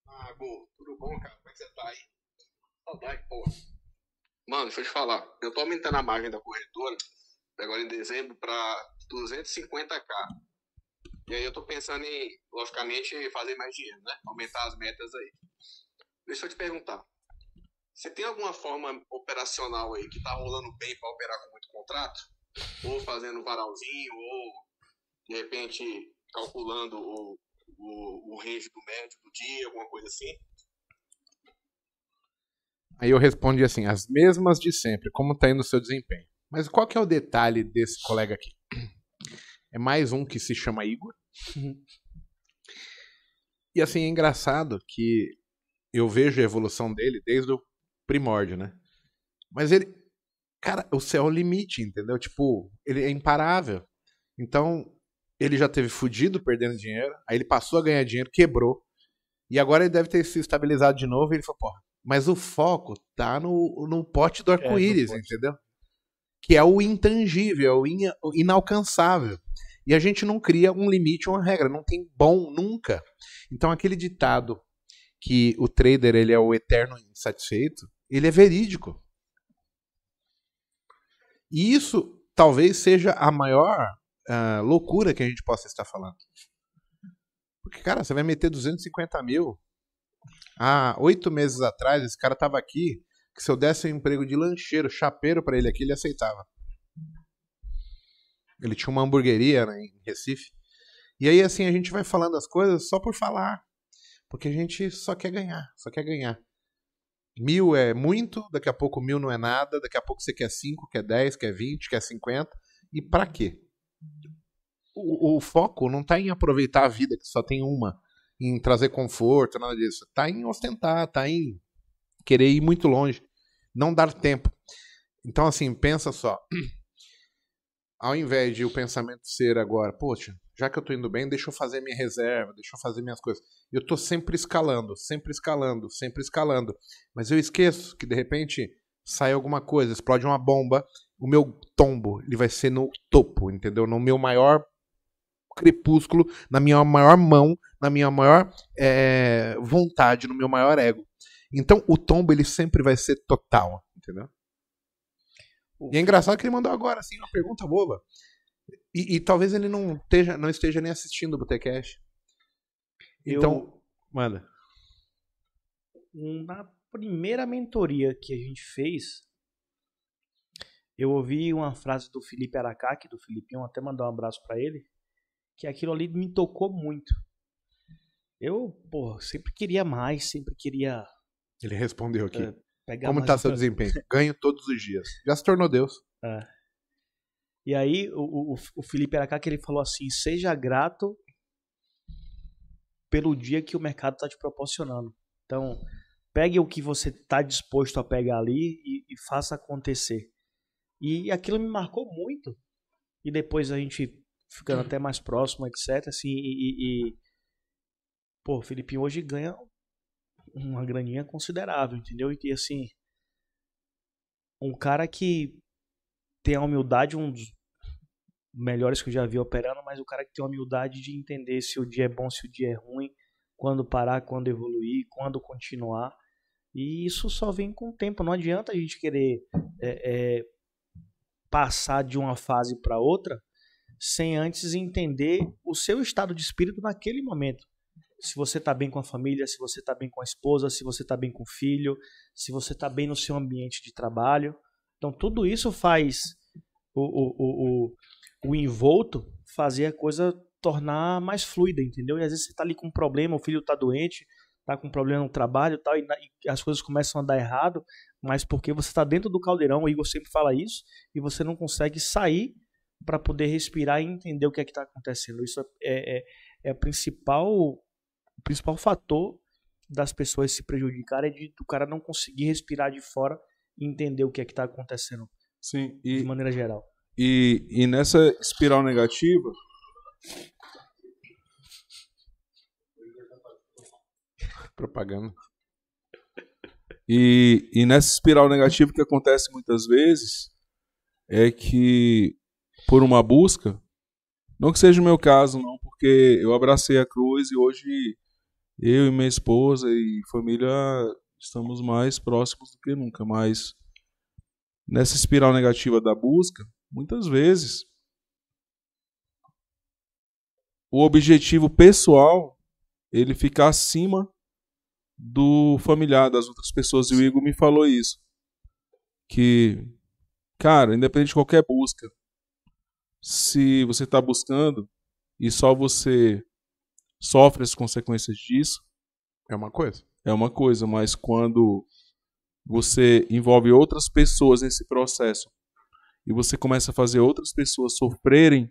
Ah, Gu, tudo bom, cara? Como é que você tá aí? Saudade, Mano, deixa eu te falar. Eu tô aumentando a margem da corretora agora em dezembro pra 250k. E aí eu tô pensando em, logicamente, fazer mais dinheiro, né? Aumentar as metas aí. Deixa eu te perguntar. Você tem alguma forma operacional aí que tá rolando bem para operar com muito contrato? Ou fazendo varalzinho, ou de repente calculando o, o, o range do médio do dia, alguma coisa assim? Aí eu respondi assim, as mesmas de sempre, como está indo o seu desempenho. Mas qual que é o detalhe desse colega aqui? É mais um que se chama Igor. E assim, é engraçado que eu vejo a evolução dele desde o primórdio, né? Mas ele. Cara, o céu é o limite, entendeu? Tipo, ele é imparável. Então, ele já teve fudido perdendo dinheiro, aí ele passou a ganhar dinheiro, quebrou. E agora ele deve ter se estabilizado de novo e ele falou, porra, mas o foco tá no, no pote do é, arco-íris, é, entendeu? Que é o intangível, é o, in, o inalcançável. E a gente não cria um limite, uma regra, não tem bom nunca. Então aquele ditado que o trader ele é o eterno insatisfeito, ele é verídico. E isso talvez seja a maior uh, loucura que a gente possa estar falando. Porque, cara, você vai meter 250 mil. Há oito meses atrás, esse cara estava aqui, que se eu desse um emprego de lancheiro, chapeiro para ele aqui, ele aceitava. Ele tinha uma hamburgueria né, em Recife. E aí, assim, a gente vai falando as coisas só por falar. Porque a gente só quer ganhar, só quer ganhar. Mil é muito, daqui a pouco mil não é nada, daqui a pouco você quer cinco, quer dez, quer vinte, quer cinquenta. E para quê? o, o foco não está em aproveitar a vida, que só tem uma, em trazer conforto, nada disso. Está em ostentar, está em querer ir muito longe, não dar tempo. Então, assim, pensa só. Ao invés de o pensamento ser agora, poxa, já que eu tô indo bem, deixa eu fazer minha reserva, deixa eu fazer minhas coisas. Eu tô sempre escalando, sempre escalando, sempre escalando. Mas eu esqueço que de repente sai alguma coisa, explode uma bomba o meu tombo, ele vai ser no topo, entendeu? No meu maior crepúsculo, na minha maior mão, na minha maior é, vontade, no meu maior ego. Então o tombo ele sempre vai ser total, entendeu? E é engraçado que ele mandou agora assim uma pergunta boba. E, e talvez ele não esteja, não esteja nem assistindo o Botecast. Então, manda. Na primeira mentoria que a gente fez, eu ouvi uma frase do Felipe Aracaque, do Filipinho, até mandar um abraço para ele, que aquilo ali me tocou muito. Eu, pô, sempre queria mais, sempre queria. Ele respondeu aqui. Eh, Como está seu desempenho? Ganho todos os dias. Já se tornou Deus. É. E aí o, o, o Felipe Aracaque ele falou assim: seja grato pelo dia que o mercado está te proporcionando. Então, pegue o que você está disposto a pegar ali e, e faça acontecer. E aquilo me marcou muito. E depois a gente ficando hum. até mais próximo, etc. Assim, e, e, e... pô, o Filipinho hoje ganha uma graninha considerável, entendeu? E assim, um cara que tem a humildade, um dos melhores que eu já vi operando, mas o cara que tem a humildade de entender se o dia é bom, se o dia é ruim, quando parar, quando evoluir, quando continuar. E isso só vem com o tempo. Não adianta a gente querer é, é, passar de uma fase para outra sem antes entender o seu estado de espírito naquele momento. Se você está bem com a família, se você está bem com a esposa, se você está bem com o filho, se você está bem no seu ambiente de trabalho. Então, tudo isso faz o, o, o, o, o envolto fazer a coisa tornar mais fluida, entendeu? E às vezes você está ali com um problema, o filho está doente, tá com problema no trabalho tal, e, e as coisas começam a dar errado, mas porque você está dentro do caldeirão, o Igor sempre fala isso, e você não consegue sair para poder respirar e entender o que é que está acontecendo. Isso é, é, é principal, o principal fator das pessoas se prejudicarem, é de cara não conseguir respirar de fora e entender o que é que está acontecendo. Sim, e, de maneira geral. E, e nessa espiral negativa, propaganda. E, e nessa espiral negativa que acontece muitas vezes é que por uma busca, não que seja o meu caso não, porque eu abracei a cruz e hoje eu e minha esposa e família estamos mais próximos do que nunca, mas nessa espiral negativa da busca, muitas vezes o objetivo pessoal ele fica acima do familiar, das outras pessoas. E o Igor me falou isso. Que, cara, independente de qualquer busca, se você está buscando e só você sofre as consequências disso. É uma coisa. É uma coisa, mas quando você envolve outras pessoas nesse processo e você começa a fazer outras pessoas sofrerem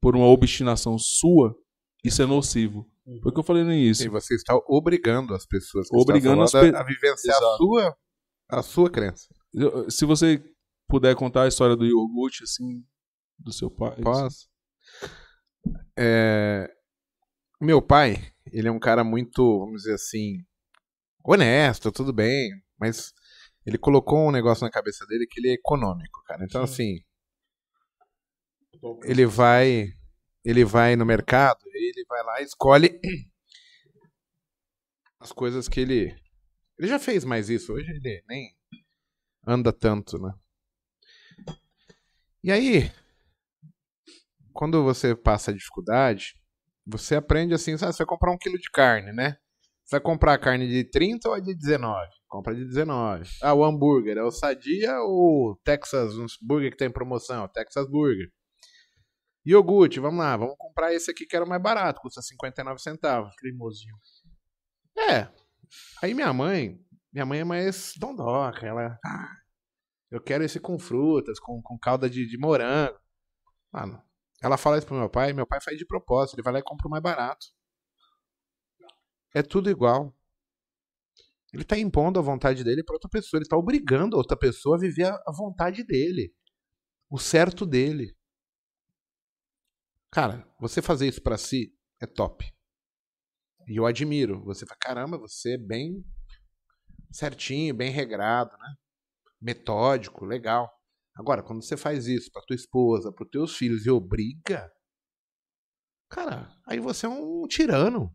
por uma obstinação sua, isso é nocivo. Porque eu falei no início. E você está obrigando as pessoas que obrigando as pe... a vivenciar a sua, a sua crença. se você puder contar a história do iogurte, assim, do seu pai. Assim. Posso? É... Meu pai, ele é um cara muito, vamos dizer assim, honesto, tudo bem, mas ele colocou um negócio na cabeça dele que ele é econômico, cara. Então, assim, ele vai ele vai no mercado, ele vai lá, escolhe as coisas que ele. Ele já fez mais isso, hoje ele nem anda tanto, né? E aí, quando você passa a dificuldade, você aprende assim, sabe, você vai comprar um quilo de carne, né? Você vai comprar a carne de 30 ou a de 19? Compra de 19. Ah, o hambúrguer, é o Sadia ou o Texas, Burger hambúrguer que tem promoção, Texas Burger. Iogurte, vamos lá, vamos comprar esse aqui que era mais barato, custa 59 centavos. Cremosinho. É. Aí minha mãe, minha mãe é mais dondoca, ela. Ah, eu quero esse com frutas, com, com calda de, de morango. Mano, ela fala isso pro meu pai, meu pai faz de propósito, ele vai lá e compra o mais barato. É tudo igual. Ele tá impondo a vontade dele para outra pessoa, ele tá obrigando a outra pessoa a viver a vontade dele, o certo dele. Cara, você fazer isso para si é top. E eu admiro. Você fala, caramba, você é bem certinho, bem regrado, né? Metódico, legal. Agora, quando você faz isso para tua esposa, para teus filhos e obriga, cara, aí você é um tirano.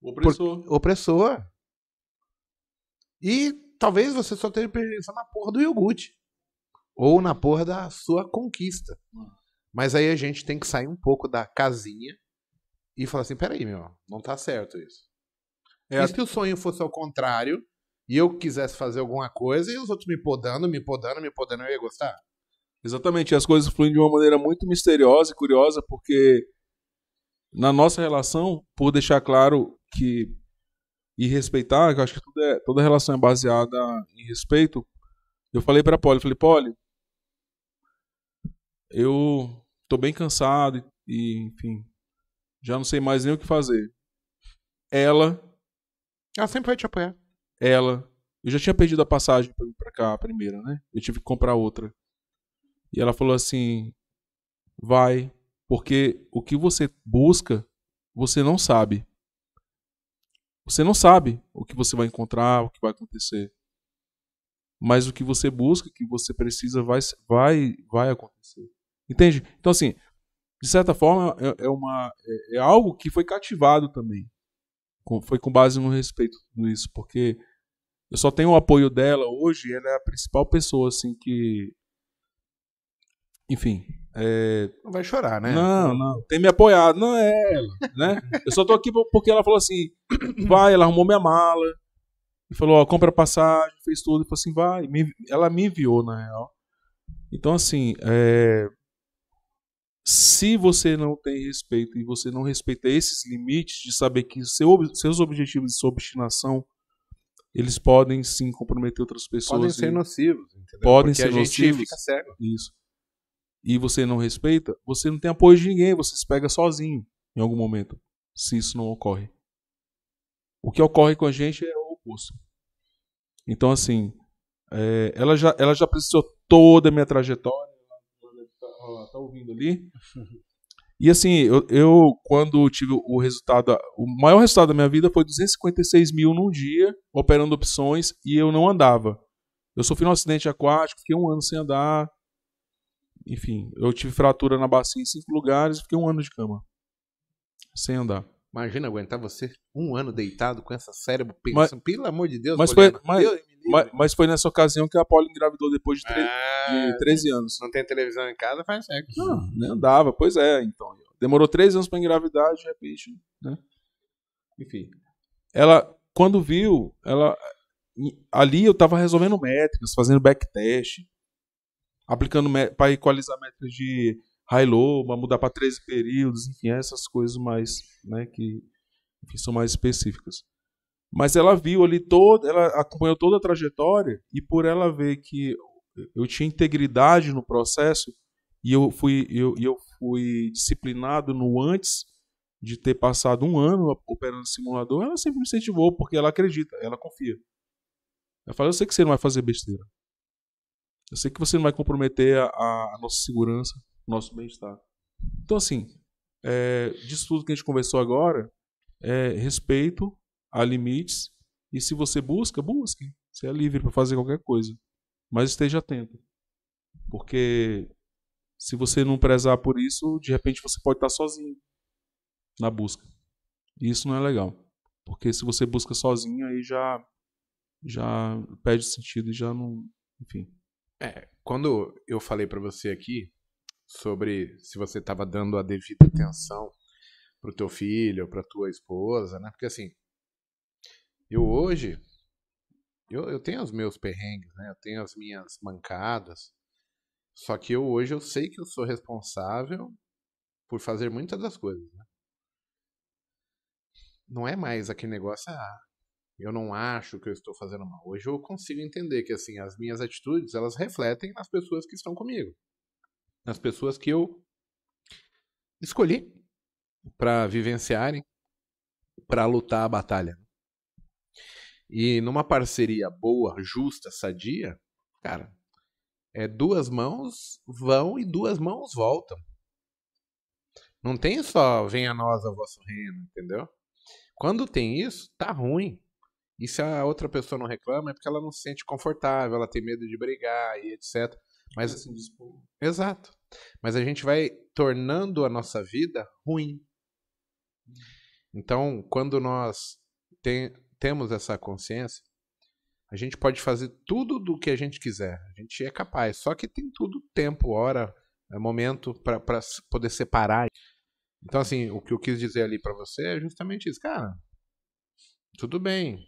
Opressor. Por... Opressor. E talvez você só tenha perdido na porra do iogurte. Ou na porra da sua conquista. Hum. Mas aí a gente tem que sair um pouco da casinha e falar assim: peraí, meu, não tá certo isso. É, e se o sonho fosse ao contrário e eu quisesse fazer alguma coisa e os outros me podando, me podando, me podando, eu ia gostar? Exatamente, as coisas fluem de uma maneira muito misteriosa e curiosa, porque na nossa relação, por deixar claro que e respeitar, que eu acho que é, toda relação é baseada em respeito, eu falei para Polly, falei, Polly, eu tô bem cansado e, enfim, já não sei mais nem o que fazer. Ela. Ela sempre vai te apoiar. Ela. Eu já tinha perdido a passagem pra cá, a primeira, né? Eu tive que comprar outra. E ela falou assim: vai, porque o que você busca, você não sabe. Você não sabe o que você vai encontrar, o que vai acontecer. Mas o que você busca, o que você precisa, vai, vai, vai acontecer. Entende? Então, assim, de certa forma, é, é uma, é, é, algo que foi cativado também. Com, foi com base no respeito nisso, porque eu só tenho o apoio dela hoje, ela é a principal pessoa, assim, que. Enfim. É... Não vai chorar, né? Não, não. Tem me apoiado. Não é ela, né? Eu só tô aqui porque ela falou assim: vai, ela arrumou minha mala. E falou: ó, compra passagem, fez tudo. E falou assim: vai. Me... Ela me enviou, na real. Então, assim, é se você não tem respeito e você não respeita esses limites de saber que seu, seus objetivos de sua obstinação eles podem sim comprometer outras pessoas. Podem ser nocivos, entendeu? Podem Porque ser a nocivos. fica cego. Isso. E você não respeita, você não tem apoio de ninguém, você se pega sozinho em algum momento, se isso não ocorre. O que ocorre com a gente é o oposto. Então, assim, é, ela, já, ela já precisou toda a minha trajetória está ouvindo ali. E assim, eu, eu, quando tive o resultado, o maior resultado da minha vida foi 256 mil num dia, operando opções, e eu não andava. Eu sofri um acidente aquático, fiquei um ano sem andar. Enfim, eu tive fratura na bacia em cinco lugares, e fiquei um ano de cama. Sem andar. Imagina aguentar você um ano deitado com essa cérebro pensando, mas, pelo amor de Deus, mas, foi, mas, Deus mas, mas, foi nessa ocasião que a Paula engravidou depois de, ah, de 13 anos. Não tem televisão em casa, faz sexo. Não, ah, nem né, andava, pois é, então. Demorou 3 anos para engravidar, de repente, né? Enfim. Ela, quando viu, ela. Ali eu tava resolvendo métricas, fazendo backtest, aplicando para equalizar métricas de high-low, mudar para 13 períodos, enfim, essas coisas mais, né, que, que são mais específicas. Mas ela viu ali toda, ela acompanhou toda a trajetória e por ela ver que eu tinha integridade no processo e eu fui, eu, eu fui disciplinado no antes de ter passado um ano operando simulador, ela sempre me incentivou porque ela acredita, ela confia. Ela fala: Eu sei que você não vai fazer besteira. Eu sei que você não vai comprometer a, a nossa segurança, o nosso bem-estar. Então, assim, é, disso tudo que a gente conversou agora, é respeito há limites, e se você busca, busque. Você é livre para fazer qualquer coisa. Mas esteja atento. Porque se você não prezar por isso, de repente você pode estar sozinho na busca. E isso não é legal. Porque se você busca sozinho, aí já já perde sentido e já não, enfim. É, quando eu falei para você aqui sobre se você estava dando a devida atenção para o teu filho, para tua esposa, né? Porque assim, eu hoje, eu, eu tenho os meus perrengues, né? Eu tenho as minhas mancadas. Só que eu hoje eu sei que eu sou responsável por fazer muitas das coisas, né? Não é mais aquele negócio, ah, eu não acho que eu estou fazendo mal. Hoje eu consigo entender que assim, as minhas atitudes, elas refletem nas pessoas que estão comigo. Nas pessoas que eu escolhi para vivenciarem, para lutar a batalha. Né. E numa parceria boa, justa, sadia, cara, é duas mãos vão e duas mãos voltam. Não tem só venha a nós ao vosso reino, entendeu? Quando tem isso, tá ruim. E se a outra pessoa não reclama, é porque ela não se sente confortável, ela tem medo de brigar e etc. Mas assim, exato. Mas a gente vai tornando a nossa vida ruim. Uhum. Então, quando nós tem, temos essa consciência, a gente pode fazer tudo do que a gente quiser. A gente é capaz. Só que tem tudo tempo, hora, né, momento para poder separar. Então, assim, o que eu quis dizer ali para você é justamente isso. Cara, tudo bem.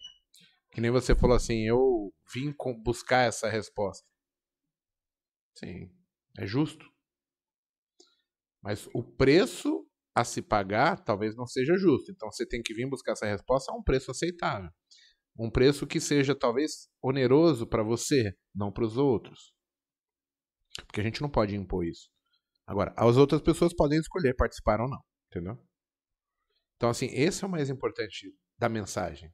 Que nem você falou assim, eu vim buscar essa resposta. Sim, é justo. Mas o preço a se pagar talvez não seja justo. Então você tem que vir buscar essa resposta a um preço aceitável. Um preço que seja talvez oneroso para você, não para os outros. Porque a gente não pode impor isso. Agora, as outras pessoas podem escolher participar ou não, entendeu? Então, assim, esse é o mais importante da mensagem.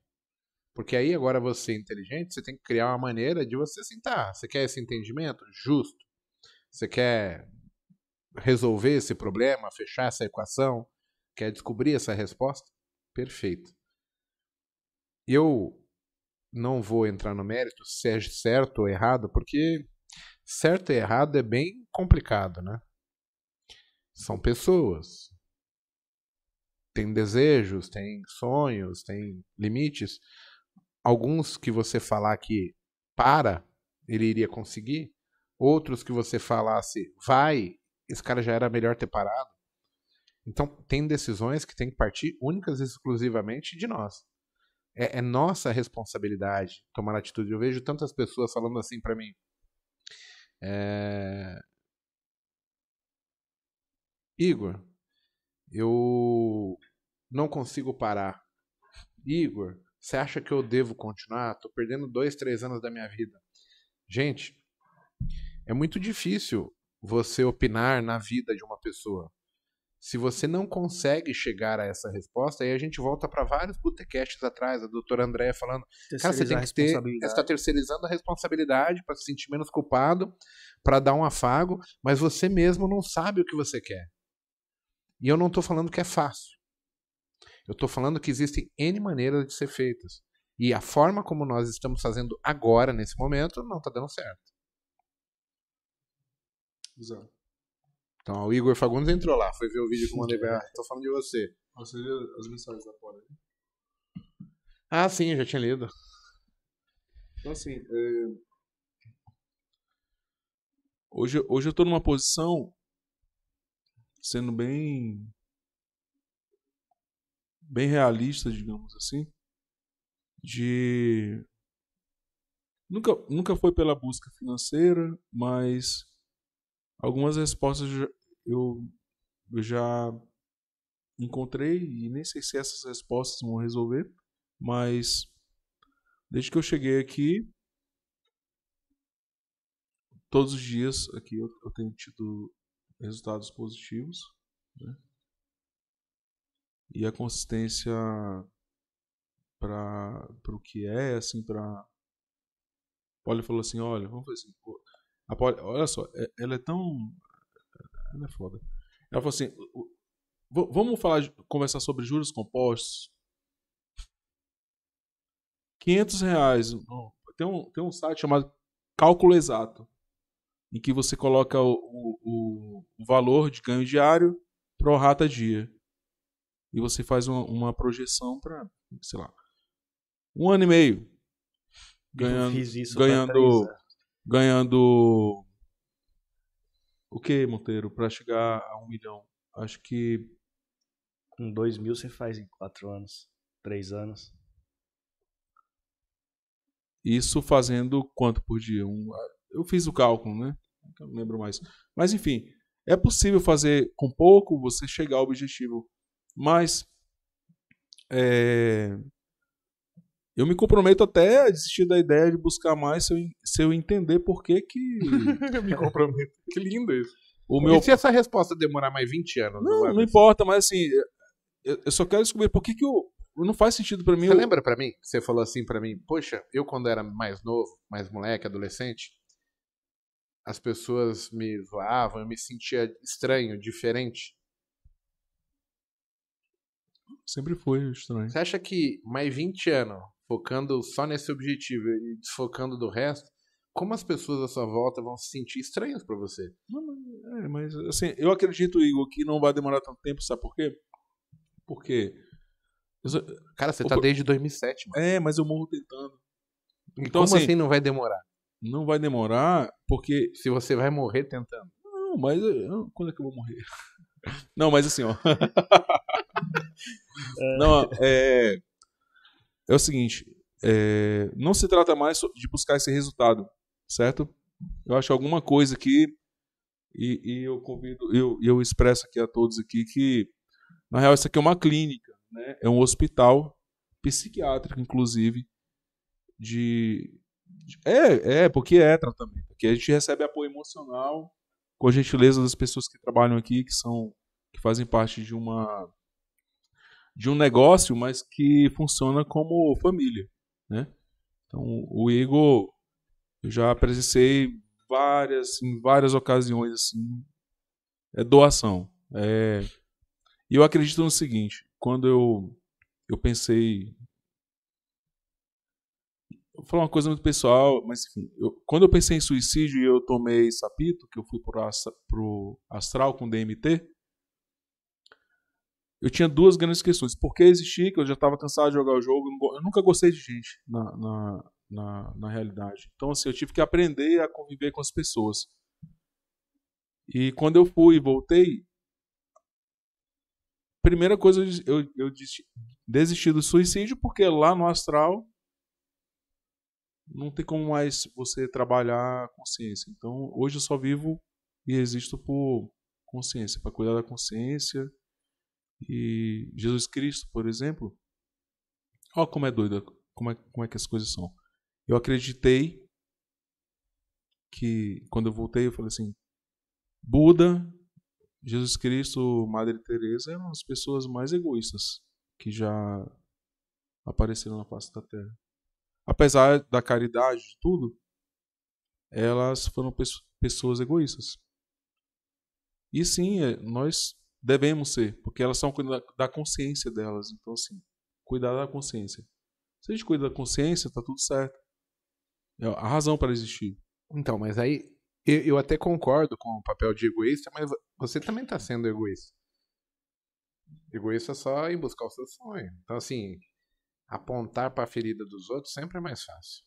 Porque aí, agora você é inteligente, você tem que criar uma maneira de você sentar. Assim, tá, você quer esse entendimento? Justo. Você quer resolver esse problema, fechar essa equação? Quer descobrir essa resposta? Perfeito. Eu não vou entrar no mérito se é certo ou errado, porque certo e errado é bem complicado, né? São pessoas. Tem desejos, tem sonhos, tem limites. Alguns que você falar que para, ele iria conseguir. Outros que você falasse vai, esse cara já era melhor ter parado. Então, tem decisões que tem que partir únicas e exclusivamente de nós. É, é nossa responsabilidade tomar atitude. Eu vejo tantas pessoas falando assim para mim. É... Igor, eu não consigo parar. Igor, você acha que eu devo continuar? Tô perdendo dois, três anos da minha vida. Gente, é muito difícil você opinar na vida de uma pessoa. Se você não consegue chegar a essa resposta, aí a gente volta para vários botecasts atrás, a doutora Andréia falando, cara, você tem que ter, você está terceirizando a responsabilidade para se sentir menos culpado, para dar um afago, mas você mesmo não sabe o que você quer. E eu não estou falando que é fácil. Eu estou falando que existem N maneiras de ser feitas. E a forma como nós estamos fazendo agora, nesse momento, não está dando certo. Então, o Igor Fagundes entrou lá, foi ver o vídeo que eu mandei pra ah, Tô falando de você. Você leu as mensagens da Poli? Ah, sim, já tinha lido. Então, assim, é... Hoje, hoje eu tô numa posição sendo bem bem realista, digamos assim, de nunca nunca foi pela busca financeira, mas Algumas respostas eu já encontrei e nem sei se essas respostas vão resolver, mas desde que eu cheguei aqui, todos os dias aqui eu, eu tenho tido resultados positivos. Né? E a consistência para o que é, assim, para. Olha, falou assim: olha, vamos fazer assim, olha só, é, ela é tão. Ela é foda. Ela falou assim: vamos falar, conversar sobre juros compostos? 500 reais. Tem um, tem um site chamado Cálculo Exato, em que você coloca o, o, o valor de ganho diário pro rata dia. E você faz uma, uma projeção para, sei lá, um ano e meio. Ganhando, ganhando ganhando o que, Monteiro, para chegar a um milhão? Acho que. Com dois mil você faz em quatro anos, três anos. Isso fazendo quanto por dia? Um, eu fiz o cálculo, né? Eu não lembro mais. Mas enfim, é possível fazer com pouco você chegar ao objetivo. Mas é, eu me comprometo até a desistir da ideia de buscar mais se eu, se eu entender por que que. me comprometo. Que lindo isso. O meu... E se essa resposta demorar mais 20 anos? Não, não, não importa, mas assim. Eu, eu, só quero descobrir por que que eu. Não faz sentido para mim. Você eu... lembra para mim que você falou assim para mim? Poxa, eu quando era mais novo, mais moleque, adolescente, as pessoas me zoavam, eu me sentia estranho, diferente. Sempre foi estranho. Você acha que mais 20 anos focando só nesse objetivo e desfocando do resto, como as pessoas à sua volta vão se sentir estranhas para você. É, mas assim, eu acredito, Igor, que não vai demorar tanto tempo, sabe por quê? Porque. Cara, você o... tá desde 2007, mano. É, mas eu morro tentando. Então, e como assim, assim não vai demorar? Não vai demorar, porque. Se você vai morrer tentando. Não, mas. Eu... Quando é que eu vou morrer? Não, mas assim, ó. não, é é o seguinte: é, não se trata mais de buscar esse resultado, certo? Eu acho alguma coisa aqui e, e eu convido, eu, eu expresso aqui a todos aqui que na real isso aqui é uma clínica, né? É um hospital psiquiátrico, inclusive, de, é, é porque é tratamento. Porque a gente recebe apoio emocional, com a gentileza das pessoas que trabalham aqui, que são que fazem parte de uma de um negócio, mas que funciona como família, né? Então, o Igor, eu já presenciei várias, em várias ocasiões, assim, é doação. É... E eu acredito no seguinte, quando eu, eu pensei... Vou falar uma coisa muito pessoal, mas enfim, eu, quando eu pensei em suicídio e eu tomei sapito, que eu fui pro, pro astral com DMT, eu tinha duas grandes questões. Por que existir, que eu já estava cansado de jogar o jogo, eu nunca gostei de gente na, na, na, na, realidade. Então, assim, eu tive que aprender a conviver com as pessoas. E quando eu fui e voltei, primeira coisa, eu, eu desisti do suicídio, porque lá no astral não tem como mais você trabalhar a consciência. Então, hoje eu só vivo e existo por consciência, para cuidar da consciência, e Jesus Cristo, por exemplo, olha como é doida, como é, como é que as coisas são. Eu acreditei que quando eu voltei, eu falei assim: Buda, Jesus Cristo, Madre Teresa eram as pessoas mais egoístas que já apareceram na face da Terra. Apesar da caridade de tudo, elas foram pessoas egoístas. E sim, é, nós devemos ser, porque elas são da consciência delas. Então, assim, cuidar da consciência. Se a gente cuida da consciência, tá tudo certo. É a razão para existir. Então, mas aí eu, eu até concordo com o papel de egoísta, mas você também está sendo egoísta. Egoísta só em buscar o seu sonho. Então, assim, apontar para a ferida dos outros sempre é mais fácil.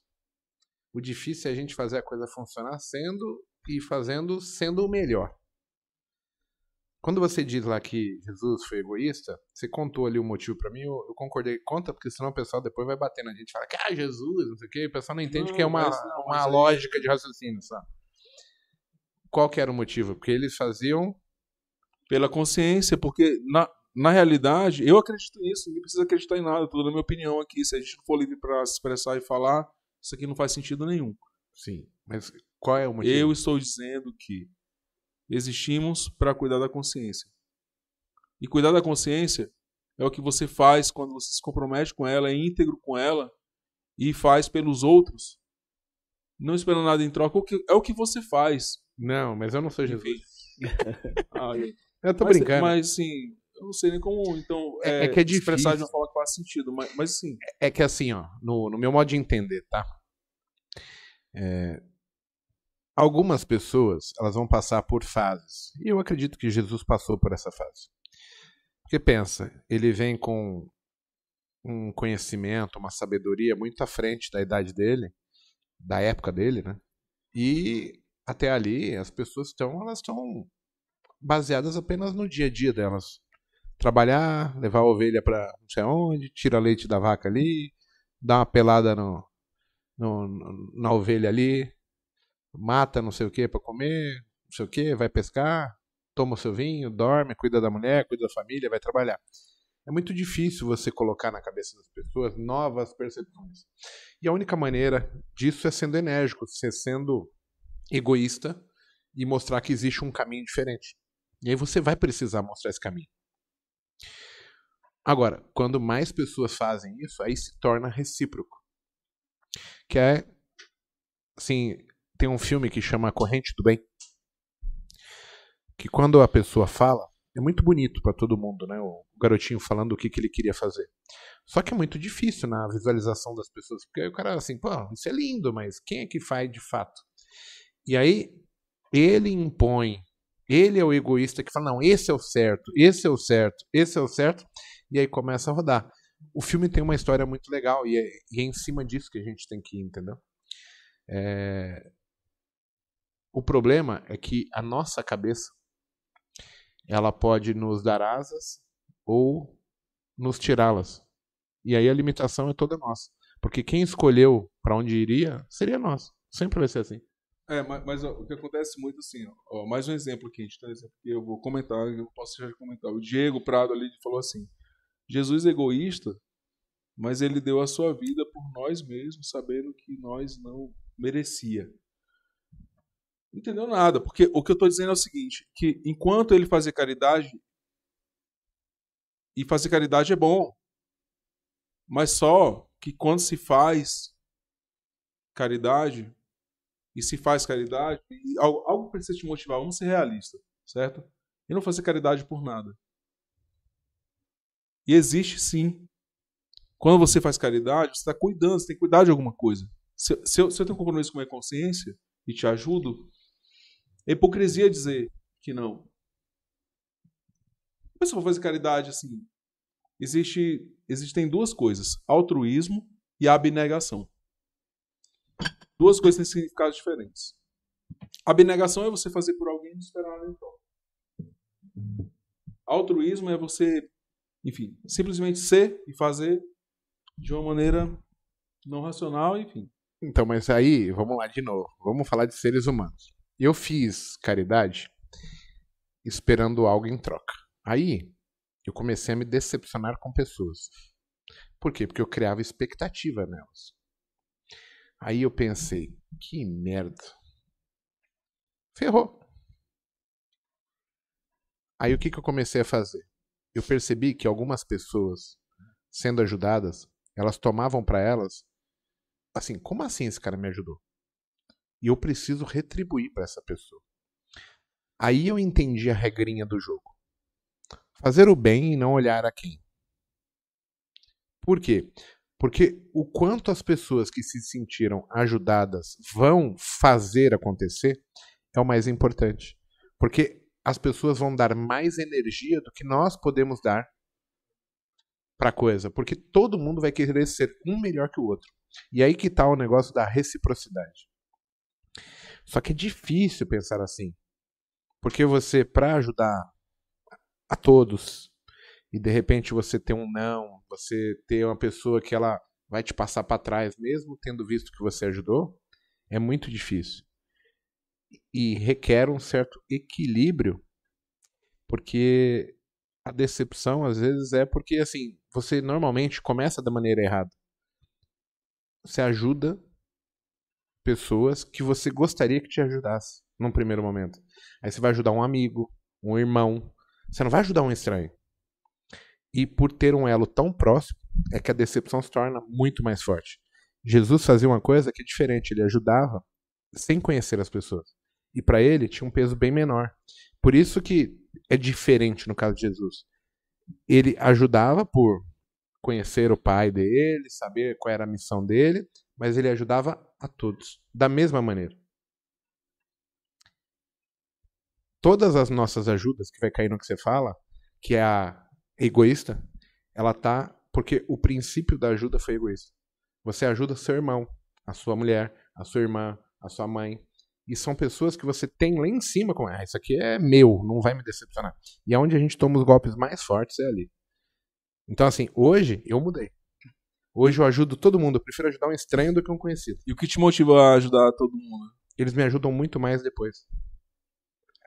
O difícil é a gente fazer a coisa funcionar sendo e fazendo sendo o melhor. Quando você diz lá uhum. que Jesus foi egoísta, você contou ali o motivo para mim, eu, eu, concordei. Conta, porque senão o pessoal depois vai bater na gente e fala que, ah, Jesus, não sei o quê. O pessoal não entende não, que é uma, não, uma lógica de raciocínio, sabe? Qual que era o motivo? Porque eles faziam... Pela consciência, porque na, na realidade, eu acredito nisso, ninguém precisa acreditar em nada, Tudo dando é minha opinião aqui. Se a gente não for livre para se expressar e falar, isso aqui não faz sentido nenhum. Sim, mas qual é o motivo? Eu estou dizendo que existimos para cuidar da consciência. E cuidar da consciência é o que você faz quando você se compromete com ela, é íntegro com ela e faz pelos outros, não esperando nada em troca. É o que você faz. Não, mas eu não sou Jesus. ah, eu tô mas, é, brincando. Mas assim, eu não sei nem como. Então, é, é, é que é difícil. expressar de uma forma que faz sentido, mas, mas sim É, é que assim, ó, no, no meu modo de entender, tá? É, Algumas pessoas, elas vão passar por fases. E eu acredito que Jesus passou por essa fase. Porque pensa, ele vem com um conhecimento, uma sabedoria muito à frente da idade dele, da época dele, né? E até ali as pessoas estão, elas estão baseadas apenas no dia a dia delas. Trabalhar, levar a ovelha para não sei onde, tira leite da vaca ali, dá uma pelada no, no, na ovelha ali, mata não sei o que para comer, não sei o que, vai pescar, toma o seu vinho, dorme, cuida da mulher, cuida da família, vai trabalhar. É muito difícil você colocar na cabeça das pessoas novas percepções. E a única maneira disso é sendo enérgico, é sendo egoísta e mostrar que existe um caminho diferente. E aí você vai precisar mostrar esse caminho. Agora, quando mais pessoas fazem isso, aí se torna recíproco. Que é, assim, tem um filme que chama Corrente do Bem, que quando a pessoa fala, é muito bonito para todo mundo, né? O garotinho falando o que, que ele queria fazer. Só que é muito difícil na visualização das pessoas, porque aí o cara é assim, pô, isso é lindo, mas quem é que faz de fato? E aí ele impõe, ele é o egoísta que fala, não, esse é o certo, esse é o certo, esse é o certo, e aí começa a rodar. O filme tem uma história muito legal e é, e é em cima disso que a gente tem que ir, entendeu? É, o problema é que a nossa cabeça ela pode nos dar asas ou nos tirá-las. E aí a limitação é toda nossa. Porque quem escolheu para onde iria seria nós. Sempre vai ser assim. É, mas, mas ó, o que acontece muito assim, ó, ó, mais um exemplo aqui, a gente tem um exemplo que eu vou comentar, eu posso já comentar. O Diego Prado ali falou assim: Jesus é egoísta, mas ele deu a sua vida por nós mesmos, sabendo que nós não merecia entendeu nada, porque o que eu estou dizendo é o seguinte, que enquanto ele fazer caridade, e fazer caridade é bom, mas só que quando se faz caridade, e se faz caridade, algo, algo precisa te motivar, vamos ser realistas, certo? E não fazer caridade por nada. E existe sim. Quando você faz caridade, você está cuidando, você tem que cuidar de alguma coisa. Se, se, eu, se eu tenho um compromisso com a minha consciência e te ajudo, é hipocrisia dizer que não. A pessoa faz caridade assim. Existe, existem duas coisas: altruísmo e abnegação. Duas coisas têm significados diferentes. Abnegação é você fazer por alguém e esperar em troca. Altruísmo é você, enfim, simplesmente ser e fazer de uma maneira não racional, enfim. Então, mas aí, vamos lá de novo. Vamos falar de seres humanos. Eu fiz caridade esperando algo em troca. Aí eu comecei a me decepcionar com pessoas. Por quê? Porque eu criava expectativa nelas. Aí eu pensei, que merda. Ferrou. Aí o que, que eu comecei a fazer? Eu percebi que algumas pessoas, sendo ajudadas, elas tomavam para elas, assim, como assim esse cara me ajudou? e eu preciso retribuir para essa pessoa. Aí eu entendi a regrinha do jogo. Fazer o bem e não olhar a quem. Por quê? Porque o quanto as pessoas que se sentiram ajudadas vão fazer acontecer é o mais importante. Porque as pessoas vão dar mais energia do que nós podemos dar para coisa, porque todo mundo vai querer ser um melhor que o outro. E aí que está o negócio da reciprocidade. Só que é difícil pensar assim. Porque você, para ajudar a todos, e de repente você ter um não, você ter uma pessoa que ela vai te passar para trás, mesmo tendo visto que você ajudou, é muito difícil. E requer um certo equilíbrio, porque a decepção às vezes é porque assim, você normalmente começa da maneira errada. Você ajuda pessoas que você gostaria que te ajudasse num primeiro momento. Aí você vai ajudar um amigo, um irmão. Você não vai ajudar um estranho. E por ter um elo tão próximo, é que a decepção se torna muito mais forte. Jesus fazia uma coisa que é diferente, ele ajudava sem conhecer as pessoas. E para ele tinha um peso bem menor. Por isso que é diferente no caso de Jesus. Ele ajudava por conhecer o pai dele, saber qual era a missão dele, mas ele ajudava a todos, da mesma maneira. Todas as nossas ajudas, que vai cair no que você fala, que é a egoísta, ela tá porque o princípio da ajuda foi egoísta. Você ajuda seu irmão, a sua mulher, a sua irmã, a sua mãe, e são pessoas que você tem lá em cima com ah, isso aqui é meu, não vai me decepcionar. E é onde a gente toma os golpes mais fortes é ali. Então assim, hoje eu mudei. Hoje eu ajudo todo mundo. Eu prefiro ajudar um estranho do que um conhecido. E o que te motiva a ajudar todo mundo? Eles me ajudam muito mais depois.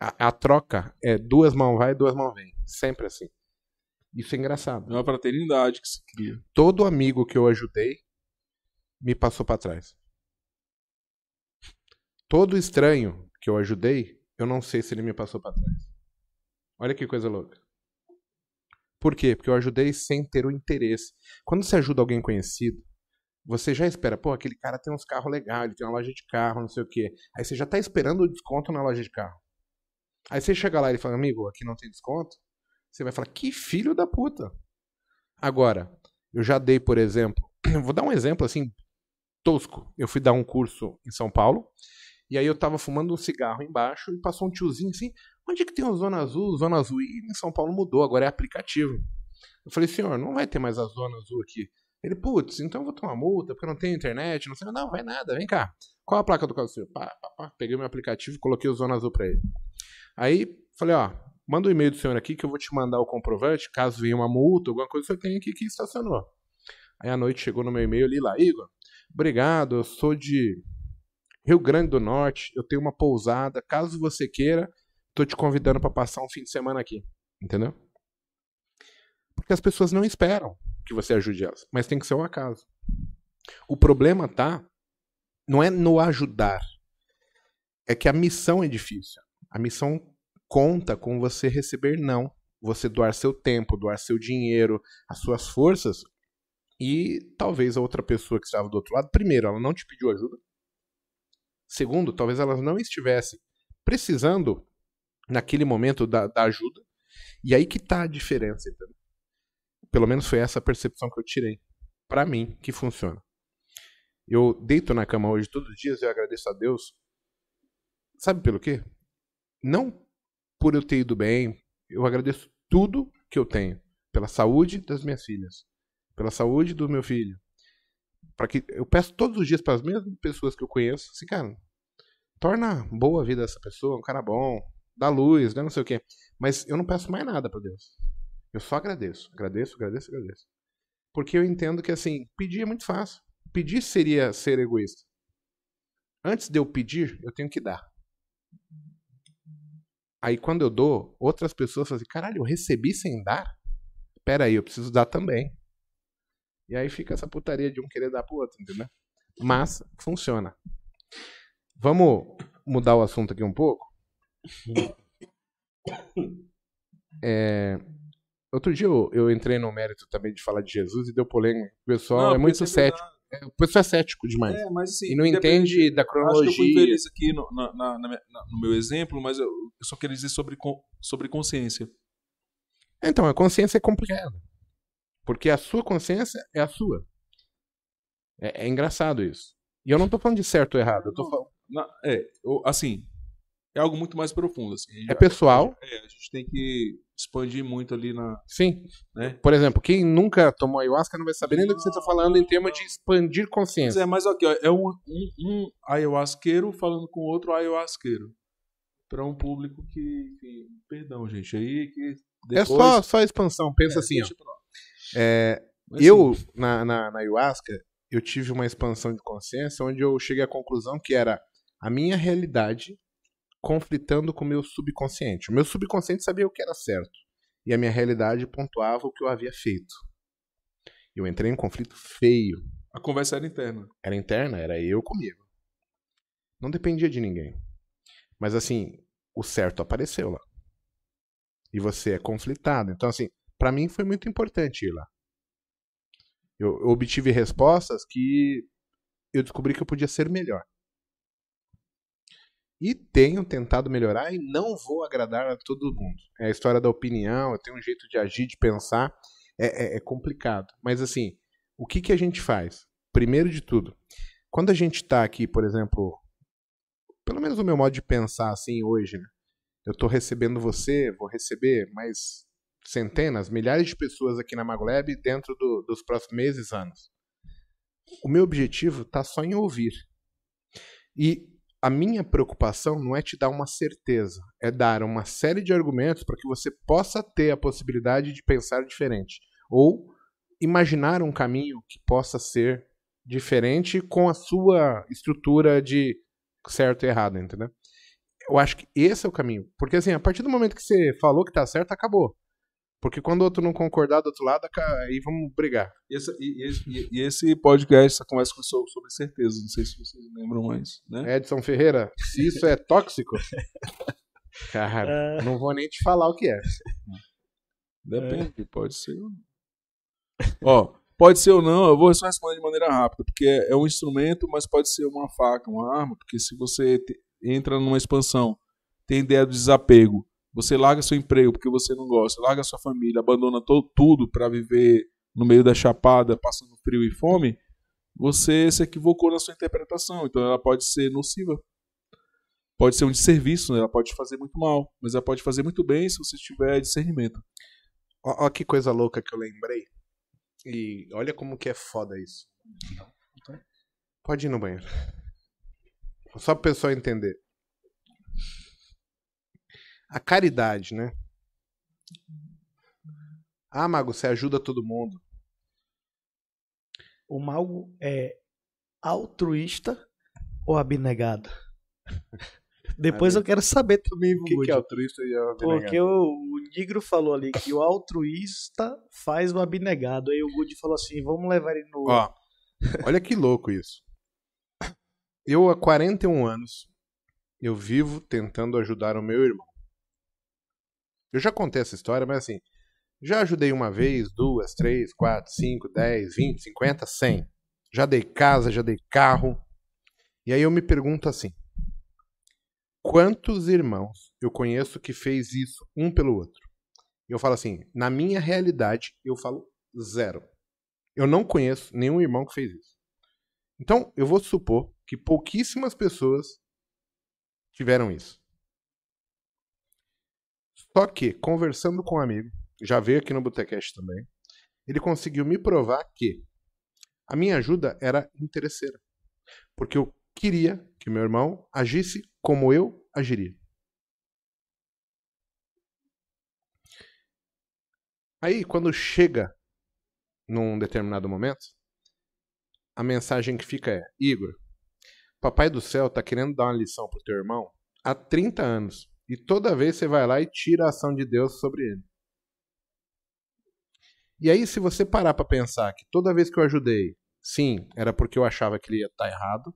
A, a troca é duas mãos vai, duas mãos vem. Sempre assim. Isso é engraçado. É uma fraternidade que se cria. Todo amigo que eu ajudei me passou para trás. Todo estranho que eu ajudei, eu não sei se ele me passou para trás. Olha que coisa louca. Por quê? Porque eu ajudei sem ter o interesse. Quando você ajuda alguém conhecido, você já espera, pô, aquele cara tem uns carros legais, ele tem uma loja de carro, não sei o quê. Aí você já tá esperando o desconto na loja de carro. Aí você chega lá e ele fala, amigo, aqui não tem desconto. Você vai falar, que filho da puta. Agora, eu já dei, por exemplo, vou dar um exemplo assim, tosco. Eu fui dar um curso em São Paulo, e aí eu tava fumando um cigarro embaixo e passou um tiozinho assim, Onde é que tem o Zona Azul, Zona Azul? E em São Paulo mudou, agora é aplicativo. Eu falei, senhor, não vai ter mais a Zona Azul aqui. Ele, putz, então eu vou tomar multa, porque eu não tenho internet, não sei. Não, vai nada, vem cá. Qual a placa do carro senhor Pá, pá, pá. Peguei meu aplicativo, e coloquei o Zona Azul pra ele. Aí, falei, ó, manda o um e-mail do senhor aqui que eu vou te mandar o comprovante, caso venha uma multa, alguma coisa que você tem aqui que estacionou. Aí à noite chegou no meu e-mail ali lá, Igor, obrigado, eu sou de Rio Grande do Norte, eu tenho uma pousada, caso você queira, tô te convidando para passar um fim de semana aqui. Entendeu? Porque as pessoas não esperam que você ajude elas, mas tem que ser um acaso. O problema tá não é no ajudar. É que a missão é difícil. A missão conta com você receber não, você doar seu tempo, doar seu dinheiro, as suas forças e talvez a outra pessoa que estava do outro lado, primeiro, ela não te pediu ajuda. Segundo, talvez ela não estivesse precisando naquele momento da, da ajuda. E aí que tá a diferença, entendeu? Pelo menos foi essa a percepção que eu tirei. para mim, que funciona. Eu deito na cama hoje todos os dias e eu agradeço a Deus. Sabe pelo quê? Não por eu ter ido bem. Eu agradeço tudo que eu tenho. Pela saúde das minhas filhas. Pela saúde do meu filho. para que Eu peço todos os dias para as mesmas pessoas que eu conheço. Assim, cara, torna boa a vida dessa pessoa, um cara bom, da luz, né? Não sei o quê. Mas eu não peço mais nada para Deus. Eu só agradeço, agradeço, agradeço, agradeço. Porque eu entendo que, assim, pedir é muito fácil. Pedir seria ser egoísta. Antes de eu pedir, eu tenho que dar. Aí quando eu dou, outras pessoas fazem, assim, caralho, eu recebi sem dar? Pera aí, eu preciso dar também. E aí fica essa putaria de um querer dar pro outro, entendeu? Mas funciona. Vamos mudar o assunto aqui um pouco. É, outro dia eu, eu, entrei no mérito também de falar de Jesus e deu polêmica. O pessoal não, é muito é cético. É, o pessoal é cético demais. É, mas, assim, e não entende da cronologia. Acho que eu fui aqui no, na, na, na, no meu exemplo, mas eu, eu só queria dizer sobre, sobre consciência. Então, a consciência é complicada. Porque a sua consciência é a sua. É, é engraçado isso. E eu não estou falando de certo ou errado. Eu tô falando... é, assim, é algo muito mais profundo. Assim. É pessoal. É, a gente tem que expandir muito ali na. Sim. Né? Por exemplo, quem nunca tomou ayahuasca não vai saber nem do que você está falando em termos de expandir consciência. Mas é, mas aqui, ó, é um, um, um ayahuasqueiro falando com outro ayahuasqueiro. Para um público que, que, Perdão, gente. Aí que é depois... É só, só expansão. Pensa é, assim. É, eu, assim, na, na, na ayahuasca, eu tive uma expansão de consciência onde eu cheguei à conclusão que era a minha realidade conflitando com o meu subconsciente. O meu subconsciente sabia o que era certo e a minha realidade pontuava o que eu havia feito. Eu entrei em um conflito feio. A conversa era interna. Era interna, era eu comigo. Não dependia de ninguém. Mas assim, o certo apareceu lá. E você é conflitado. Então assim, para mim foi muito importante ir lá. Eu, eu obtive respostas que eu descobri que eu podia ser melhor e tenho tentado melhorar e não vou agradar a todo mundo. É a história da opinião, eu tenho um jeito de agir, de pensar, é, é, é complicado. Mas assim, o que, que a gente faz? Primeiro de tudo, quando a gente está aqui, por exemplo, pelo menos o meu modo de pensar assim hoje, né? eu estou recebendo você, vou receber mais centenas, milhares de pessoas aqui na Magolab dentro do, dos próximos meses, anos. O meu objetivo está só em ouvir. E a minha preocupação não é te dar uma certeza, é dar uma série de argumentos para que você possa ter a possibilidade de pensar diferente ou imaginar um caminho que possa ser diferente com a sua estrutura de certo e errado, entendeu? Eu acho que esse é o caminho, porque assim, a partir do momento que você falou que está certo, acabou. Porque quando o outro não concordar do outro lado, aí vamos brigar. E, essa, e, e, e esse podcast, essa conversa começou sobre certeza, não sei se vocês lembram mais, né? Edson Ferreira, se isso é tóxico, cara, é. não vou nem te falar o que é. Depende, é. pode ser. Ó, pode ser ou não, eu vou só responder de maneira rápida, porque é, é um instrumento, mas pode ser uma faca, uma arma, porque se você te, entra numa expansão, tem ideia do desapego, você larga seu emprego porque você não gosta, larga sua família, abandona todo, tudo para viver no meio da chapada, passando frio e fome, você se equivocou na sua interpretação. Então ela pode ser nociva. Pode ser um desserviço, né? ela pode fazer muito mal, mas ela pode fazer muito bem se você tiver discernimento. Olha que coisa louca que eu lembrei. E olha como que é foda isso. Pode ir no banheiro. Só para o pessoa entender a caridade, né? Ah, Mago, você ajuda todo mundo. O Mago é altruísta ou abnegado? Depois eu quero saber também, O que, que, é altruísta e abnegado? Porque o, o Nigro falou ali que o altruísta faz o abnegado. Aí o Good falou assim: vamos levar ele no. Ó, olha que louco isso. Eu, há 41 anos, eu vivo tentando ajudar o meu irmão. Eu já contei essa história, mas assim, já ajudei uma vez, duas, três, quatro, cinco, dez, vinte, cinquenta, cem. Já dei casa, já dei carro. E aí eu me pergunto assim: quantos irmãos eu conheço que fez isso um pelo outro? E eu falo assim: na minha realidade, eu falo zero. Eu não conheço nenhum irmão que fez isso. Então, eu vou supor que pouquíssimas pessoas tiveram isso. Só que, conversando com um amigo, já veio aqui no Botecast também, ele conseguiu me provar que a minha ajuda era interesseira. Porque eu queria que meu irmão agisse como eu agiria. Aí, quando chega num determinado momento, a mensagem que fica é: Igor, Papai do Céu tá querendo dar uma lição pro teu irmão há 30 anos. E toda vez você vai lá e tira a ação de Deus sobre ele. E aí, se você parar para pensar que toda vez que eu ajudei, sim, era porque eu achava que ele ia estar tá errado,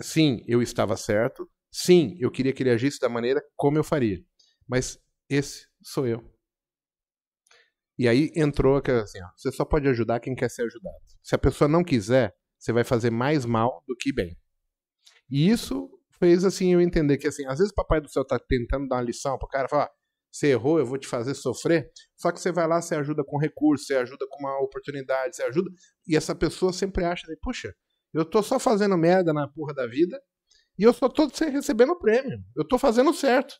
sim, eu estava certo, sim, eu queria que ele agisse da maneira como eu faria, mas esse sou eu. E aí entrou aquela assim, ó, você só pode ajudar quem quer ser ajudado. Se a pessoa não quiser, você vai fazer mais mal do que bem. E isso fez assim eu entender que assim, às vezes o papai do céu tá tentando dar uma lição pro cara, falar, ah, você errou, eu vou te fazer sofrer. Só que você vai lá, você ajuda com recurso, você ajuda com uma oportunidade, você ajuda. E essa pessoa sempre acha, né, puxa, eu tô só fazendo merda na porra da vida e eu só tô recebendo prêmio. Eu tô fazendo certo.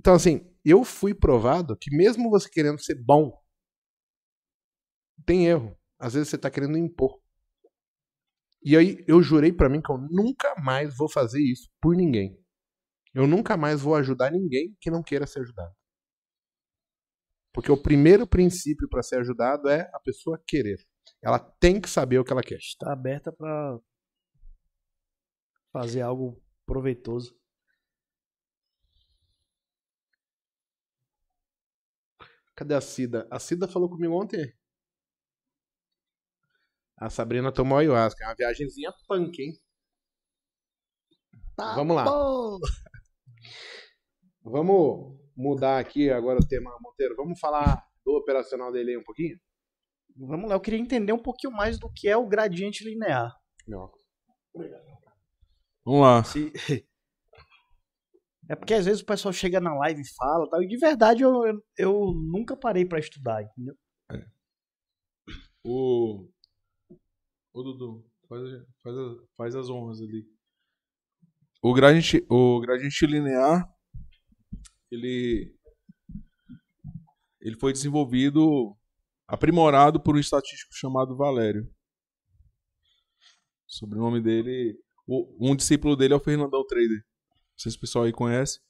Então, assim, eu fui provado que mesmo você querendo ser bom, tem erro. Às vezes você tá querendo impor. E aí eu jurei para mim que eu nunca mais vou fazer isso por ninguém. Eu nunca mais vou ajudar ninguém que não queira ser ajudado. Porque o primeiro princípio para ser ajudado é a pessoa querer. Ela tem que saber o que ela quer. Está aberta para fazer algo proveitoso. Cadê a Cida? A Cida falou comigo ontem a Sabrina tomou ayahuasca. É uma viagemzinha punk, hein? Tá Vamos lá. Vamos mudar aqui agora o tema, Monteiro. Vamos falar do operacional dele aí um pouquinho? Vamos lá. Eu queria entender um pouquinho mais do que é o gradiente linear. Não. Obrigado. Vamos lá. Se... É porque às vezes o pessoal chega na live e fala tal, e de verdade eu, eu nunca parei para estudar, entendeu? É. O... Ô Dudu, faz, faz, faz as honras ali. O gradiente, o gradiente linear, ele, ele foi desenvolvido, aprimorado por um estatístico chamado Valério. O sobrenome dele, um discípulo dele é o Fernandão Trader. Não sei se o pessoal aí conhece.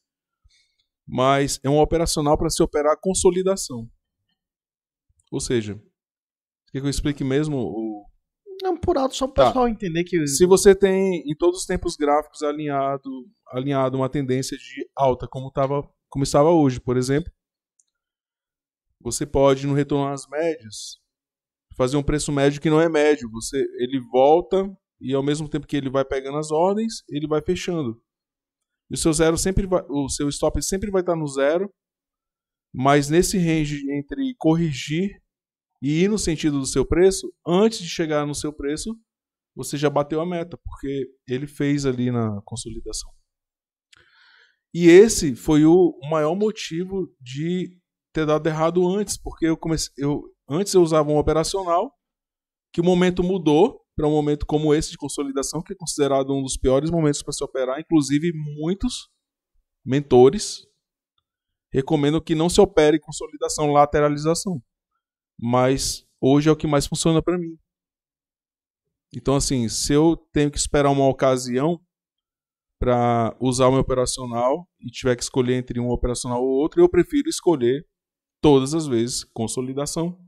Mas é um operacional para se operar a consolidação. Ou seja, quer que eu explique mesmo por alto, só para o tá. pessoal entender que. Se você tem em todos os tempos gráficos alinhado, alinhado uma tendência de alta, como tava, começava hoje, por exemplo, você pode, no retorno às médias, fazer um preço médio que não é médio. Você, ele volta e ao mesmo tempo que ele vai pegando as ordens, ele vai fechando. E o seu zero sempre vai, o seu stop sempre vai estar no zero, mas nesse range entre corrigir e ir no sentido do seu preço, antes de chegar no seu preço, você já bateu a meta, porque ele fez ali na consolidação. E esse foi o maior motivo de ter dado errado antes, porque eu comecei, eu antes eu usava um operacional que o momento mudou para um momento como esse de consolidação, que é considerado um dos piores momentos para se operar, inclusive muitos mentores recomendam que não se opere consolidação, lateralização mas hoje é o que mais funciona para mim. Então, assim, se eu tenho que esperar uma ocasião para usar o meu operacional e tiver que escolher entre um operacional ou outro, eu prefiro escolher todas as vezes consolidação,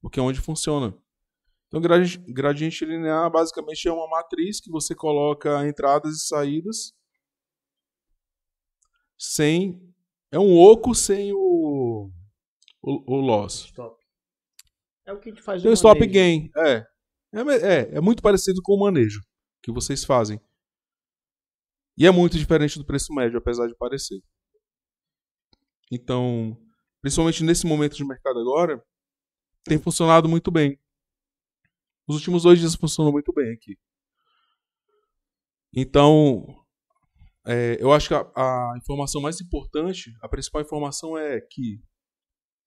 porque é onde funciona. Então, gradiente linear basicamente é uma matriz que você coloca entradas e saídas sem. É um oco sem o, o, o loss. Stop. É o que a gente faz Tem um stop game. gain. É. É, é. é muito parecido com o manejo que vocês fazem. E é muito diferente do preço médio, apesar de parecer. Então, principalmente nesse momento de mercado agora, tem funcionado muito bem. Os últimos dois dias funcionou muito bem aqui. Então, é, eu acho que a, a, informação mais importante, a principal informação é que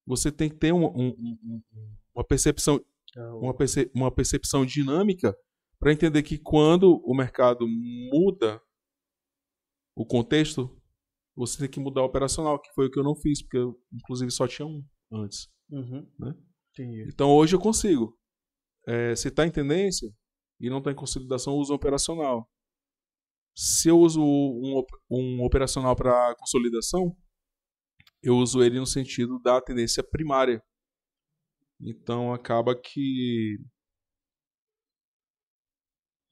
você tem que ter um, um, um, uma percepção, ah, uma, perce, uma percepção dinâmica para entender que quando o mercado muda o contexto, você tem que mudar o operacional, que foi o que eu não fiz, porque eu, inclusive, só tinha um antes. Uhum. Né? Então hoje eu consigo. É, se está em tendência e não está em consolidação, uso um operacional. Se eu uso um, um operacional para consolidação, eu uso ele no sentido da tendência primária. Então acaba que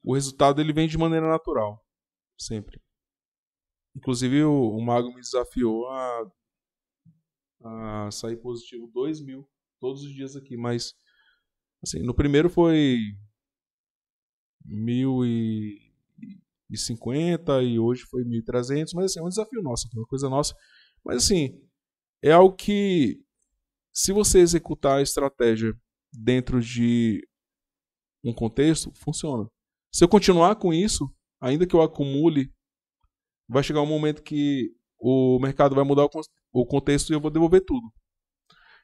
o resultado ele vem de maneira natural, sempre. Inclusive o, o mago me desafiou a, a sair positivo 2 mil todos os dias aqui, mas assim, no primeiro foi mil e, e cinquenta e hoje foi mil trezentos mas assim, é um desafio nosso, é uma coisa nossa. Mas assim, é algo que se você executar a estratégia dentro de um contexto, funciona. Se eu continuar com isso, ainda que eu acumule, vai chegar um momento que o mercado vai mudar o contexto e eu vou devolver tudo.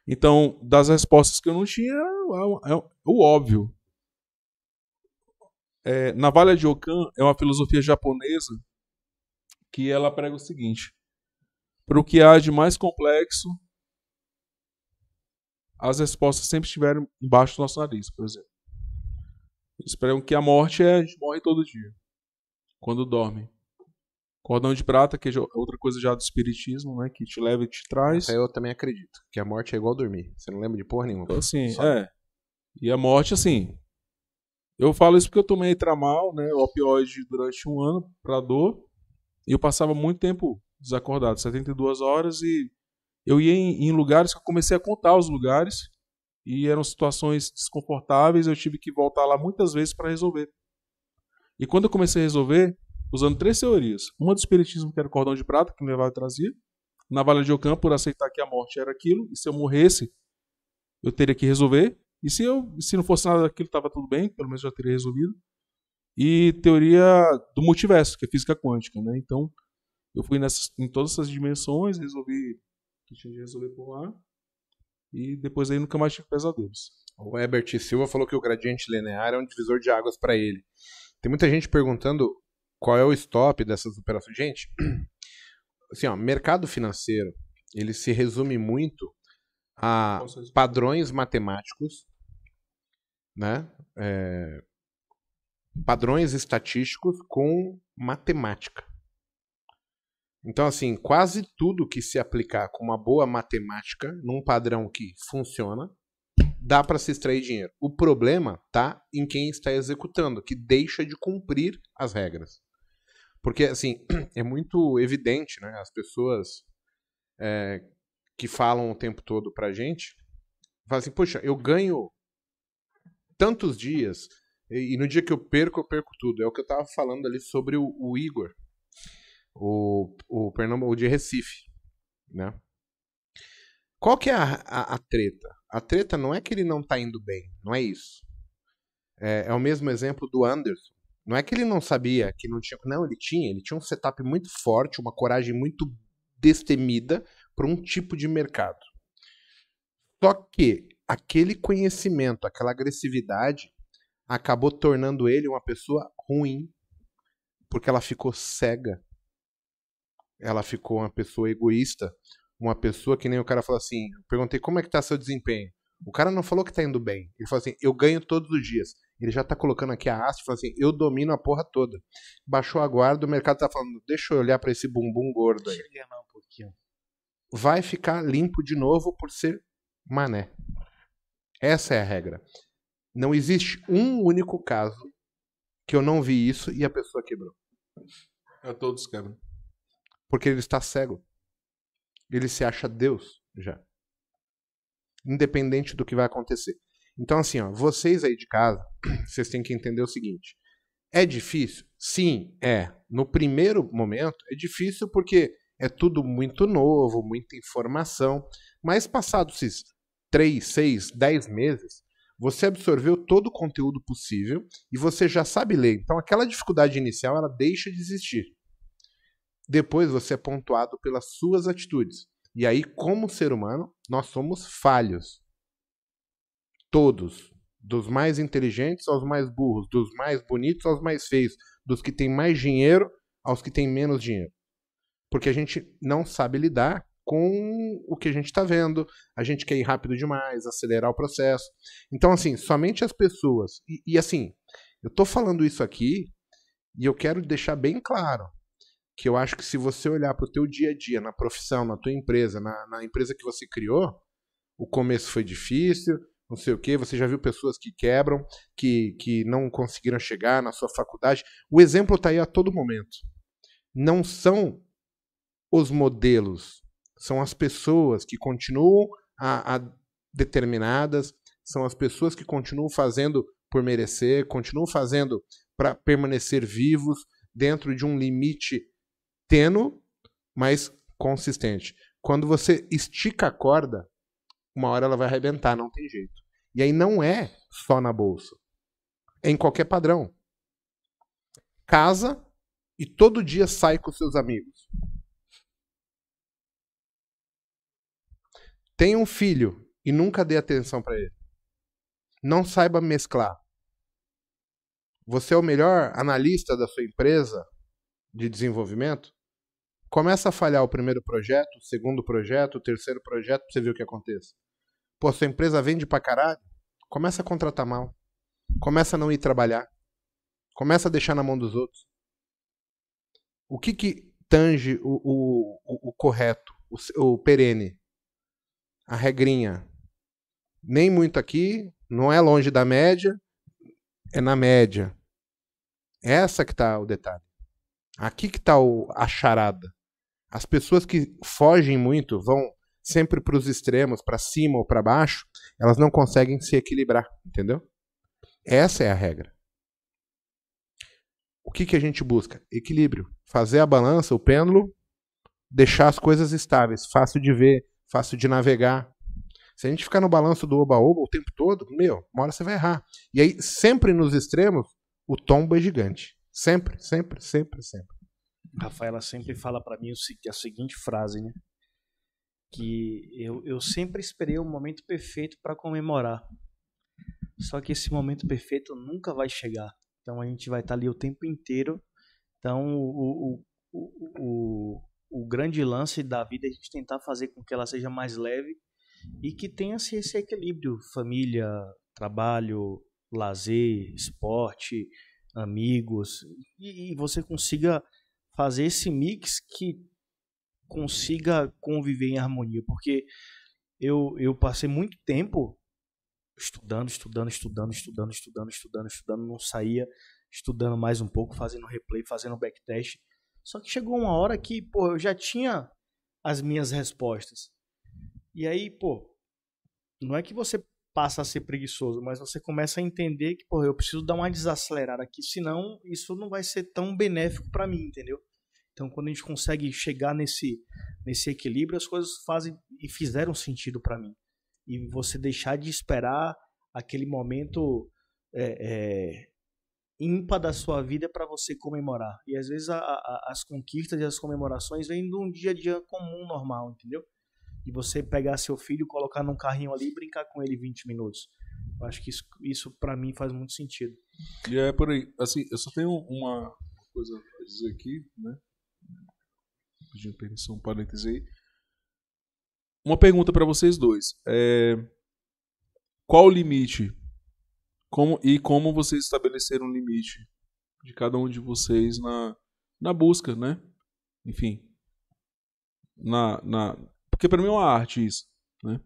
Então, das respostas que eu não tinha, é o é é óbvio. É, Vale de Okan é uma filosofia japonesa que ela prega o seguinte: para o que há de mais complexo, as respostas sempre estiveram embaixo do nosso nariz, por exemplo. Eles pregam que a morte é a gente morre todo dia, quando dorme. Cordão de prata, que é outra coisa já do espiritismo, né? Que te leva e te traz. Até eu também acredito, que a morte é igual dormir. Você não lembra de porra nenhuma. Então, assim, só. é. E a morte, assim. Eu falo isso porque eu tomei tramal, né? Opioide durante um ano pra dor. E eu passava muito tempo desacordado, 72 horas e eu ia em, em lugares que eu comecei a contar os lugares e eram situações desconfortáveis, eu tive que voltar lá muitas vezes para resolver. E quando eu comecei a resolver, usando três teorias, uma do espiritismo, que era o cordão de prata, que levava Levalho trazia, na Vale de Ocampo, por aceitar que a morte era aquilo, e se eu morresse, eu teria que resolver, e se eu se não fosse nada daquilo, estava tudo bem, pelo menos já teria resolvido. E teoria do multiverso, que é física quântica, né? Então, eu fui nessas, em todas essas dimensões, resolvi que tinha de resolver por lá. E depois aí nunca mais tive pesadelos. O Herbert Silva falou que o gradiente linear é um divisor de águas para ele. Tem muita gente perguntando qual é o stop dessas operações. Gente, assim, ó, mercado financeiro, ele se resume muito a padrões matemáticos, né? É, padrões estatísticos com matemática. Então, assim, quase tudo que se aplicar com uma boa matemática, num padrão que funciona, dá para se extrair dinheiro. O problema tá em quem está executando, que deixa de cumprir as regras. Porque, assim, é muito evidente, né? As pessoas é, que falam o tempo todo pra gente falam assim, poxa, eu ganho tantos dias e, e no dia que eu perco, eu perco tudo. É o que eu tava falando ali sobre o, o Igor o, o Pernambuco de Recife, né? Qual que é a, a, a, treta? A treta não é que ele não tá indo bem, não é isso. É, é o mesmo exemplo do Anderson. Não é que ele não sabia que não tinha. Não, ele tinha. Ele tinha um setup muito forte, uma coragem muito destemida para um tipo de mercado. Só que aquele conhecimento, aquela agressividade, acabou tornando ele uma pessoa ruim, porque ela ficou cega ela ficou uma pessoa egoísta, uma pessoa que nem o cara falou assim, perguntei como é que tá seu desempenho. O cara não falou que tá indo bem. Ele falou assim, eu ganho todos os dias. Ele já tá colocando aqui a haste, falou assim, eu domino a porra toda. Baixou a guarda, o mercado tá falando, deixa eu olhar para esse bumbum gordo aí. Deixa eu um pouquinho. Vai ficar limpo de novo por ser mané. Essa é a regra. Não existe um único caso que eu não vi isso e a pessoa quebrou. É todos quebram. Porque ele está cego. Ele se acha Deus já. Independente do que vai acontecer. Então, assim, ó, vocês aí de casa, vocês têm que entender o seguinte: é difícil? Sim, é. No primeiro momento, é difícil porque é tudo muito novo, muita informação. Mas passados esses 3, 6, 10 meses, você absorveu todo o conteúdo possível e você já sabe ler. Então, aquela dificuldade inicial ela deixa de existir. Depois você é pontuado pelas suas atitudes. E aí, como ser humano, nós somos falhos. Todos. Dos mais inteligentes aos mais burros, dos mais bonitos aos mais feios, dos que têm mais dinheiro aos que têm menos dinheiro. Porque a gente não sabe lidar com o que a gente está vendo, a gente quer ir rápido demais, acelerar o processo. Então, assim, somente as pessoas. E, e assim, eu estou falando isso aqui e eu quero deixar bem claro: que eu acho que se você olhar para o teu dia a dia, na profissão, na tua empresa, na, na empresa que você criou, o começo foi difícil, não sei o que, você já viu pessoas que quebram, que, que não conseguiram chegar na sua faculdade. O exemplo está aí a todo momento. Não são os modelos, são as pessoas que continuam a, a determinadas, são as pessoas que continuam fazendo por merecer, continuam fazendo para permanecer vivos dentro de um limite tênue, mas consistente. Quando você estica a corda, uma hora ela vai arrebentar, não tem jeito. E aí não é só na bolsa. É em qualquer padrão. Casa e todo dia sai com seus amigos. Tenha um filho e nunca dê atenção para ele. Não saiba mesclar. Você é o melhor analista da sua empresa de desenvolvimento? Começa a falhar o primeiro projeto, o segundo projeto, o terceiro projeto, pra você ver o que acontece. Pô, sua empresa vende pra caralho, começa a contratar mal. Começa a não ir trabalhar. Começa a deixar na mão dos outros. O que que tange o, o, o, o correto, o, o perene? A regrinha. Nem muito aqui, não é longe da média, é na média. Essa que tá o detalhe. Aqui que tá o, a charada as pessoas que fogem muito, vão sempre para os extremos, para cima ou para baixo, elas não conseguem se equilibrar, entendeu? Essa é a regra. O que, que a gente busca? Equilíbrio. Fazer a balança, o pêndulo, deixar as coisas estáveis, fácil de ver, fácil de navegar. Se a gente ficar no balanço do oba-oba o tempo todo, meu, uma hora você vai errar. E aí, sempre nos extremos, o tombo é gigante. Sempre, sempre, sempre, sempre. Rafaela sempre fala para mim é a seguinte frase, né? Que eu, eu sempre esperei o momento perfeito para comemorar. Só que esse momento perfeito nunca vai chegar. Então a gente vai estar tá ali o tempo inteiro. Então o, o, o, o, o grande lance da vida é a gente tentar fazer com que ela seja mais leve e que tenha assim, esse equilíbrio família, trabalho, lazer, esporte, amigos e, e você consiga fazer esse mix que consiga conviver em harmonia, porque eu, eu passei muito tempo estudando, estudando, estudando, estudando, estudando, estudando, estudando, não saía, estudando mais um pouco, fazendo replay, fazendo backtest. Só que chegou uma hora que, pô, eu já tinha as minhas respostas. E aí, pô, não é que você passa a ser preguiçoso, mas você começa a entender que, porra, eu preciso dar uma desacelerada aqui, senão isso não vai ser tão benéfico para mim, entendeu? Então, quando a gente consegue chegar nesse, nesse equilíbrio, as coisas fazem e fizeram sentido para mim. E você deixar de esperar aquele momento é, é, ímpar da sua vida para você comemorar. E às vezes a, a, as conquistas e as comemorações vêm de um dia a dia comum, normal, entendeu? de você pegar seu filho, colocar num carrinho ali e brincar com ele 20 minutos. Eu acho que isso, isso para mim faz muito sentido. E é por aí, assim, eu só tenho uma coisa a dizer aqui, né? Pedindo permissão, um parêntese aí. Uma pergunta para vocês dois. É... Qual o limite? Como, e como vocês estabeleceram o um limite de cada um de vocês na, na busca, né? Enfim, na, na, porque para mim é uma arte isso, né?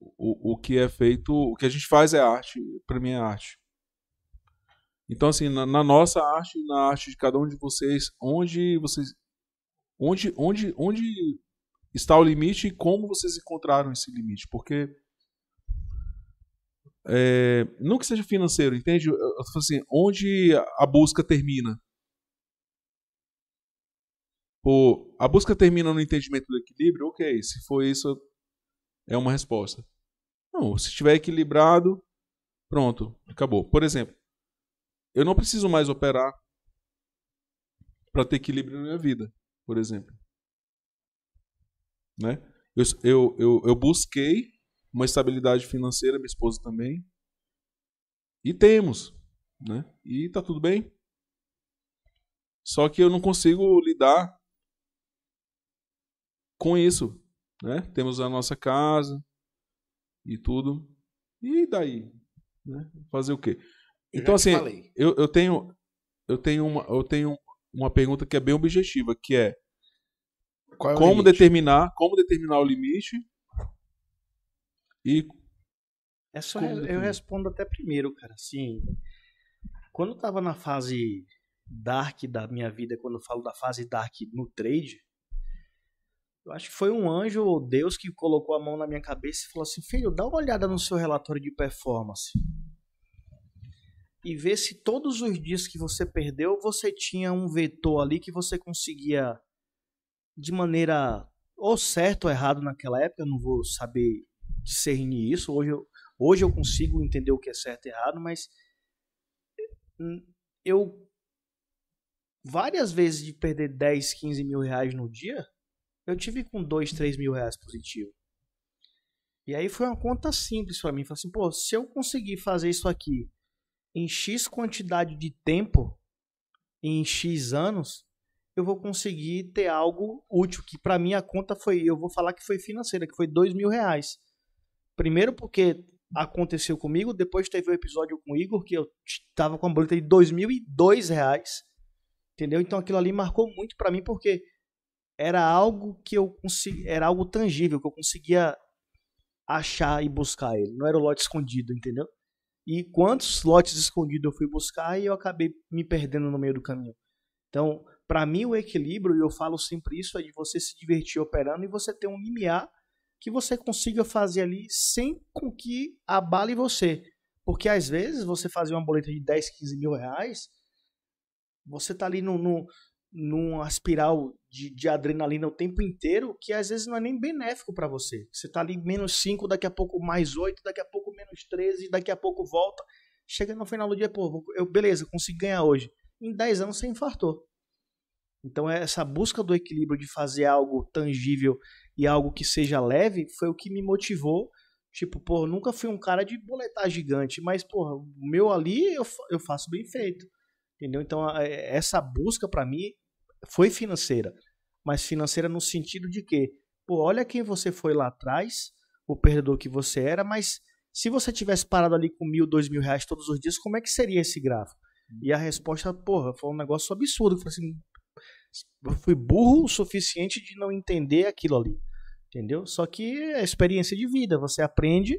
O, o que é feito, o que a gente faz é arte, para mim é arte. Então assim, na, na nossa arte, na arte de cada um de vocês, onde vocês onde onde onde está o limite e como vocês encontraram esse limite, porque é, não que seja financeiro, entende? Eu, eu assim, onde a busca termina, o tipo, a busca termina no entendimento do equilíbrio, ok. Se for isso, é uma resposta. Não, se estiver equilibrado, pronto, acabou. Por exemplo, eu não preciso mais operar para ter equilíbrio na minha vida, por exemplo. Né? Eu, eu, eu, eu busquei uma estabilidade financeira, minha esposa também. E temos, né? E tá tudo bem. Só que eu não consigo lidar com isso, né? Temos a nossa casa e tudo. E daí? Né? Fazer o quê? Então, assim, eu, eu, tenho, eu, tenho uma, eu tenho uma pergunta que é bem objetiva, que é, é como determinar como determinar o limite e é só eu, eu respondo até primeiro, cara. Assim, quando eu tava na fase dark da minha vida, quando eu falo da fase dark no trade, eu acho que foi um anjo ou Deus que colocou a mão na minha cabeça e falou assim: Filho, dá uma olhada no seu relatório de performance. E vê se todos os dias que você perdeu, você tinha um vetor ali que você conseguia, de maneira ou certa ou errada naquela época, eu não vou saber discernir isso. Hoje eu, hoje eu consigo entender o que é certo e errado, mas hum, eu várias vezes de perder 10, 15 mil reais no dia, eu tive com 2, 3 mil reais positivo. E aí foi uma conta simples para mim. Falei assim, pô, se eu conseguir fazer isso aqui em X quantidade de tempo, em X anos, eu vou conseguir ter algo útil. Que para mim a conta foi, eu vou falar que foi financeira, que foi 2 mil reais. Primeiro porque aconteceu comigo, depois teve o um episódio com o Igor, que eu tava com a boleta de dois reais. Entendeu? Então aquilo ali marcou muito para mim, porque era algo que eu consegui, era algo tangível que eu conseguia achar e buscar ele. Não era o lote escondido, entendeu? E quantos lotes escondidos eu fui buscar e eu acabei me perdendo no meio do caminho. Então, para mim o equilíbrio, e eu falo sempre isso, é de você se divertir operando e você ter um limiar que você consiga fazer ali sem com que abale você. Porque às vezes você fazer uma boleta de 10, 15 mil reais, você tá ali no, no, numa espiral de, de, adrenalina o tempo inteiro que às vezes não é nem benéfico para você. Você tá ali menos 5, daqui a pouco mais 8, daqui a pouco menos 13, daqui a pouco volta. Chega no final do dia, pô, eu, beleza, consegui ganhar hoje. Em 10 anos você infartou. Então é, essa busca do equilíbrio de fazer algo tangível e algo que seja leve foi o que me motivou. Tipo, pô, nunca fui um cara de boletar gigante, mas, pô, o meu ali eu, eu faço bem feito. Entendeu? Então, é, essa busca para mim foi financeira, mas financeira no sentido de que, pô, olha quem você foi lá atrás, o perdedor que você era, mas se você tivesse parado ali com mil, dois mil reais todos os dias, como é que seria esse gráfico? Hum. E a resposta, porra, foi um negócio absurdo. Eu, assim, eu fui burro o suficiente de não entender aquilo ali. Entendeu? Só que é experiência de vida. Você aprende.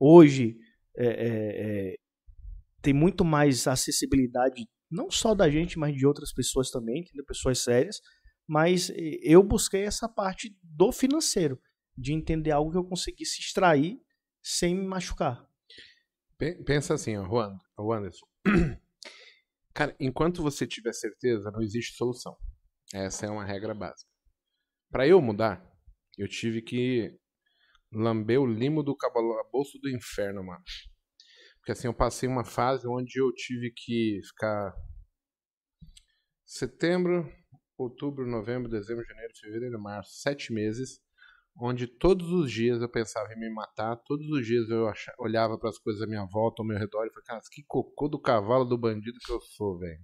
Hoje é, é, é, tem muito mais acessibilidade não só da gente, mas de outras pessoas também, pessoas sérias. Mas eu busquei essa parte do financeiro, de entender algo que eu conseguisse extrair sem me machucar. Pensa assim, ó, Juan, o Anderson. Cara, enquanto você tiver certeza, não existe solução. Essa é uma regra básica. Para eu mudar, eu tive que lamber o limo do calabouço do inferno, mano. Porque assim, eu passei uma fase onde eu tive que ficar setembro, outubro, novembro, dezembro, janeiro, fevereiro, março, sete meses, onde todos os dias eu pensava em me matar, todos os dias eu achava, olhava para as coisas à minha volta, ao meu redor e falava, cara, que cocô do cavalo do bandido que eu sou, velho.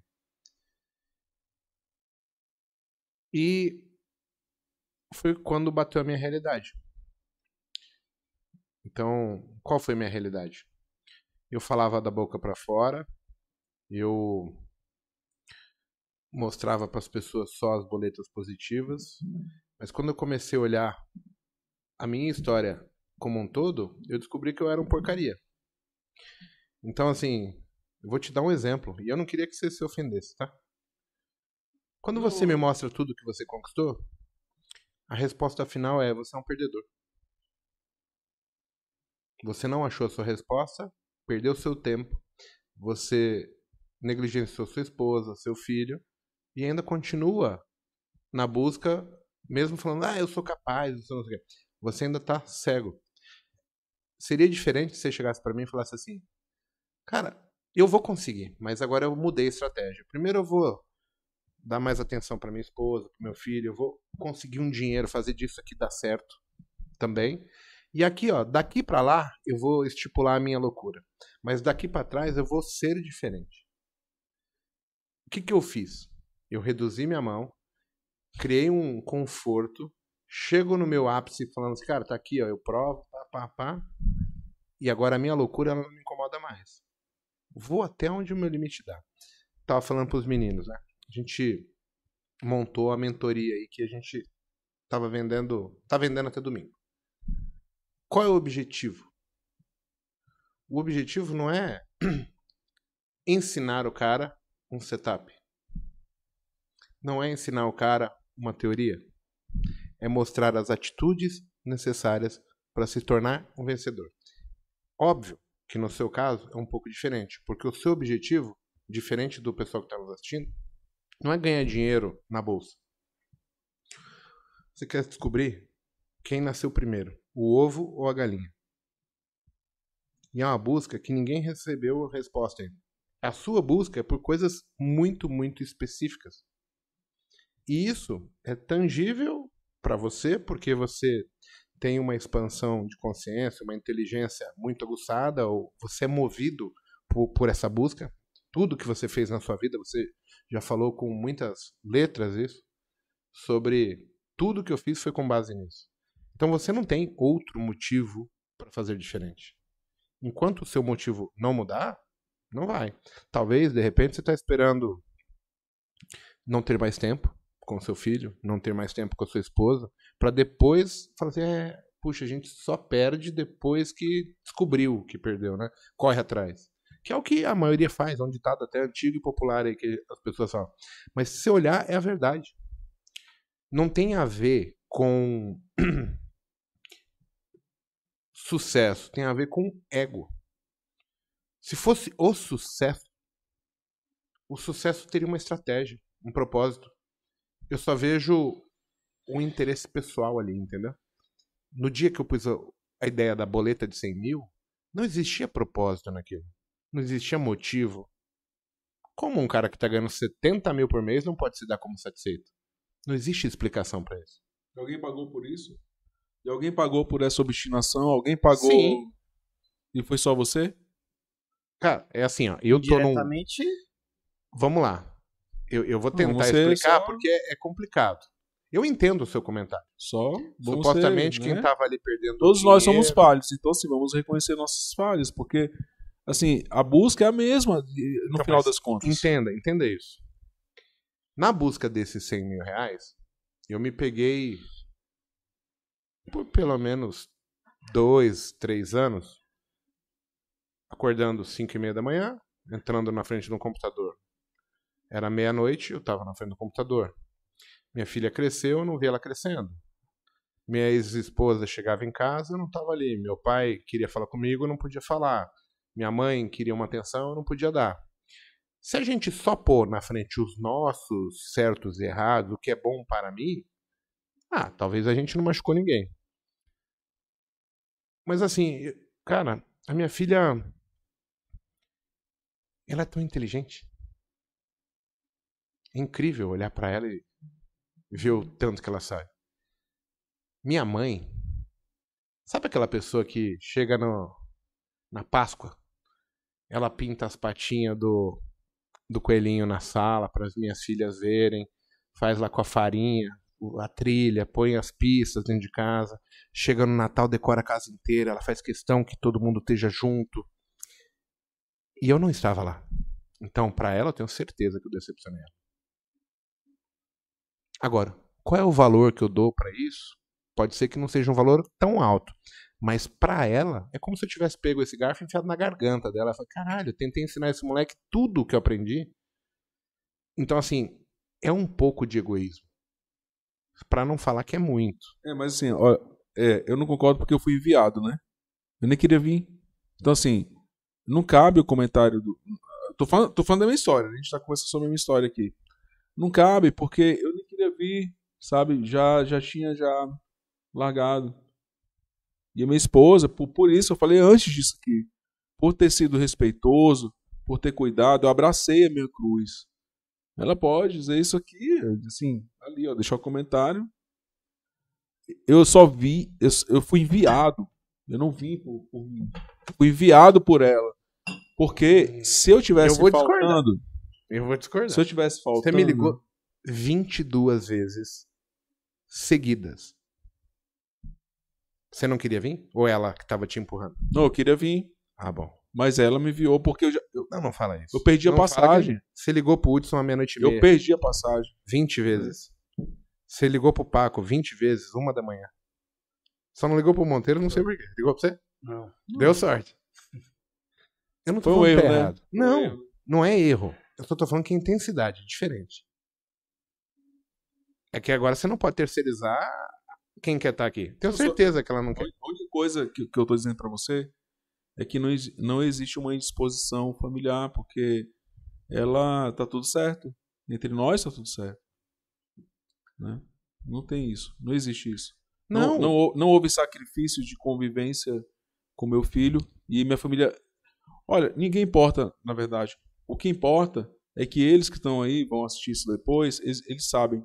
E foi quando bateu a minha realidade. Então, qual foi a minha realidade? Eu falava da boca para fora, eu mostrava para as pessoas só as boletas positivas, mas quando eu comecei a olhar a minha história como um todo, eu descobri que eu era um porcaria. Então, assim, eu vou te dar um exemplo, e eu não queria que você se ofendesse, tá? Quando você me mostra tudo que você conquistou, a resposta final é: você é um perdedor. Você não achou a sua resposta, perdeu seu tempo, você negligenciou sua esposa, seu filho, e ainda continua na busca, mesmo falando, ah, eu sou capaz, eu sou não sei o quê. Você ainda está cego. Seria diferente se você chegasse para mim e falasse assim, cara, eu vou conseguir, mas agora eu mudei a estratégia. Primeiro eu vou dar mais atenção para minha esposa, para meu filho, eu vou conseguir um dinheiro, fazer disso aqui dar certo também. E aqui, ó, daqui para lá eu vou estipular a minha loucura, mas daqui para trás eu vou ser diferente. O que que eu fiz? Eu reduzi minha mão, criei um conforto, chego no meu ápice falando assim, cara, tá aqui, ó, eu provo, pá, pá, pá. E agora a minha loucura ela não me incomoda mais. Vou até onde o meu limite dá. Tava falando pros meninos, né? A gente montou a mentoria aí que a gente tava vendendo, tá vendendo até domingo. Qual é o objetivo? O objetivo não é ensinar o cara um setup. Não é ensinar o cara uma teoria. É mostrar as atitudes necessárias para se tornar um vencedor. Óbvio que no seu caso é um pouco diferente, porque o seu objetivo, diferente do pessoal que está nos assistindo, não é ganhar dinheiro na bolsa. Você quer descobrir quem nasceu primeiro o ovo ou a galinha? E é uma busca que ninguém recebeu a resposta ainda. A sua busca é por coisas muito, muito específicas. E isso é tangível para você, porque você tem uma expansão de consciência, uma inteligência muito aguçada, ou você é movido por, por essa busca. Tudo que você fez na sua vida, você já falou com muitas letras isso, sobre tudo que eu fiz foi com base nisso. Então você não tem outro motivo para fazer diferente. Enquanto o seu motivo não mudar, não vai. Talvez, de repente, você está esperando não ter mais tempo com seu filho, não ter mais tempo com a sua esposa, para depois fazer, é, puxa, a gente só perde depois que descobriu que perdeu, né? Corre atrás. Que é o que a maioria faz, é um ditado até antigo e popular aí que as pessoas falam. Mas se você olhar, é a verdade. Não tem a ver com sucesso tem a ver com ego. Se fosse o sucesso, o sucesso teria uma estratégia, um propósito. Eu só vejo um interesse pessoal ali, entendeu? No dia que eu pus a ideia da boleta de 100 mil, não existia propósito naquilo. Não existia motivo. Como um cara que está ganhando 70 mil por mês não pode se dar como satisfeito? Não existe explicação para isso. Alguém pagou por isso? E alguém pagou por essa obstinação? Alguém pagou? Sim. E foi só você? Cara, é assim, ó. Eu tô num. Vamos lá. Eu, eu vou tentar você explicar só... porque é complicado. Eu entendo o seu comentário. Só supostamente ser, né? quem estava ali perdendo. Todos dinheiro... nós somos falhos, então assim, vamos reconhecer nossas falhas, porque assim a busca é a mesma no então, final das contas. Entenda, entenda isso. Na busca desses 100 mil reais, eu me peguei por pelo menos dois, três anos, acordando cinco e meia da manhã, entrando na frente de um computador. Era meia-noite, eu estava na frente do computador. Minha filha cresceu, eu não vi ela crescendo. Minha ex-esposa chegava em casa, eu não estava ali. Meu pai queria falar comigo, eu não podia falar. Minha mãe queria uma atenção, eu não podia dar. Se a gente só pôr na frente os nossos certos e errados, o que é bom para mim, ah, talvez a gente não machucou ninguém. Mas assim, cara, a minha filha. Ela é tão inteligente. É incrível olhar para ela e ver o tanto que ela sabe. Minha mãe. Sabe aquela pessoa que chega no, na Páscoa? Ela pinta as patinhas do, do coelhinho na sala para as minhas filhas verem. Faz lá com a farinha, a trilha, põe as pistas dentro de casa. Chega no Natal, decora a casa inteira, ela faz questão que todo mundo esteja junto. E eu não estava lá. Então, para ela, eu tenho certeza que eu decepcionei ela. Agora, qual é o valor que eu dou para isso? Pode ser que não seja um valor tão alto, mas para ela é como se eu tivesse pego esse garfo enfiado na garganta dela. Ela fala: "Caralho, eu tentei ensinar esse moleque tudo o que eu aprendi". Então assim, é um pouco de egoísmo para não falar que é muito. É, mas assim, ó, é, eu não concordo porque eu fui enviado, né? Eu nem queria vir. Então, assim, não cabe o comentário do. Tô falando, tô falando da minha história, né? a gente tá conversando sobre a minha história aqui. Não cabe, porque eu nem queria vir, sabe? Já, já tinha já largado. E a minha esposa, por, por isso eu falei antes disso aqui, por ter sido respeitoso, por ter cuidado, eu abracei a minha cruz. Ela pode dizer isso aqui, assim, ali, ó, deixar o um comentário. Eu só vi, eu, eu fui enviado. Eu não vim por, por mim. Fui enviado por ela. Porque hum. se eu tivesse eu vou faltando. Eu vou discordar. Se eu tivesse faltando. Você me ligou 22 vezes seguidas. Você não queria vir? Ou ela que tava te empurrando? Não, eu queria vir. Ah, bom. Mas ela me enviou porque eu já. Eu, não, não fala isso. Eu perdi não a passagem. Você ligou pro Hudson à meia-noite e meia. Eu perdi a passagem. 20 vezes. Você ligou pro Paco 20 vezes, uma da manhã. Só não ligou pro Monteiro, não sei por quê. Ligou pra você? Não. Deu sorte. Eu não tô Foi falando um tá erro, né? errado. Não, erro. não é erro. Eu só tô falando que a é intensidade é diferente. É que agora você não pode terceirizar quem quer estar tá aqui. Tenho certeza que ela não quer. A única coisa que, que eu tô dizendo para você é que não, não existe uma indisposição familiar, porque ela tá tudo certo. Entre nós tá tudo certo. Né? Não tem isso. Não existe isso. Não. Não, não, não houve sacrifício de convivência com meu filho e minha família. Olha, ninguém importa, na verdade. O que importa é que eles que estão aí, vão assistir isso depois, eles, eles sabem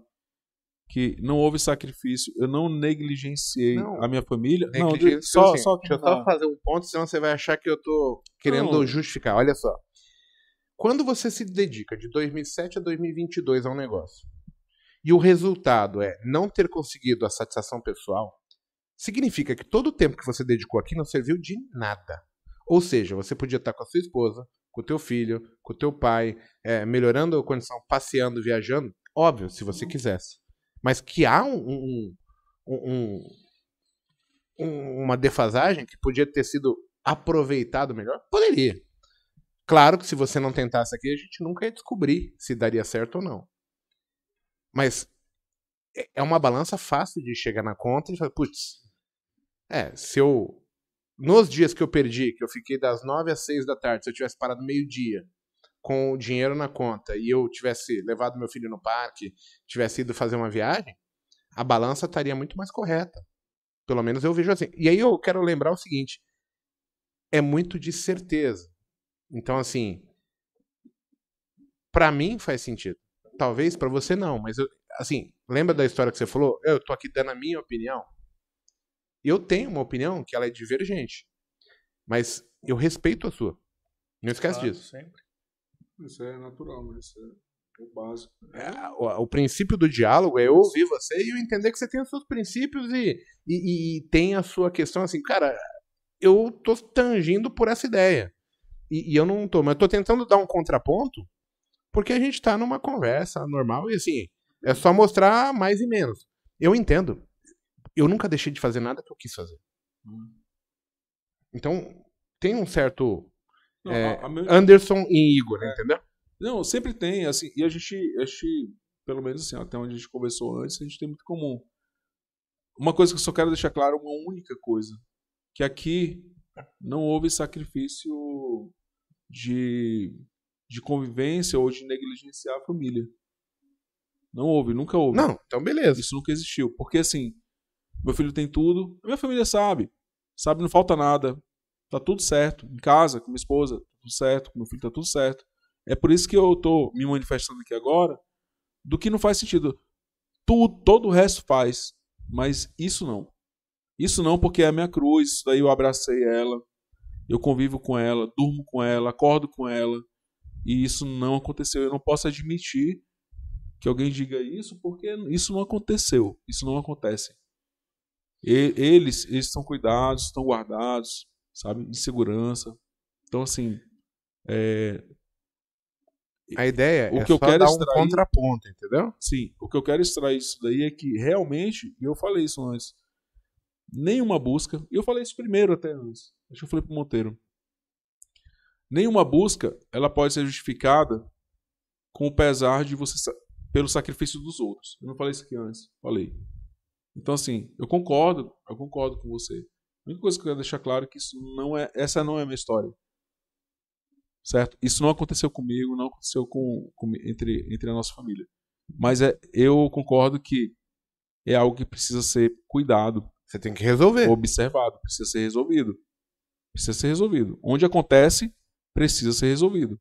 que não houve sacrifício, eu não negligenciei não, a minha família. Não, tipo só, assim, só deixa eu só fazer um ponto, senão você vai achar que eu tô querendo não. justificar. Olha só. Quando você se dedica de 2007 a 2022 a um negócio e o resultado é não ter conseguido a satisfação pessoal, significa que todo o tempo que você dedicou aqui não serviu de nada. Ou seja, você podia estar com a sua esposa, com o teu filho, com o teu pai, é, melhorando a condição, passeando, viajando. Óbvio, se você quisesse. Mas que há um, um, um, uma defasagem que podia ter sido aproveitado melhor? Poderia. Claro que se você não tentasse aqui, a gente nunca ia descobrir se daria certo ou não. Mas é, é uma balança fácil de chegar na conta e falar, putz, é, se eu. Nos dias que eu perdi, que eu fiquei das nove às seis da tarde, se eu tivesse parado meio-dia, com o dinheiro na conta e eu tivesse levado meu filho no parque, tivesse ido fazer uma viagem, a balança estaria muito mais correta. Pelo menos eu vejo assim. E aí eu quero lembrar o seguinte: é muito de certeza. Então, assim, para mim faz sentido. Talvez para você não, mas eu, assim, lembra da história que você falou? Eu tô aqui dando a minha opinião. Eu tenho uma opinião que ela é divergente, mas eu respeito a sua. Não esquece claro, disso. Sempre. Isso é natural, mas né? isso é, é o básico. Né? É, o, o, princípio do diálogo é eu ouvir você e eu entender que você tem os seus princípios e, e, e tem a sua questão assim, cara, eu tô tangindo por essa ideia. E, e, eu não tô, mas eu tô tentando dar um contraponto porque a gente tá numa conversa normal e assim, é só mostrar mais e menos. Eu entendo. Eu nunca deixei de fazer nada que eu quis fazer. Hum. Então, tem um certo não, é, a, a... Anderson e Igor, é. entendeu? Não, sempre tem, assim, e a gente, a gente, pelo menos assim, até onde a gente conversou antes, a gente tem muito comum. Uma coisa que eu só quero deixar claro, uma única coisa, que aqui não houve sacrifício de, de convivência ou de negligenciar a família. Não houve, nunca houve. Não, então beleza. Isso nunca existiu, porque assim, meu filho tem tudo, minha família sabe, sabe, não falta nada, Tá tudo certo. Em casa, com minha esposa, tá tudo certo. Com meu filho, tá tudo certo. É por isso que eu tô me manifestando aqui agora do que não faz sentido. Tudo, todo o resto faz, mas isso não. Isso não porque é a minha cruz, isso daí eu abracei ela, eu convivo com ela, durmo com ela, acordo com ela, e isso não aconteceu. Eu não posso admitir que alguém diga isso porque isso não aconteceu, isso não acontece. eles, eles estão cuidados, estão guardados, sabe? segurança Então, assim. É... A ideia o é que eu quero dar extrair... um contraponto, entendeu? Sim. O que eu quero extrair isso daí é que realmente, e eu falei isso antes, nenhuma busca, e eu falei isso primeiro até antes, acho que eu falei pro Monteiro, nenhuma busca ela pode ser justificada com o pesar de você pelo sacrifício dos outros. Eu não falei isso aqui antes, falei. Então assim, eu concordo, eu concordo com você. A única coisa que eu quero deixar claro é que isso não é, essa não é a minha história. Certo? Isso não aconteceu comigo, não aconteceu com, com entre, entre a nossa família. Mas é, eu concordo que é algo que precisa ser cuidado. Você tem que resolver. Observado, precisa ser resolvido. Precisa ser resolvido. Onde acontece, precisa ser resolvido.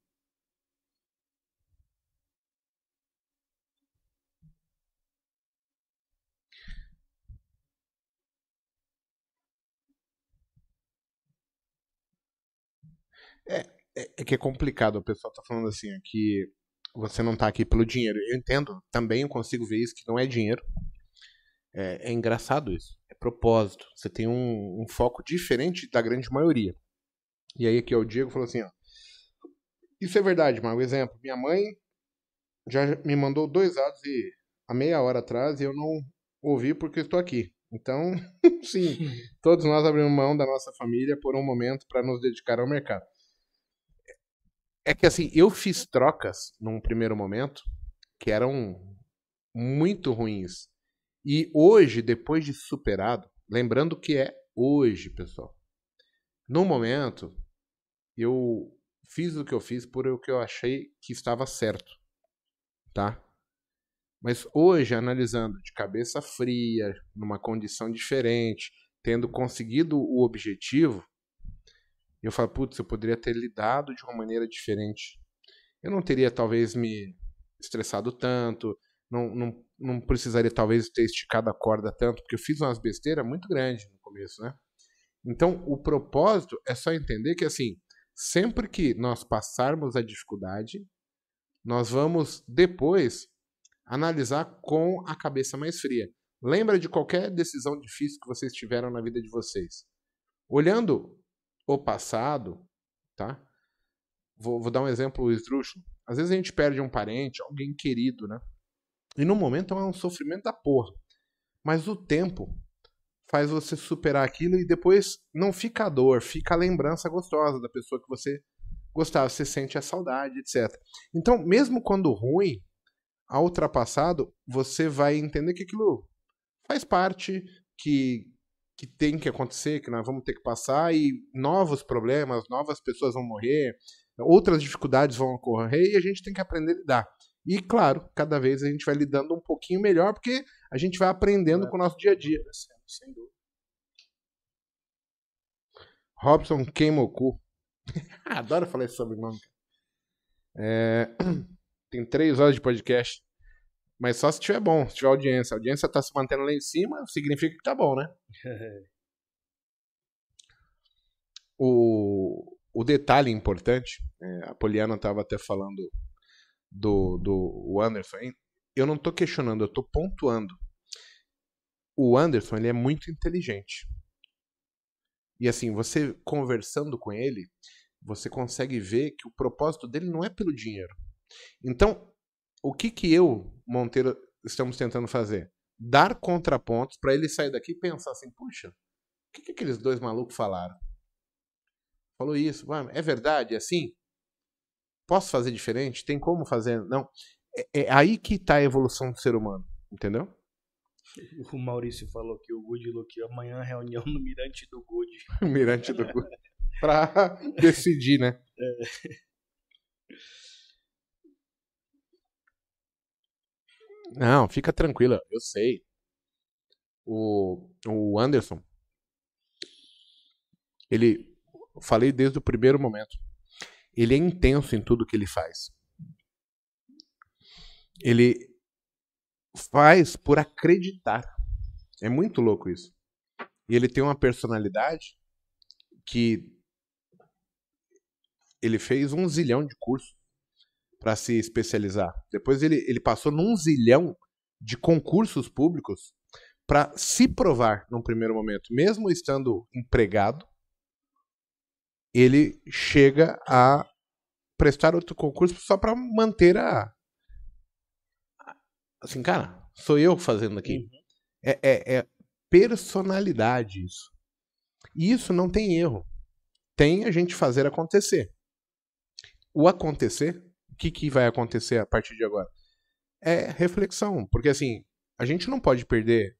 É, é, é que é complicado. O pessoal tá falando assim, é que você não tá aqui pelo dinheiro. Eu entendo, também eu consigo ver isso, que não é dinheiro. É, é engraçado isso. É propósito. Você tem um, um, foco diferente da grande maioria. E aí aqui ó, o Diego falou assim, ó. Isso é verdade, Mago. Exemplo, minha mãe já me mandou dois atos e há meia hora atrás e eu não ouvi porque estou aqui. Então, sim, todos nós abrimos mão da nossa família por um momento para nos dedicar ao mercado. É que assim, eu fiz trocas num primeiro momento que eram muito ruins. E hoje, depois de superado, lembrando que é hoje, pessoal. No momento, eu fiz o que eu fiz por o que eu achei que estava certo, tá? Mas hoje, analisando de cabeça fria, numa condição diferente, tendo conseguido o objetivo, e eu falo, putz, eu poderia ter lidado de uma maneira diferente. Eu não teria, talvez, me estressado tanto, não, não, não precisaria, talvez, ter esticado a corda tanto, porque eu fiz umas besteiras muito grandes no começo, né? Então, o propósito é só entender que, assim, sempre que nós passarmos a dificuldade, nós vamos depois analisar com a cabeça mais fria. Lembra de qualquer decisão difícil que vocês tiveram na vida de vocês. Olhando o passado, tá? Vou, vou dar um exemplo esdrúxulo. Às vezes a gente perde um parente, alguém querido, né? E no momento é um sofrimento da porra. Mas o tempo faz você superar aquilo e depois não fica a dor, fica a lembrança gostosa da pessoa que você gostava, você sente a saudade, etc. Então, mesmo quando ruim, a ultrapassado, você vai entender que aquilo faz parte, que que tem que acontecer, que nós vamos ter que passar e novos problemas, novas pessoas vão morrer, outras dificuldades vão ocorrer e a gente tem que aprender a lidar. E claro, cada vez a gente vai lidando um pouquinho melhor porque a gente vai aprendendo é, com o nosso dia a dia. É sem dúvida. Robson Keimoku. Adoro falar esse sobrenome. É... Tem três horas de podcast. Mas só se tiver bom, se tiver audiência. A audiência tá se mantendo lá em cima, significa que tá bom, né? o, o detalhe importante, é, a Poliana estava até falando do, do Anderson. Eu não estou questionando, eu estou pontuando. O Anderson ele é muito inteligente. E assim, você conversando com ele, você consegue ver que o propósito dele não é pelo dinheiro. Então, o que que eu Monteiro estamos tentando fazer? Dar contrapontos para ele sair daqui e pensar assim: puxa, o que, que aqueles dois malucos falaram? Falou isso, é verdade, é assim? Posso fazer diferente? Tem como fazer? Não. É, é aí que está a evolução do ser humano, entendeu? O Maurício falou que o Good que amanhã é reunião no Mirante do Good. Mirante do Good. para decidir, né? É. Não, fica tranquila, eu sei. O, o Anderson, ele, falei desde o primeiro momento, ele é intenso em tudo que ele faz. Ele faz por acreditar. É muito louco isso. E ele tem uma personalidade que ele fez um zilhão de cursos para se especializar. Depois ele, ele passou num zilhão de concursos públicos para se provar num primeiro momento, mesmo estando empregado, ele chega a prestar outro concurso só para manter a assim, cara, sou eu fazendo aqui. Uhum. É, é, é, personalidade isso. E isso não tem erro. Tem a gente fazer acontecer. O acontecer que, que vai acontecer a partir de agora? É reflexão, porque assim, a gente não pode perder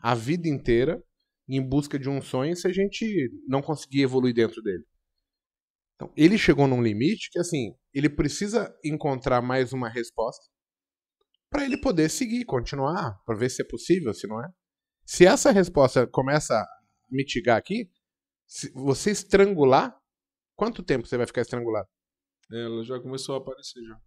a vida inteira em busca de um sonho se a gente não conseguir evoluir dentro dele. Então, ele chegou num limite que assim, ele precisa encontrar mais uma resposta para ele poder seguir, continuar, para ver se é possível, se não é. Se essa resposta começa a mitigar aqui, se você estrangular, quanto tempo você vai ficar estrangulado? É, ela já começou a aparecer já.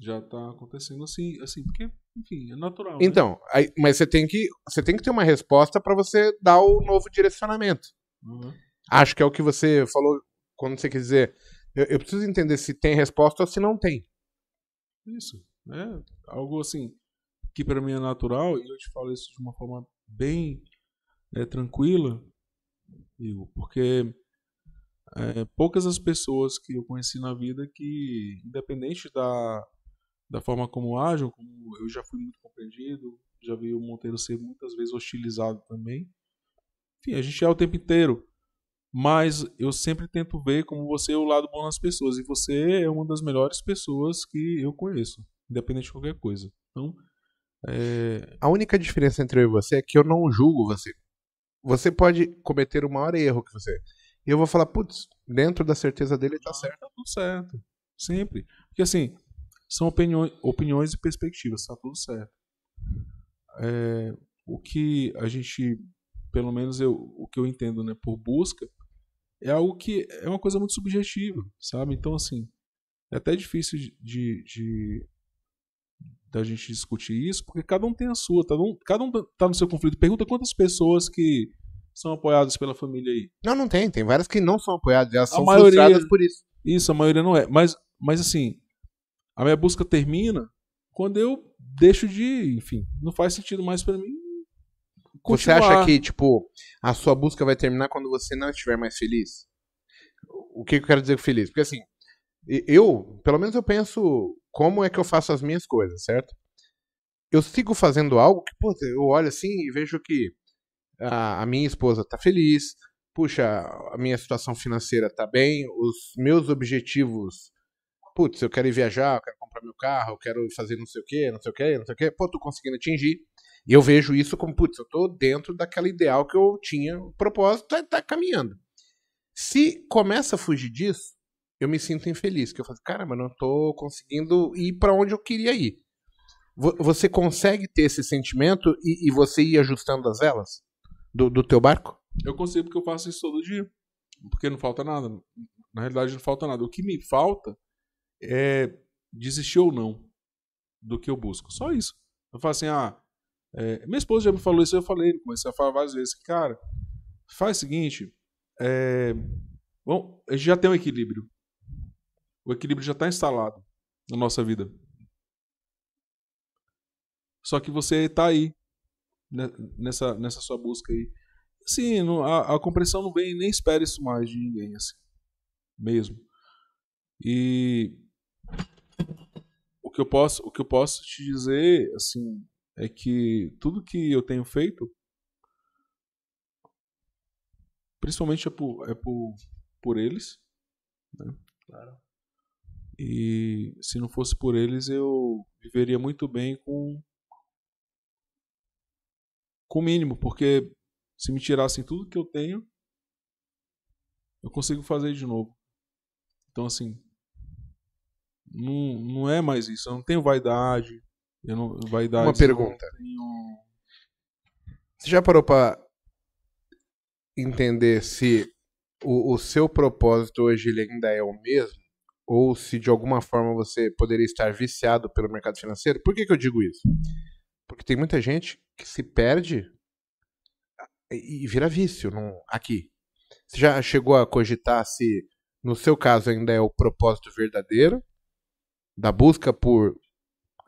Já tá acontecendo assim, assim, porque, enfim, é natural. Né? Então, né? aí, mas você tem que, você tem que ter uma resposta para você dar o novo direcionamento. Uhum. Acho que é o que você falou quando você quer dizer, eu, eu preciso entender se tem resposta ou se não tem. Isso, né? Algo assim que para mim é natural e eu te falo isso de uma forma bem é, tranquila, Igor, porque é, poucas as pessoas que eu conheci na vida que, independente da, da forma como agem, como eu já fui muito compreendido, já vi o Monteiro ser muitas vezes hostilizado também. Enfim, a gente é o tempo inteiro. Mas eu sempre tento ver como você é o lado bom nas pessoas. E você é uma das melhores pessoas que eu conheço, independente de qualquer coisa. Então. É... A única diferença entre eu e você é que eu não julgo você. Você pode cometer o maior erro que você e eu vou falar, putz, dentro da certeza dele tá, tá certo. Tá tudo certo. Sempre. Porque assim, são opiniões, opiniões e perspectivas, tá tudo certo. É, o que a gente, pelo menos eu, o que eu entendo, né, por busca, é algo que é uma coisa muito subjetiva, sabe? Então, assim, é até difícil de, de da gente discutir isso, porque cada um tem a sua, cada tá um, cada um tá no seu conflito. Pergunta quantas pessoas que são apoiadas pela família aí? Não, não tem. Tem várias que não são apoiadas. Elas a são maioria, frustradas por isso. Isso, a maioria não é. Mas, mas assim, a minha busca termina quando eu deixo de. Enfim, não faz sentido mais para mim. Continuar. Você acha que, tipo, a sua busca vai terminar quando você não estiver mais feliz? O que, eu quero dizer com feliz? Porque assim, eu, pelo menos eu penso como é que eu faço as minhas coisas, certo? Eu sigo fazendo algo que, pô, eu olho assim e vejo que a, minha esposa está feliz, puxa, a minha situação financeira está bem, os meus objetivos, putz, eu quero ir viajar, eu quero comprar meu carro, eu quero fazer não sei o que, não sei o que, não sei o que, pô, estou conseguindo atingir. E eu vejo isso como, putz, eu estou dentro daquela ideal que eu tinha, o propósito tá, tá caminhando. Se começa a fugir disso, eu me sinto infeliz, que eu falo, cara, mas não estou conseguindo ir para onde eu queria ir. Você consegue ter esse sentimento e, e você ir ajustando as velas? do, do teu barco? Eu consigo porque eu faço isso todo dia. Porque não falta nada. Na realidade, não falta nada. O que me falta é desistir ou não do que eu busco. Só isso. Eu falo assim, ah, é, minha esposa já me falou isso, eu falei, comecei a falar várias vezes, cara, faz o seguinte, é, bom, a gente já tem um equilíbrio. O equilíbrio já está instalado na nossa vida. Só que você está aí, nessa, nessa sua busca aí. Sim, a, a, compreensão não vem nem espera isso mais de ninguém, assim. Mesmo. E o que eu posso, o que eu posso te dizer, assim, é que tudo que eu tenho feito, principalmente é por, é por, por eles, né? Claro. E se não fosse por eles, eu viveria muito bem com com o mínimo, porque se me tirassem tudo que eu tenho, eu consigo fazer de novo. Então, assim, não, não é mais isso. Eu não tenho vaidade. Eu não, vaidade Uma pergunta. Tenho... Você já parou pra entender se o, o seu propósito hoje ele ainda é o mesmo? Ou se de alguma forma você poderia estar viciado pelo mercado financeiro? Por que, que eu digo isso? Porque tem muita gente que se perde e vira vício no, aqui. Você já chegou a cogitar se, no seu caso, ainda é o propósito verdadeiro da busca por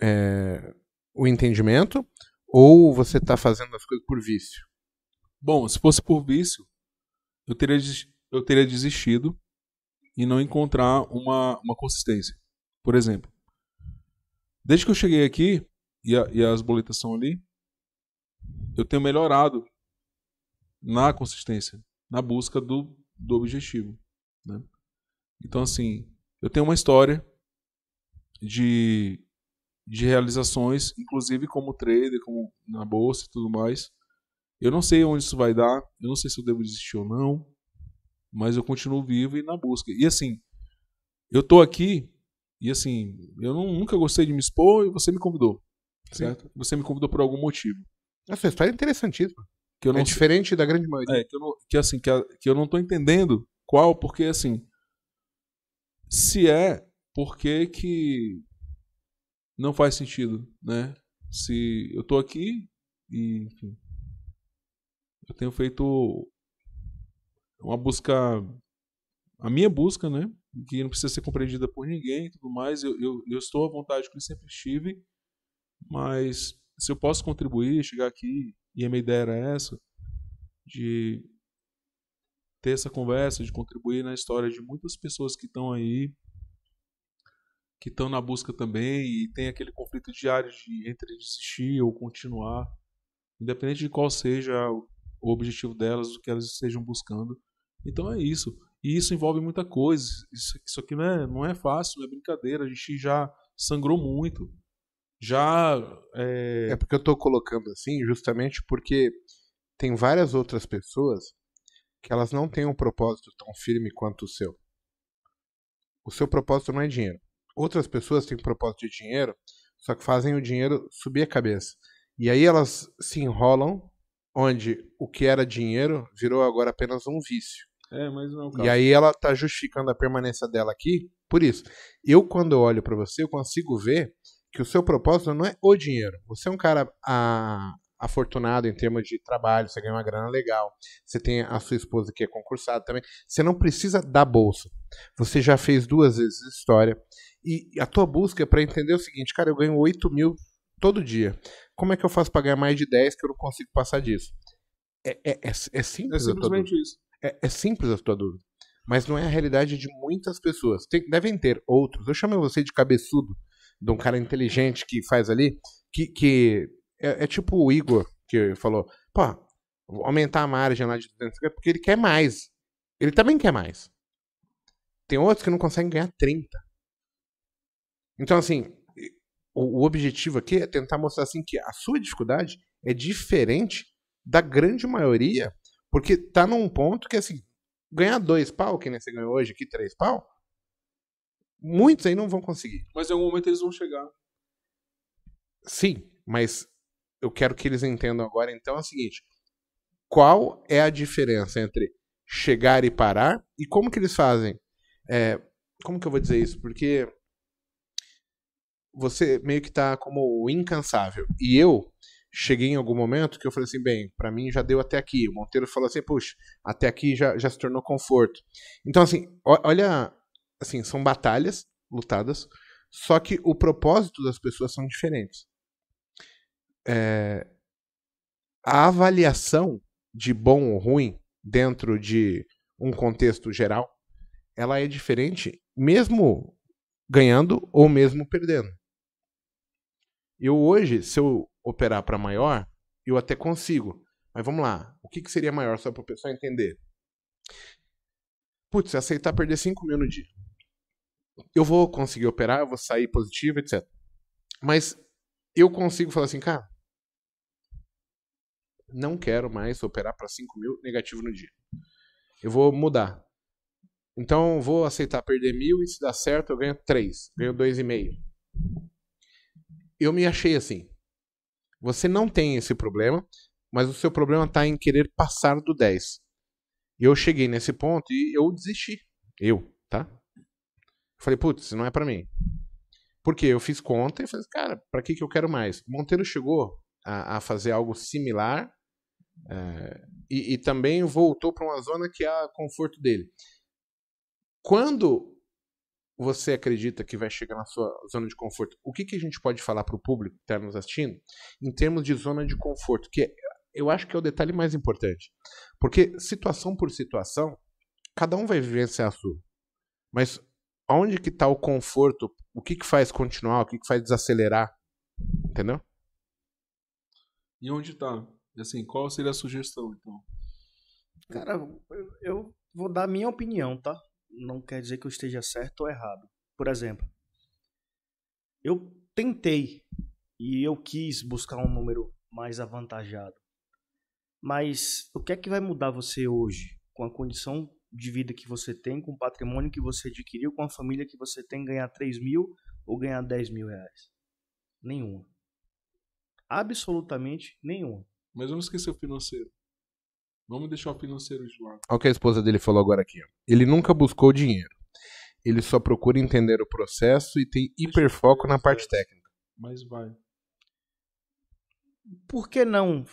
é, o entendimento ou você está fazendo as coisas por vício? Bom, se fosse por vício, eu teria, eu teria desistido e não encontrar uma, uma consistência. Por exemplo, desde que eu cheguei aqui, e, a, e as boletas estão ali, eu tenho melhorado na consistência, na busca do, do objetivo. Né? Então, assim, eu tenho uma história de, de realizações, inclusive como trader, como na bolsa e tudo mais. Eu não sei onde isso vai dar, eu não sei se eu devo desistir ou não, mas eu continuo vivo e na busca. E assim, eu tô aqui e assim, eu não, nunca gostei de me expor e você me convidou, certo? Sim. Você me convidou por algum motivo. Essa história é interessantíssima. Que eu é não é diferente da grande maioria. É, que, eu não, que assim, que, que eu não tô entendendo qual, porque assim. Se é, por que que não faz sentido, né? Se eu tô aqui e, enfim, eu tenho feito uma busca, a minha busca, né? Que não precisa ser compreendida por ninguém e tudo mais. Eu, eu, eu estou à vontade como sempre estive, mas se eu posso contribuir, chegar aqui, e a minha ideia era essa, de ter essa conversa, de contribuir na história de muitas pessoas que estão aí, que estão na busca também, e tem aquele conflito diário de entre desistir ou continuar, independente de qual seja o objetivo delas, o que elas estejam buscando. Então é isso. E isso envolve muita coisa. Isso, isso aqui não é, não é fácil, não é brincadeira. A gente já sangrou muito já. É... é porque eu estou colocando assim, justamente porque tem várias outras pessoas que elas não têm um propósito tão firme quanto o seu. O seu propósito não é dinheiro. Outras pessoas têm um propósito de dinheiro, só que fazem o dinheiro subir a cabeça. E aí elas se enrolam, onde o que era dinheiro virou agora apenas um vício. É, mas não é o caso. E aí ela está justificando a permanência dela aqui por isso. Eu, quando olho para você, eu consigo ver que o seu propósito não é o dinheiro. Você é um cara ah, afortunado em termos de trabalho, você ganha uma grana legal, você tem a sua esposa que é concursada também. Você não precisa da bolsa. Você já fez duas vezes a história. E a tua busca é para entender o seguinte, cara, eu ganho 8 mil todo dia. Como é que eu faço para ganhar mais de 10 que eu não consigo passar disso? É, é, é, é simples é simplesmente isso. É, é simples a tua dúvida mas não é a realidade de muitas pessoas. Tem, devem ter outros. Eu chamo você de cabeçudo, de um cara inteligente que faz ali, que, que é, é tipo o Igor, que falou, pô, aumentar a margem lá de 250 porque ele quer mais. Ele também quer mais. Tem outros que não conseguem ganhar 30. Então, assim, o, o objetivo aqui é tentar mostrar assim que a sua dificuldade é diferente da grande maioria, porque tá num ponto que, assim, ganhar dois pau, que nem você ganhou hoje aqui, três pau, Muitos aí não vão conseguir. Mas em algum momento eles vão chegar. Sim, mas eu quero que eles entendam agora, então, é o seguinte: qual é a diferença entre chegar e parar e como que eles fazem? É, como que eu vou dizer isso? Porque você meio que tá como incansável. E eu cheguei em algum momento que eu falei assim, bem, para mim já deu até aqui. O Monteiro falou assim, puxa, até aqui já, já se tornou conforto. Então, assim, olha assim, são batalhas lutadas, só que o propósito das pessoas são diferentes. É, a avaliação de bom ou ruim dentro de um contexto geral, ela é diferente, mesmo ganhando ou mesmo perdendo. Eu hoje, se eu operar para maior, eu até consigo. Mas vamos lá, o que, que seria maior só para o pessoal entender? Putz, aceitar perder 5 mil no dia eu vou conseguir operar, eu vou sair positivo, etc. Mas eu consigo falar assim, cara, não quero mais operar para 5 mil negativo no dia. Eu vou mudar. Então, vou aceitar perder mil e se dá certo, eu ganho 3, ganho 2,5. Eu me achei assim. Você não tem esse problema, mas o seu problema está em querer passar do 10. E eu cheguei nesse ponto e eu desisti. Eu, tá? Eu falei, putz, não é para mim. Porque eu fiz conta e falei, cara, para que, que eu quero mais? Monteiro chegou a, a fazer algo similar é, e, e, também voltou para uma zona que é conforto dele. Quando você acredita que vai chegar na sua zona de conforto, o que, que a gente pode falar para o público que está nos assistindo em termos de zona de conforto? Que é, eu acho que é o detalhe mais importante. Porque situação por situação, cada um vai vivenciar a sua. Mas Onde que tá o conforto? O que que faz continuar? O que que faz desacelerar? Entendeu? E onde tá? Assim, qual seria a sugestão, então? Cara, eu vou dar minha opinião, tá? Não quer dizer que eu esteja certo ou errado. Por exemplo, eu tentei e eu quis buscar um número mais avantajado. Mas o que é que vai mudar você hoje com a condição de vida que você tem, com o patrimônio que você adquiriu, com a família que você tem, ganhar 3 mil ou ganhar 10 mil reais? Nenhuma. Absolutamente nenhuma. Mas vamos esquecer o financeiro. Vamos deixar o financeiro de lado. Olha o que a esposa dele falou agora aqui. Ele nunca buscou dinheiro. Ele só procura entender o processo e tem hiperfoco na parte técnica. Mas vai. Por que não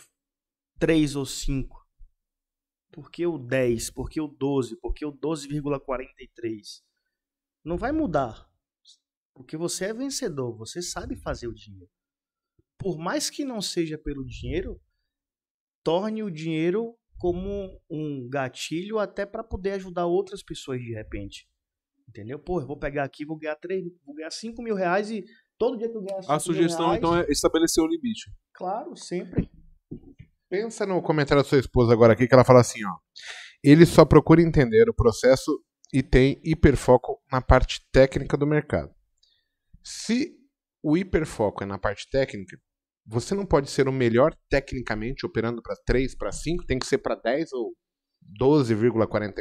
três ou cinco? Por que o 10? Por que o 12? Por que o 12,43? Não vai mudar. Porque você é vencedor, você sabe fazer o dinheiro. Por mais que não seja pelo dinheiro, torne o dinheiro como um gatilho até para poder ajudar outras pessoas de repente. Entendeu? Pô, eu vou pegar aqui, vou ganhar, 3, vou ganhar 5 mil reais e todo dia que eu ganhar 5 A sugestão, reais, então, é estabelecer o limite. Claro, sempre. Pensa no comentário da sua esposa agora aqui que ela fala assim, ó. Ele só procura entender o processo e tem hiperfoco na parte técnica do mercado. Se o hiperfoco é na parte técnica, você não pode ser o melhor tecnicamente operando para 3, para 5, tem que ser para 10 ou 12,44,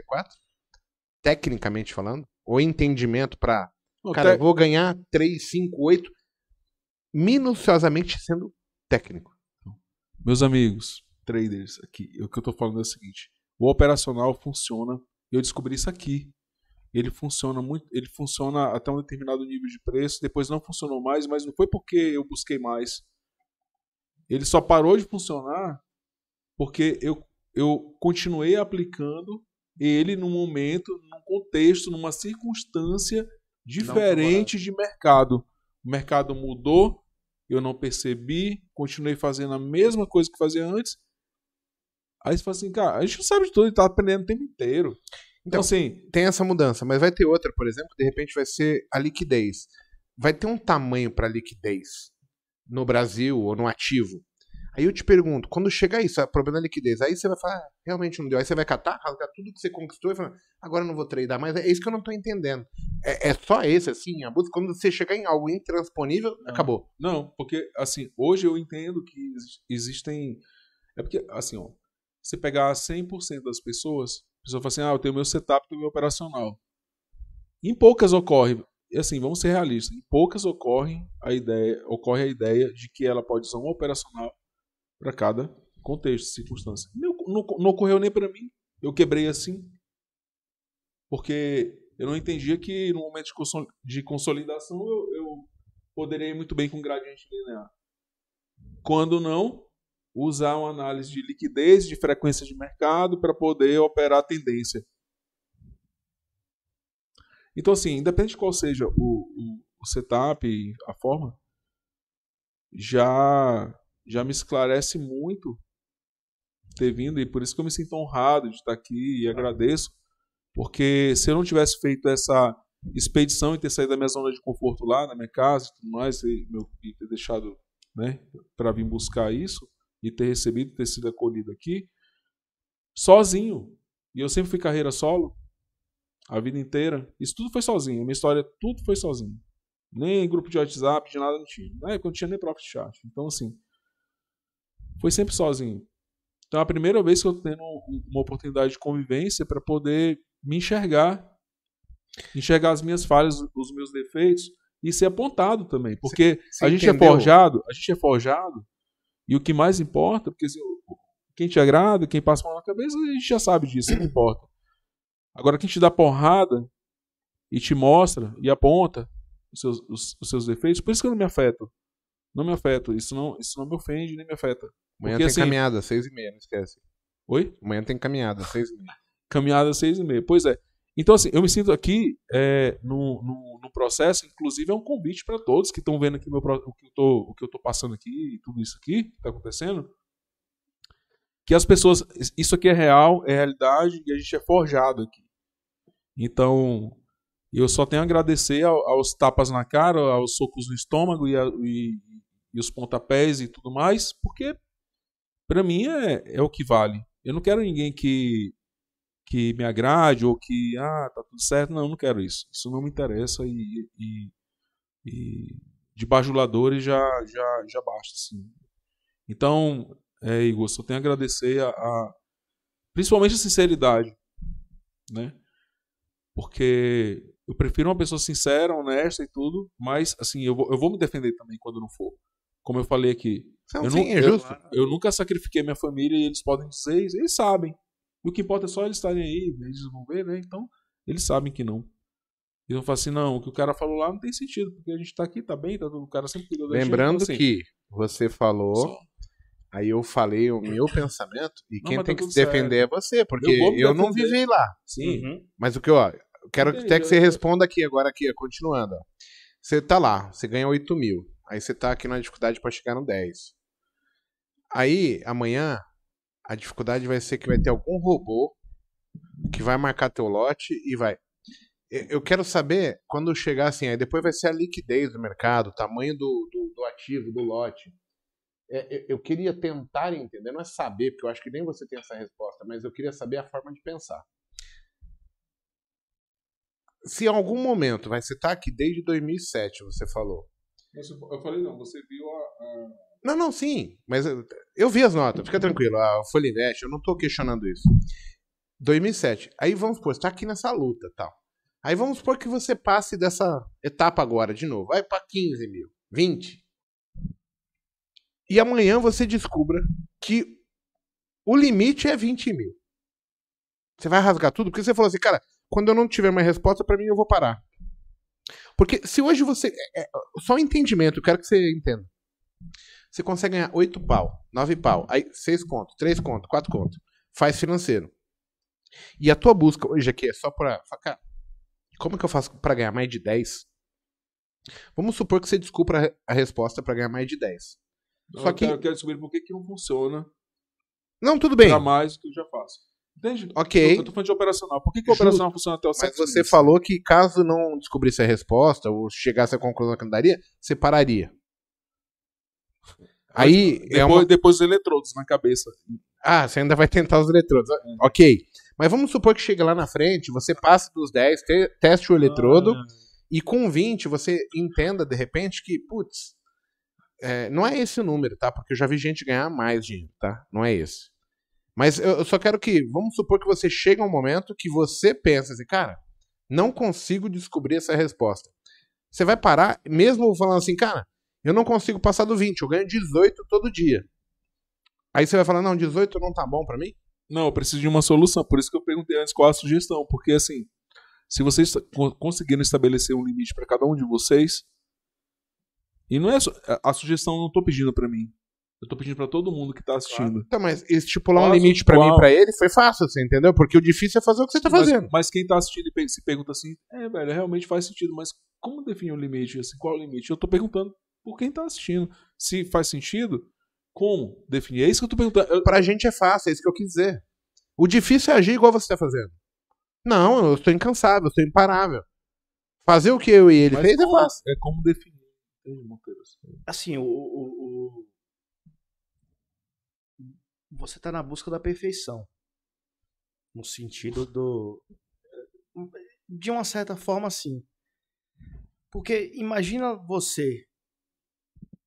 tecnicamente falando, ou entendimento para, cara, eu vou ganhar 3, 5, 8, minuciosamente sendo técnico. Meus amigos, traders aqui. O que eu estou falando é o seguinte: o operacional funciona. Eu descobri isso aqui. Ele funciona muito, ele funciona até um determinado nível de preço, depois não funcionou mais, mas não foi porque eu busquei mais. Ele só parou de funcionar porque eu, eu continuei aplicando ele no momento, num contexto, numa circunstância diferente de mercado. O mercado mudou, eu não percebi, continuei fazendo a mesma coisa que fazia antes Aí você fala assim, cara, a gente não sabe de tudo e tá aprendendo o tempo inteiro. Então, então, assim. Tem essa mudança, mas vai ter outra, por exemplo, de repente vai ser a liquidez. Vai ter um tamanho para liquidez no Brasil ou no ativo. Aí eu te pergunto, quando chegar isso, o problema da liquidez, aí você vai falar, ah, realmente não deu. Aí você vai catar, rasgar tudo que você conquistou e falar, agora não vou treinar mais. É isso que eu não tô entendendo. É, é só esse, assim, busca. Quando você chegar em algo intransponível, não. acabou. Não, porque, assim, hoje eu entendo que existem. É porque, assim, ó, você pegar 100% das pessoas, a pessoa fala assim: ah, eu tenho meu setup, tenho meu operacional. Em poucas ocorre, e assim, vamos ser realistas, em poucas ocorre a ideia, ocorre a ideia de que ela pode usar um operacional para cada contexto, circunstância. Não, não, não ocorreu nem para mim. Eu quebrei assim, porque eu não entendia que no momento de consolidação eu, eu poderia ir muito bem com gradiente linear. Quando não, usar uma análise de liquidez, de frequência de mercado para poder operar a tendência. Então, assim, independente de qual seja o, o, o setup, a forma, já, já me esclarece muito ter vindo e por isso que eu me sinto honrado de estar aqui e agradeço, porque se eu não tivesse feito essa expedição e ter saído da minha zona de conforto lá, na minha casa e tudo mais, e, meu, e ter deixado né, para vir buscar isso, e ter recebido, ter sido acolhido aqui, sozinho. E eu sempre fui carreira solo, a vida inteira. Isso tudo foi sozinho. A minha história, tudo foi sozinho. Nem grupo de WhatsApp, de nada não tinha. Na né, época não tinha nem próprio chat. Então, assim, foi sempre sozinho. Então, é a primeira vez que eu tenho uma oportunidade de convivência para poder me enxergar, enxergar as minhas falhas, os meus defeitos e ser apontado também. Porque cê, cê a gente é entendeu? é forjado, a gente é forjado e o que mais importa, porque se, quem te agrada, quem passa a mão na cabeça, a gente já sabe disso, não importa. Agora, quem te dá porrada e te mostra e aponta os seus, os, os seus defeitos, por isso que eu não me afeto. Não me afeto. Isso não, isso não me ofende nem me afeta. Amanhã porque, tem assim, caminhada, seis e meia, não esquece. Oi? Amanhã tem caminhada, seis e meia. Caminhada seis e meia. Pois é. Então, assim, eu me sinto aqui é, no, no, no, processo, inclusive é um convite para todos que estão vendo aqui meu, o, que eu estou o que eu passando aqui, tudo isso aqui que está acontecendo, que as pessoas, isso aqui é real, é realidade e a gente é forjado aqui. Então, eu só tenho a agradecer aos tapas na cara, aos socos no estômago e, a, e, e os pontapés e tudo mais, porque para mim é, é o que vale. Eu não quero ninguém que que me agrade ou que, ah, tá tudo certo. Não, não quero isso. Isso não me interessa e, e, e de bajuladores já, já, já basta, assim Então, é, Igor, só tenho a agradecer a, a principalmente a sinceridade, né? Porque eu prefiro uma pessoa sincera, honesta e tudo, mas assim, eu vou, eu vou me defender também quando não for. Como eu falei aqui. Não, é eu, sim, nu é eu, eu, nunca sacrifiquei minha família e eles podem dizer, eles sabem. O que importa é só eles estarem aí, eles vão ver, né? Então, eles sabem que não. Eles vão falar assim, não, o que o cara falou lá não tem sentido, porque a gente tá aqui, tá bem, tá, o cara sempre cuidou da Lembrando gente. Lembrando então, assim, que você falou, só. aí eu falei o meu pensamento, e não, quem tá tem tá que se defender certo. é você, porque eu, eu não vivi lá. Sim. Uhum. Mas o que, ó, eu quero Entendi, até que você eu... responda aqui agora, aqui, continuando. Você tá lá, você ganha 8 mil, aí você tá aqui na dificuldade para chegar no 10. Aí, amanhã, a dificuldade vai ser que vai ter algum robô que vai marcar teu lote e vai. Eu quero saber quando chegar assim, aí depois vai ser a liquidez do mercado, o tamanho do, do, do ativo, do lote. É, eu queria tentar entender, não é saber, porque eu acho que nem você tem essa resposta, mas eu queria saber a forma de pensar. Se em algum momento, vai, você tá aqui desde 2007, você falou. Eu falei, não, você viu a, a não, não, sim. Mas eu, eu vi as notas, fica tranquilo. A Folha Invest, eu não estou questionando isso. 2007. Aí vamos supor, está aqui nessa luta tal. Aí vamos supor que você passe dessa etapa agora de novo. Vai para 15 mil, 20. E amanhã você descubra que o limite é 20 mil. Você vai rasgar tudo? Porque você falou assim, cara, quando eu não tiver mais resposta, para mim eu vou parar. Porque se hoje você. É, é só um entendimento, eu quero que você entenda. Você consegue ganhar 8 pau, 9 pau, aí 6 conto, 3 conto, 4 conto. Faz financeiro. E a tua busca hoje aqui é só pra. Cara, como que eu faço para ganhar mais de 10? Vamos supor que você descubra a resposta para ganhar mais de 10. Não, só eu que. Quero, eu quero descobrir por que, que não funciona. Não, tudo bem. Pra mais que eu já faço. Entende? Ok. Eu, eu tô falando de operacional. Por que, que o operacional funciona até o certo? Mas você falou que caso não descobrisse a resposta ou chegasse à conclusão que não daria, você pararia. Aí depois, é uma... depois os eletrodos na cabeça. Ah, você ainda vai tentar os eletrodos. É. Ok. Mas vamos supor que chega lá na frente, você passa dos 10, te teste o eletrodo, ah. e com 20 você entenda de repente que, putz, é, não é esse o número, tá? Porque eu já vi gente ganhar mais dinheiro, tá? Não é esse. Mas eu, eu só quero que, vamos supor que você chega um momento que você pensa assim, cara, não consigo descobrir essa resposta. Você vai parar, mesmo falando assim, cara, eu não consigo passar do 20, eu ganho 18 todo dia. Aí você vai falar, não, 18 não tá bom para mim? Não, eu preciso de uma solução. Por isso que eu perguntei antes qual é a sugestão. Porque, assim, se vocês tá, conseguiram estabelecer um limite para cada um de vocês. E não é. A sugestão eu não tô pedindo para mim. Eu tô pedindo para todo mundo que tá assistindo. Claro. Tá, então, mas estipular Quase um limite para mim para ele foi fácil, você assim, entendeu? Porque o difícil é fazer o que você tá fazendo. Mas, quem tá assistindo se pergunta assim, é, velho, realmente faz sentido, mas como definir o um limite? Assim, qual é o limite? Eu tô perguntando por quem está assistindo. Se faz sentido, como definir? É isso que eu tô perguntando. Eu... Para a gente é fácil, é isso que eu quis dizer. O difícil é agir igual você está fazendo. Não, eu sou incansável, eu estou imparável. Fazer o que eu e ele Mas fez é, é? fácil. É como definir. Assim, o, o, o... Você está na busca da perfeição. No sentido do. De uma certa forma, sim. Porque imagina você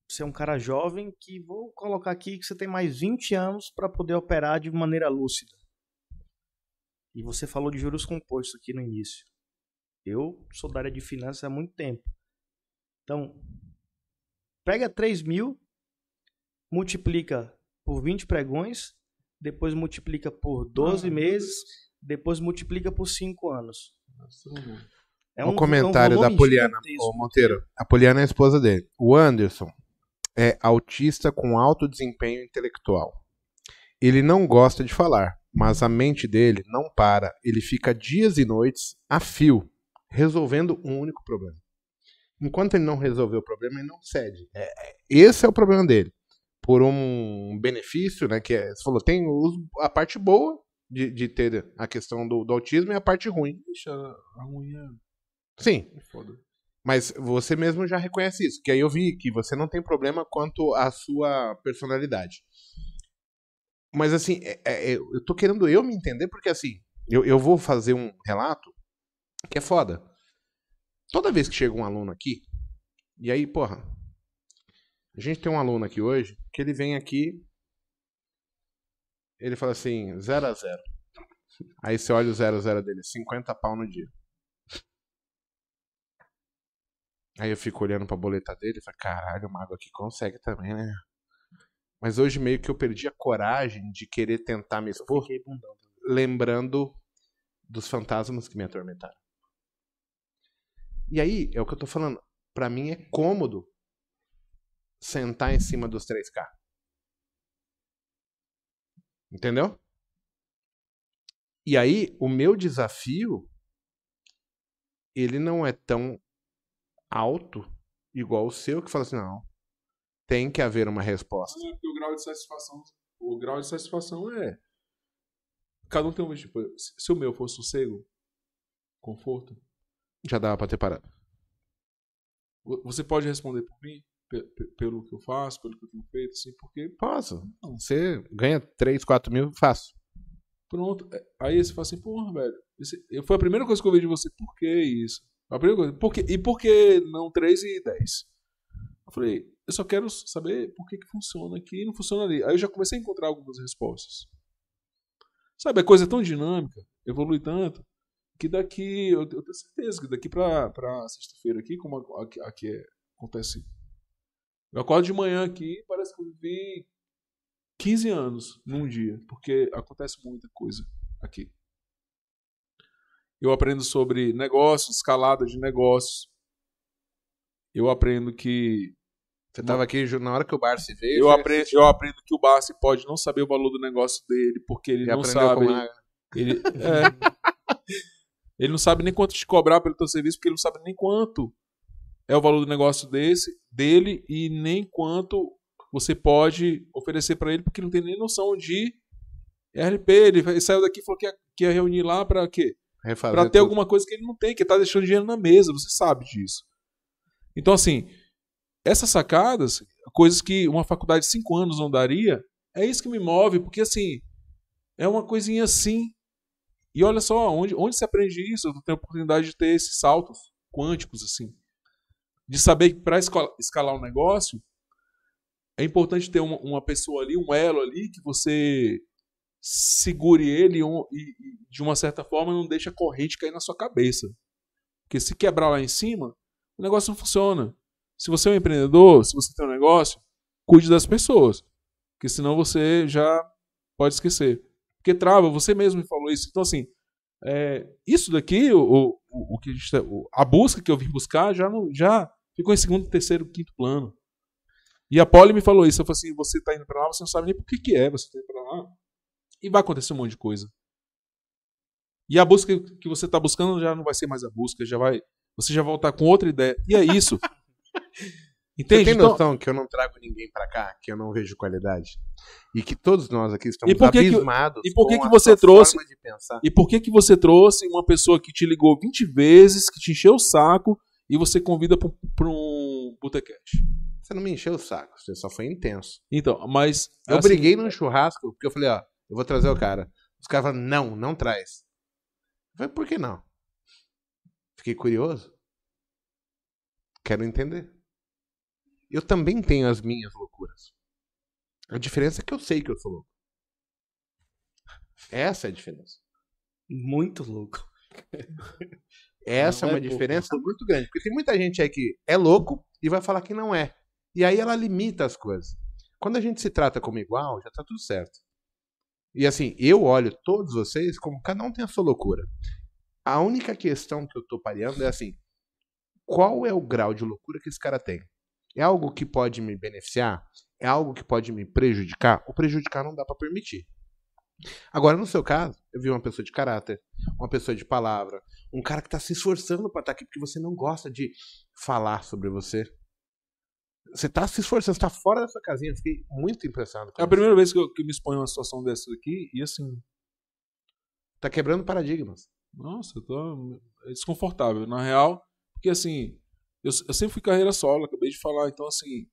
você é um cara jovem que vou colocar aqui que você tem mais 20 anos para poder operar de maneira lúcida. E você falou de juros compostos aqui no início. Eu sou da área de finanças há muito tempo. Então, pega 3 mil, multiplica por 20 pregões, depois multiplica por 12 ah, meses, depois multiplica por 5 anos. Nossa, é, é um, um comentário é um da Poliana, Monteiro. A Poliana é a esposa dele. O Anderson, é autista com alto desempenho intelectual. Ele não gosta de falar, mas a mente dele não para. Ele fica dias e noites a fio, resolvendo um único problema. Enquanto ele não resolver o problema, ele não cede. É, é esse é o problema dele. Por um benefício, né? Que é, você falou, tem a parte boa de, de ter a questão do, do autismo e a parte ruim. Ixi, a, a ruim é. Sim. foda. Mas você mesmo já reconhece isso, que aí eu vi que você não tem problema quanto à sua personalidade. Mas assim, é, é, é, eu tô querendo eu me entender, porque assim, eu, eu vou fazer um relato que é foda. Toda vez que chega um aluno aqui, e aí, porra, a gente tem um aluno aqui hoje que ele vem aqui, ele fala assim, 0 a 0 Aí você olha o 0 a 0 dele, 50 pau no dia. Aí eu fico olhando pra boleta dele e falo, caralho, o mago aqui consegue também, né? Mas hoje meio que eu perdi a coragem de querer tentar me expor, lembrando dos fantasmas que me atormentaram. E aí, é o que eu tô falando, para mim é cômodo sentar em cima dos 3K. Entendeu? E aí, o meu desafio ele não é tão alto, igual o seu, que fala assim, não, tem que haver uma resposta. É o grau de satisfação, o grau de satisfação é cada um tem um tipo, se o meu fosse sossego, conforto, já dava para ter parado. Você pode responder por mim, pelo que eu faço, pelo que eu tenho feito, assim, porque posso. Não. Você ganha 3, 4 mil, faço. Pronto. É, aí você fala assim, porra, velho, esse... foi a primeira coisa que eu vi de você, por que isso? A pergunta, por que, e por que não 3 e 10? Eu falei, eu só quero saber por que, que funciona aqui e não funciona ali. Aí eu já comecei a encontrar algumas respostas. Sabe, a coisa é tão dinâmica, evolui tanto, que daqui, eu, tenho certeza que daqui pra, pra sexta-feira aqui, como aqui, aqui é, acontece. Eu acordo de manhã aqui parece que eu vivi 15 anos num dia, porque acontece muita coisa aqui. Eu aprendo sobre negócios, escalada de negócios. Eu aprendo que. Você estava aqui na hora que o Barsi veio? Eu, apre eu aprendo que o Barsi pode não saber o valor do negócio dele, porque ele, ele não sabe. A... Ele, é, ele não sabe nem quanto te cobrar pelo teu serviço, porque ele não sabe nem quanto é o valor do negócio desse, dele e nem quanto você pode oferecer para ele, porque ele não tem nem noção de RP. Ele saiu daqui e falou que que ia reunir lá para quê? Para ter tudo. alguma coisa que ele não tem, que tá deixando dinheiro na mesa, você sabe disso. Então, assim, essas sacadas, coisas que uma faculdade de cinco anos não daria, é isso que me move, porque, assim, é uma coisinha assim. E olha só, onde, onde se aprende isso? Eu tenho a oportunidade de ter esses saltos quânticos, assim. De saber que para escalar um negócio, é importante ter uma, uma pessoa ali, um elo ali, que você segure ele e, de uma certa forma, não deixe a corrente cair na sua cabeça. Porque se quebrar lá em cima, o negócio não funciona. Se você é um empreendedor, se você tem um negócio, cuide das pessoas. Porque senão você já pode esquecer. Porque trava, você mesmo me falou isso. Então, assim, é, isso daqui, o, o, o que a, gente, tá, a, busca que eu vim buscar, já, não, já ficou em segundo, terceiro, quinto plano. E a Polly me falou isso. Eu falei assim: você está indo para lá, você não sabe nem por que, que é, você está indo para lá. E vai acontecer um monte de coisa. E a busca que você está buscando já não vai ser mais a busca, já vai, você já voltar com outra ideia. E é isso. Entende? Você tem então noção então... que eu não trago ninguém para cá, que eu não vejo qualidade e que todos nós aqui estamos e por que abismados. Que, e por que, que você trouxe? E por que que você trouxe uma pessoa que te ligou 20 vezes, que te encheu o saco e você convida para um botecast? Você não me encheu o saco, você só foi intenso. Então, mas eu assim, briguei num churrasco porque eu falei, ó, eu vou trazer o cara. Os caras falam, não, não traz. Eu falei, por que não? Fiquei curioso. Quero entender. Eu também tenho as minhas loucuras. A diferença é que eu sei que eu sou louco. Essa é a diferença. Muito louco. Essa não é, é uma é diferença pouco. muito grande. Porque tem muita gente aí que é louco e vai falar que não é. E aí ela limita as coisas. Quando a gente se trata como igual, já tá tudo certo. E assim, eu olho todos vocês como cada um tem a sua loucura. A única questão que eu tô pareando é assim: qual é o grau de loucura que esse cara tem? É algo que pode me beneficiar? É algo que pode me prejudicar? O prejudicar não dá para permitir. Agora, no seu caso, eu vi uma pessoa de caráter, uma pessoa de palavra, um cara que tá se esforçando para estar tá aqui porque você não gosta de falar sobre você. Você tá se esforçando, você tá fora da sua casinha. fiquei muito impressionado. é a primeira vez que eu que me exponho a uma situação dessa aqui e assim. Tá quebrando paradigmas. Nossa, eu tô é desconfortável. Na real, porque assim, eu, eu sempre fui carreira solo, acabei de falar, então assim,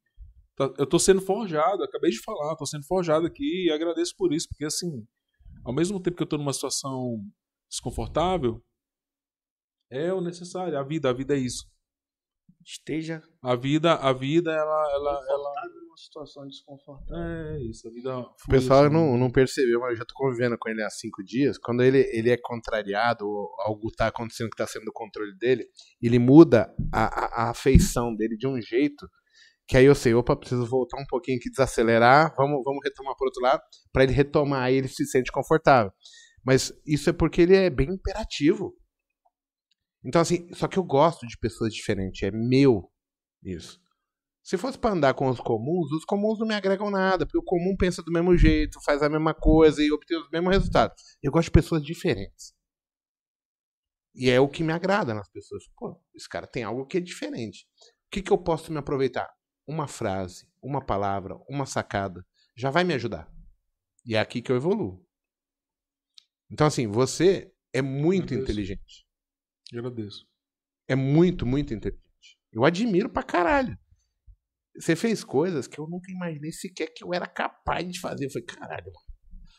tá, eu tô sendo forjado, acabei de falar, tô sendo forjado aqui e agradeço por isso, porque assim, ao mesmo tempo que eu tô numa situação desconfortável, é o necessário, a vida, a vida é isso esteja. A vida, a vida, ela. ela, ela... uma situação desconfortável. É isso, a vida. O pessoal isso, né? não, não percebeu, mas eu já tô convivendo com ele há cinco dias. Quando ele, ele é contrariado, ou algo tá acontecendo que tá sendo do controle dele, ele muda a, a, a afeição dele de um jeito. Que aí eu sei, opa, preciso voltar um pouquinho aqui, desacelerar, vamos, vamos retomar pro outro lado, para ele retomar, aí ele se sente confortável. Mas isso é porque ele é bem imperativo. Então, assim, só que eu gosto de pessoas diferentes, é meu isso. Se fosse para andar com os comuns, os comuns não me agregam nada, porque o comum pensa do mesmo jeito, faz a mesma coisa e obtém os mesmos resultados. Eu gosto de pessoas diferentes. E é o que me agrada nas pessoas. Pô, esse cara tem algo que é diferente. O que, que eu posso me aproveitar? Uma frase, uma palavra, uma sacada, já vai me ajudar. E é aqui que eu evoluo. Então, assim, você é muito inteligente. Te agradeço. É muito, muito inteligente. Eu admiro pra caralho. Você fez coisas que eu nunca imaginei sequer que eu era capaz de fazer. Eu falei, caralho, mano.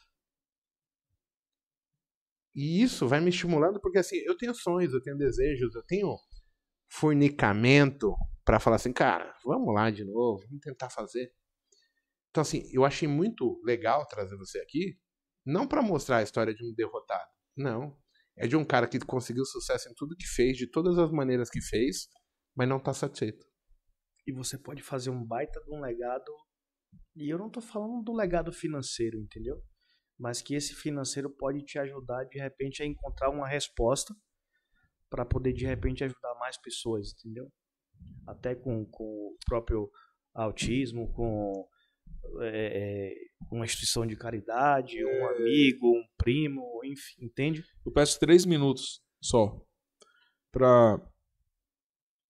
E isso vai me estimulando, porque assim, eu tenho sonhos, eu tenho desejos, eu tenho fornicamento para falar assim, cara, vamos lá de novo, vamos tentar fazer. Então, assim, eu achei muito legal trazer você aqui, não para mostrar a história de um derrotado, não. É de um cara que conseguiu sucesso em tudo que fez, de todas as maneiras que fez, mas não tá satisfeito. E você pode fazer um baita de um legado. E eu não tô falando do legado financeiro, entendeu? Mas que esse financeiro pode te ajudar de repente a encontrar uma resposta para poder de repente ajudar mais pessoas, entendeu? Até com, com o próprio autismo, com é, uma instituição de caridade, um amigo, um primo, enfim, entende? Eu peço três minutos só para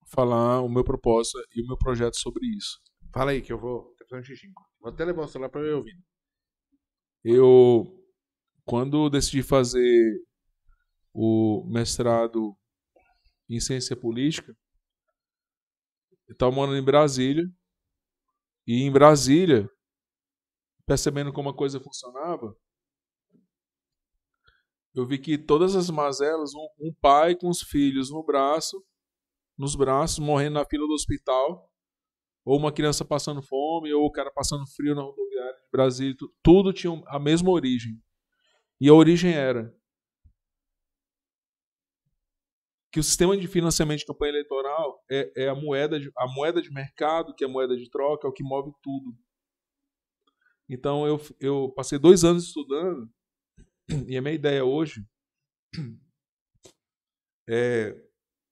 falar o meu propósito e o meu projeto sobre isso. Fala aí que eu vou. Vou até levar o celular para eu ouvir. Eu, quando decidi fazer o mestrado em ciência política, eu estava morando em Brasília. E em Brasília, percebendo como a coisa funcionava, eu vi que todas as mazelas, um, um pai com os filhos no braço, nos braços, morrendo na fila do hospital, ou uma criança passando fome, ou o cara passando frio na rodoviária de Brasília, tudo, tudo tinha a mesma origem. E a origem era que o sistema de financiamento de campanha eleitoral é, é a moeda de, a moeda de mercado, que é a moeda de troca, é o que move tudo. Então eu, eu passei dois anos estudando e a minha ideia hoje é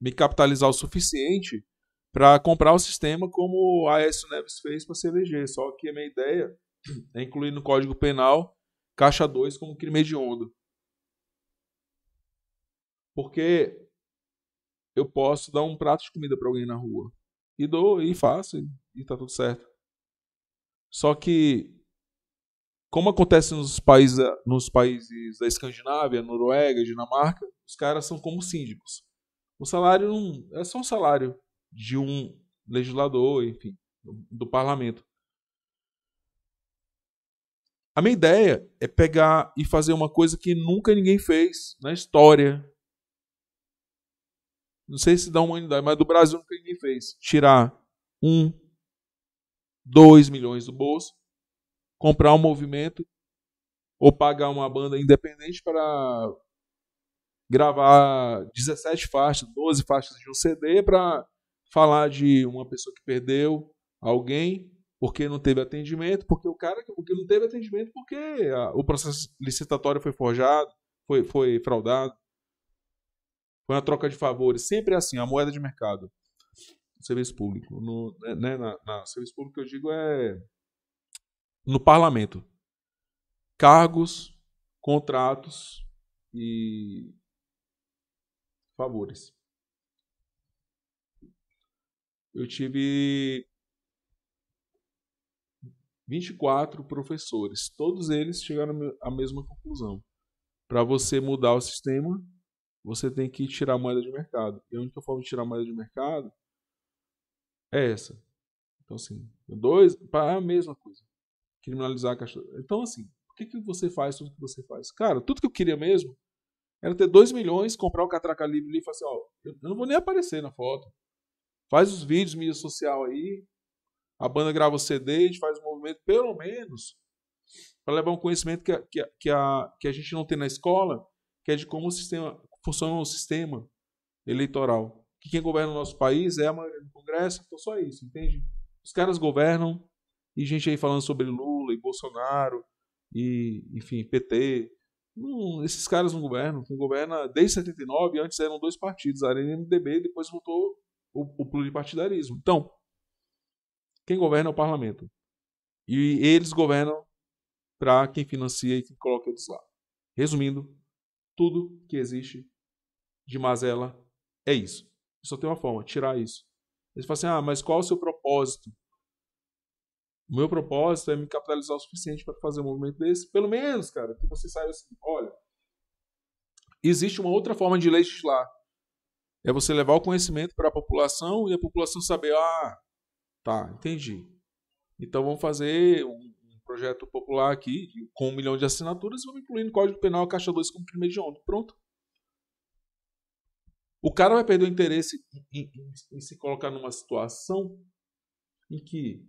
me capitalizar o suficiente para comprar o sistema como a Aécio Neves fez para CVG. Só que a minha ideia é incluir no Código Penal Caixa 2 como crime hediondo. Porque eu posso dar um prato de comida para alguém na rua. E dou, e faço, e, e tá tudo certo. Só que como acontece nos países, eh, nos países da Escandinávia, Noruega, Dinamarca, os caras são como síndicos. O salário não, é só um salário de um legislador, enfim, do, do parlamento. A minha ideia é pegar e fazer uma coisa que nunca ninguém fez na história. Não sei se da humanidade, mas do Brasil nunca ninguém fez. Tirar um, dois milhões do bolso comprar um movimento ou pagar uma banda independente para gravar 17 faixas, 12 faixas de um CD para falar de uma pessoa que perdeu alguém porque não teve atendimento, porque o cara porque não teve atendimento porque a, o processo licitatório foi forjado, foi, foi fraudado. Foi uma troca de favores. Sempre é assim, a moeda de mercado. No serviço público. No, né, né, na, na, serviço público, eu digo, é no parlamento. Cargos, contratos e favores. Eu tive 24 professores, todos eles chegaram à mesma conclusão. Para você mudar o sistema, você tem que tirar moeda de mercado. E a única forma de tirar moeda de mercado é essa. Então, assim, dois, é a mesma coisa criminalizar a caixa. Então, assim, por que, que você faz tudo que você faz? Cara, tudo que eu queria mesmo era ter 2 milhões, comprar o Catraca Livre ali e falar assim, ó, eu não vou nem aparecer na foto. Faz os vídeos, mídia social aí, a banda grava o CD, a gente faz o movimento, pelo menos, para levar um conhecimento que a, que, a, que, a, que a gente não tem na escola, que é de como o sistema, funciona o sistema eleitoral. Que quem governa o nosso país é a maioria do Congresso, então só isso, entende? Os caras governam e gente aí falando sobre Lula e Bolsonaro e, enfim, PT. Não, esses caras não governo, quem governa desde 79, antes eram dois partidos, a Arena e o MDB, depois voltou o, o pluripartidarismo. Então, quem governa é o parlamento. E eles governam para quem financia e quem coloca eles lá. Resumindo, tudo que existe de mazela é isso. Só tem uma forma, tirar isso. Eles falam assim, ah, mas qual é o seu propósito? O meu propósito é me capitalizar o suficiente para fazer um movimento desse, pelo menos, cara, que você saiba assim, olha, existe uma outra forma de legislar. É você levar o conhecimento para a população e a população saber, ah, tá, entendi. Então vamos fazer um, projeto popular aqui, com um milhão de assinaturas, e vamos incluir no Código Penal a Caixa 2 como crime ontem Pronto. O cara vai perder o interesse em, em, em se colocar numa situação em que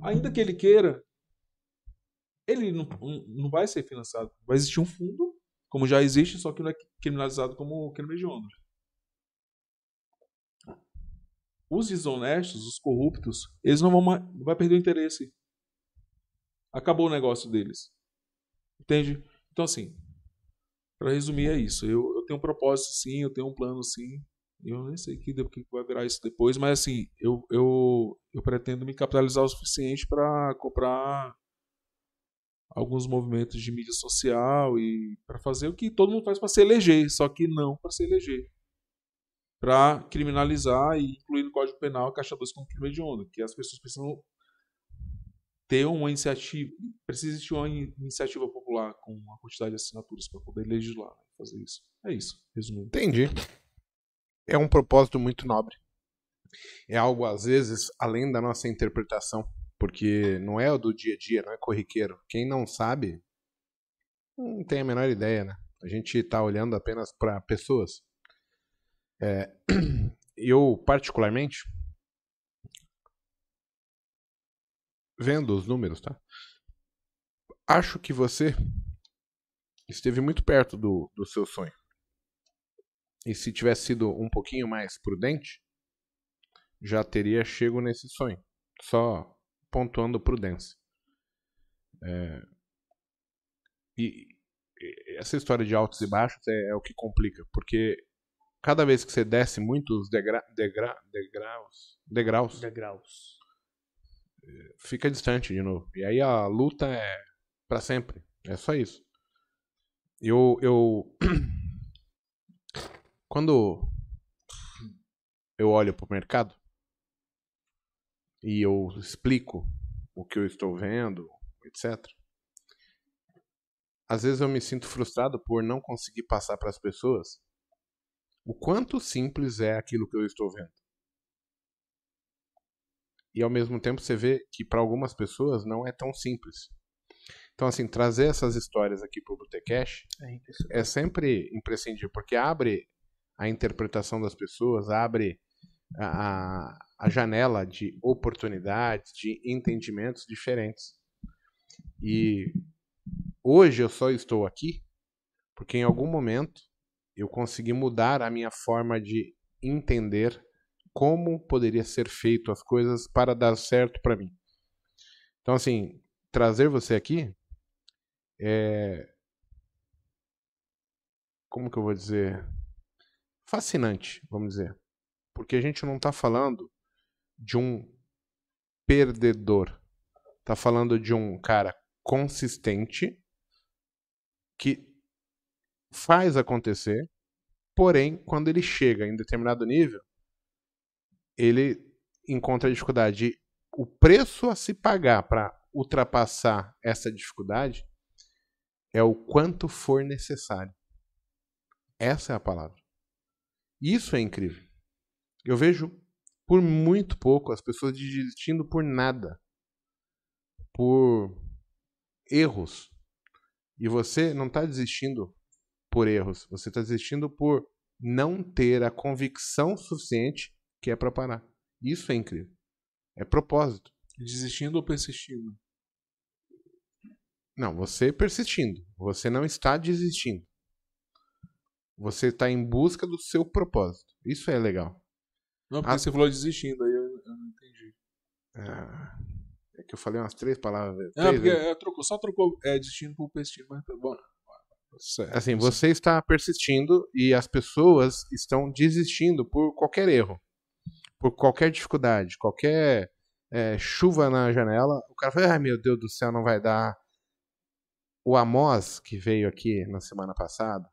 ainda que ele queira, ele não, não vai ser financiado. Vai existir um fundo, como já existe, só que não é criminalizado como crime de honra. Os desonestos, os corruptos, eles não vão mais, vai perder o interesse. Acabou o negócio deles. Entende? Então, assim, para resumir, é isso. Eu, eu tenho um propósito, sim, eu tenho um plano, sim. Eu nem sei que, que vai virar isso depois, mas assim, eu, eu, eu pretendo me capitalizar o suficiente para comprar alguns movimentos de mídia social e para fazer o que todo mundo faz para se eleger, só que não para se eleger. Para criminalizar e incluir no Código Penal a Caixa 2 como crime de onda, que as pessoas precisam ter uma iniciativa, precisa existir uma iniciativa popular com uma quantidade de assinaturas para poder legislar, né, fazer isso. É isso, resumindo. Entendi é um propósito muito nobre. É algo, às vezes, além da nossa interpretação, porque não é o do dia a dia, não é corriqueiro. Quem não sabe, não tem a menor ideia, né? A gente está olhando apenas para pessoas. É, eu, particularmente, vendo os números, tá? Acho que você esteve muito perto do, do seu sonho. E se tivesse sido um pouquinho mais prudente, já teria chego nesse sonho. Só pontuando prudência. É... E essa história de altos e baixos é, é, o que complica, porque cada vez que você desce muito os degra, degra, degraus, degraus, degraus, fica distante de novo. E aí a luta é para sempre. É só isso. Eu, eu Quando eu olho para o mercado e eu explico o que eu estou vendo, etc. Às vezes eu me sinto frustrado por não conseguir passar para as pessoas o quanto simples é aquilo que eu estou vendo. E ao mesmo tempo você vê que para algumas pessoas não é tão simples. Então, assim, trazer essas histórias aqui para o é, é sempre imprescindível, porque abre a interpretação das pessoas, abre a, a janela de oportunidades, de entendimentos diferentes. E hoje eu só estou aqui porque em algum momento eu consegui mudar a minha forma de entender como poderia ser feito as coisas para dar certo para mim. Então assim, trazer você aqui é como que eu vou dizer? fascinante, vamos dizer. Porque a gente não está falando de um perdedor. Está falando de um cara consistente que faz acontecer, porém, quando ele chega em determinado nível, ele encontra dificuldade. E o preço a se pagar para ultrapassar essa dificuldade é o quanto for necessário. Essa é a palavra. Isso é incrível. Eu vejo por muito pouco as pessoas desistindo por nada, por erros. E você não está desistindo por erros, você está desistindo por não ter a convicção suficiente que é para parar. Isso é incrível. É propósito. Desistindo ou persistindo? Não, você persistindo. Você não está desistindo. Você está em busca do seu propósito. Isso é legal. Não, porque ah, você falou desistindo, aí eu, eu não entendi. Ah, é que eu falei umas três palavras. Não, é, três, porque é, trocou, só trocou é, desistindo por persistindo, mas tá bom. Certo, assim, você está persistindo e as pessoas estão desistindo por qualquer erro, por qualquer dificuldade, qualquer é, chuva na janela. O cara fala: ai meu Deus do céu, não vai dar. O Amos, que veio aqui na semana passada,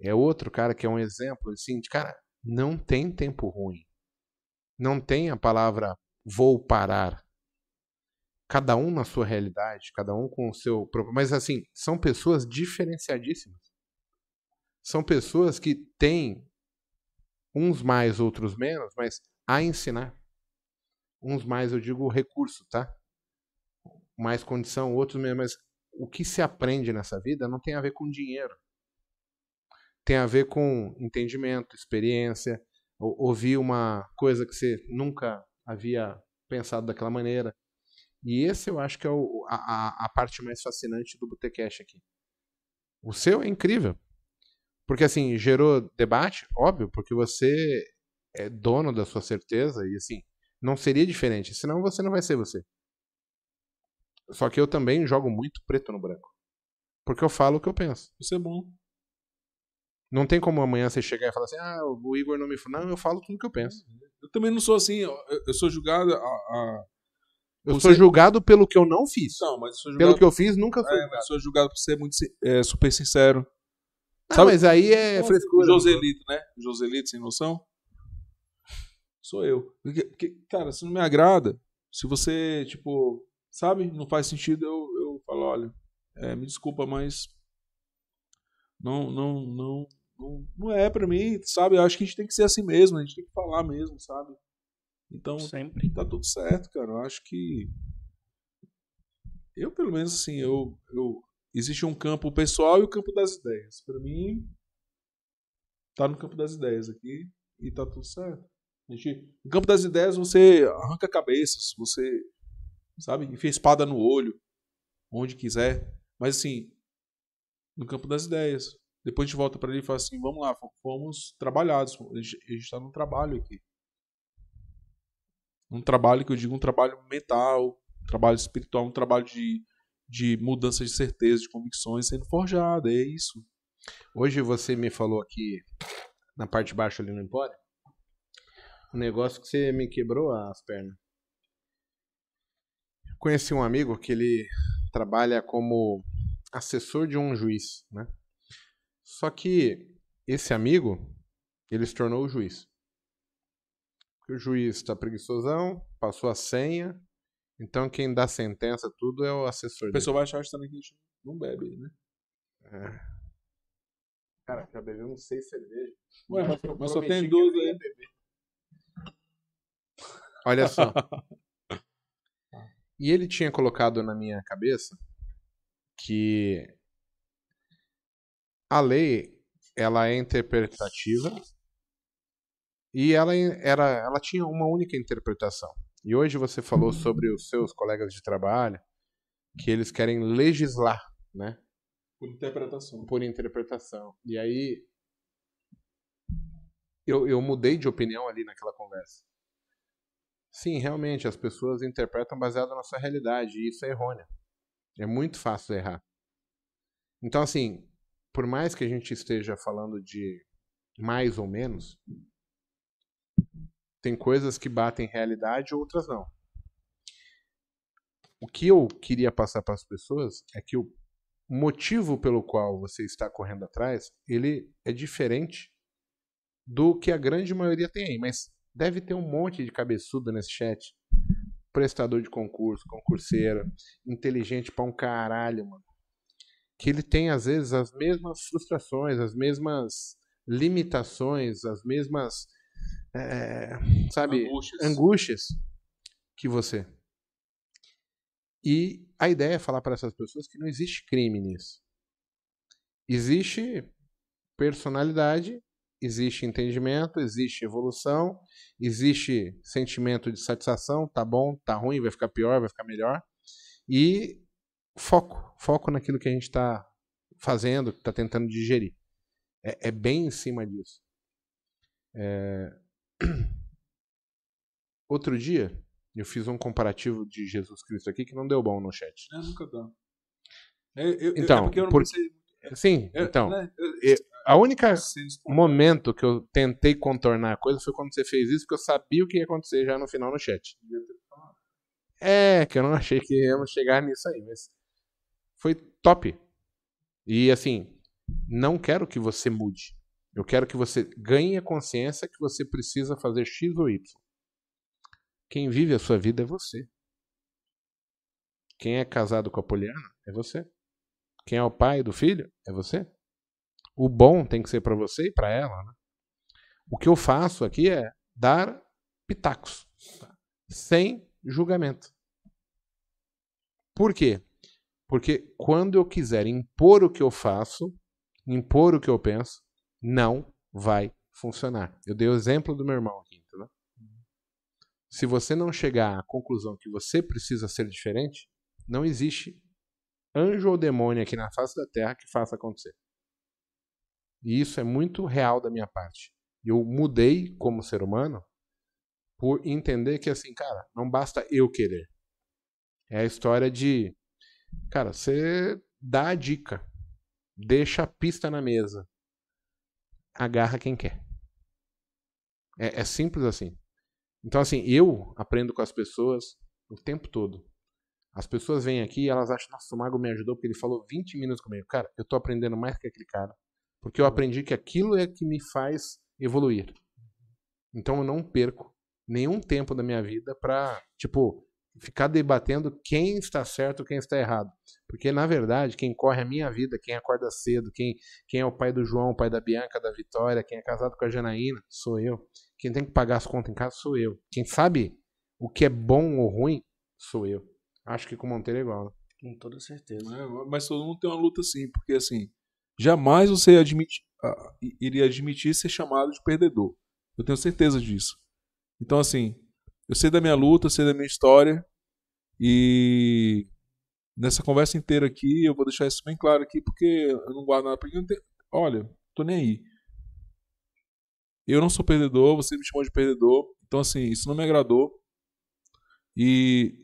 é outro cara que é um exemplo assim de cara, não tem tempo ruim. Não tem a palavra vou parar. Cada um na sua realidade, cada um com o seu próprio. Mas assim, são pessoas diferenciadíssimas. São pessoas que têm uns mais, outros menos, mas a ensinar. Uns mais, eu digo recurso, tá? Mais condição, outros menos. Mas o que se aprende nessa vida não tem a ver com dinheiro tem a ver com entendimento, experiência, ou, ouvir uma coisa que você nunca havia pensado daquela maneira. E esse eu acho que é o, a, a parte mais fascinante do Botecash aqui. O seu é incrível. Porque, assim, gerou debate, óbvio, porque você é dono da sua certeza e, assim, não seria diferente. Senão você não vai ser você. Só que eu também jogo muito preto no branco. Porque eu falo o que eu penso. Isso é bom. Não tem como amanhã você chegar e falar assim, ah, o Igor não me falou. Não, eu falo tudo que eu penso. Eu também não sou assim, eu, eu sou julgado a... a... Eu sou julgado pelo que eu não fiz. Não, mas julgado... Pelo que eu fiz, nunca fui. É, sou julgado por ser muito é, super sincero. Ah, Sabe? mas aí é Nossa, frescura. Né? Joselito, né? Joselito, sem noção. Sou eu. Porque, porque, cara, se não me agrada, se você, tipo, sabe, não faz sentido, eu, eu falo, olha, é, me desculpa, mas não, não, não, não, não é para mim, sabe? Eu acho que a gente tem que ser assim mesmo, a gente tem que falar mesmo, sabe? Então, sempre tá tudo certo, cara. Eu acho que eu pelo menos assim, eu, eu existe um campo pessoal e o um campo das ideias. Para mim tá no campo das ideias aqui e tá tudo certo. A gente, no campo das ideias você arranca cabeças, você sabe, enfia espada no olho, onde quiser, mas assim, no campo das ideias. Depois a gente volta para ele e fala assim: vamos lá, fomos trabalhados, a gente está num trabalho aqui. Um trabalho que eu digo, um trabalho mental, um trabalho espiritual, um trabalho de, de mudança de certeza, de convicções sendo forjada, é isso. Hoje você me falou aqui, na parte de baixo ali no Empório, um negócio que você me quebrou as pernas. Conheci um amigo que ele trabalha como assessor de um juiz, né? Só que esse amigo, ele se tornou o juiz. o juiz está preguiçosão, passou a senha, então quem dá sentença, tudo é o assessor. Pessoal pessoa vai achar que a gente não bebe, né? É. Cara, já bebemos seis cervejas. Ué, mas, mas só tem duas aí. Olha só. e ele tinha colocado na minha cabeça que a lei, ela é interpretativa e ela, é, era, ela tinha uma única interpretação. E hoje você falou sobre os seus colegas de trabalho que eles querem legislar, né? Por interpretação. Por interpretação. E aí eu, eu mudei de opinião ali naquela conversa. Sim, realmente, as pessoas interpretam baseado na sua realidade, e isso é errôneo. É muito fácil errar. Então, assim, por mais que a gente esteja falando de mais ou menos, tem coisas que batem realidade, e outras não. O que eu queria passar para as pessoas é que o motivo pelo qual você está correndo atrás, ele é diferente do que a grande maioria tem aí, mas deve ter um monte de cabeçudo nesse chat. Prestador de concurso, concurseira, inteligente para um caralho, mano que ele tem às vezes as mesmas frustrações, as mesmas limitações, as mesmas é, sabe angústias. angústias que você. E a ideia é falar para essas pessoas que não existe crime nisso. Existe personalidade, existe entendimento, existe evolução, existe sentimento de satisfação, tá bom, tá ruim, vai ficar pior, vai ficar melhor. E foco. Foco naquilo que a gente está fazendo, que está tentando digerir. É, é, bem em cima disso. É... Outro dia, eu fiz um comparativo de Jesus Cristo aqui que não deu bom no chat. É, nunca dá. É, eu, é então, é porque eu não por... pensei... Sim, eu, é, então. Né, eu... A única momento que eu tentei contornar a coisa foi quando você fez isso, porque eu sabia o que ia acontecer já no final no chat. É, que eu não achei que íamos chegar nisso aí, mas foi top. E assim, não quero que você mude. Eu quero que você ganhe a consciência que você precisa fazer X ou Y. Quem vive a sua vida é você. Quem é casado com a Poliana é você. Quem é o pai do filho é você. O bom tem que ser para você e para ela. Né? O que eu faço aqui é dar pitacos, sem julgamento. Por quê? Porque quando eu quiser impor o que eu faço, impor o que eu penso, não vai funcionar. Eu dei o exemplo do meu irmão aqui, entendeu? Se você não chegar à conclusão que você precisa ser diferente, não existe anjo ou demônio aqui na face da terra que faça acontecer. E isso é muito real da minha parte. Eu mudei como ser humano por entender que assim, cara, não basta eu querer. É a história de Cara, você dá a dica. Deixa a pista na mesa. Agarra quem quer. É, é simples assim. Então, assim, eu aprendo com as pessoas o tempo todo. As pessoas vêm aqui e elas acham, nossa, o Mago me ajudou porque ele falou 20 minutos comigo. Cara, eu tô aprendendo mais que aquele cara. Porque eu aprendi que aquilo é que me faz evoluir. Então eu não perco nenhum tempo da minha vida pra, tipo, ficar debatendo quem está certo, quem está errado. Porque, na verdade, quem corre a minha vida, quem acorda cedo, quem, quem é o pai do João, o pai da Bianca, da Vitória, quem é casado com a Janaína, sou eu. Quem tem que pagar as contas em casa, sou eu. Quem sabe o que é bom ou ruim, sou eu. Acho que com o Monteiro é igual, né? Com toda certeza. É, mas todo mundo tem uma luta assim, porque assim, jamais você iria admitir ser chamado de perdedor. Eu tenho certeza disso. Então, assim, eu sei da minha luta, eu sei da minha história. E nessa conversa inteira aqui, eu vou deixar isso bem claro aqui, porque eu não guardo nada pra ninguém. Olha, tô nem aí. Eu não sou perdedor, você me chamou de perdedor. Então, assim, isso não me agradou. E.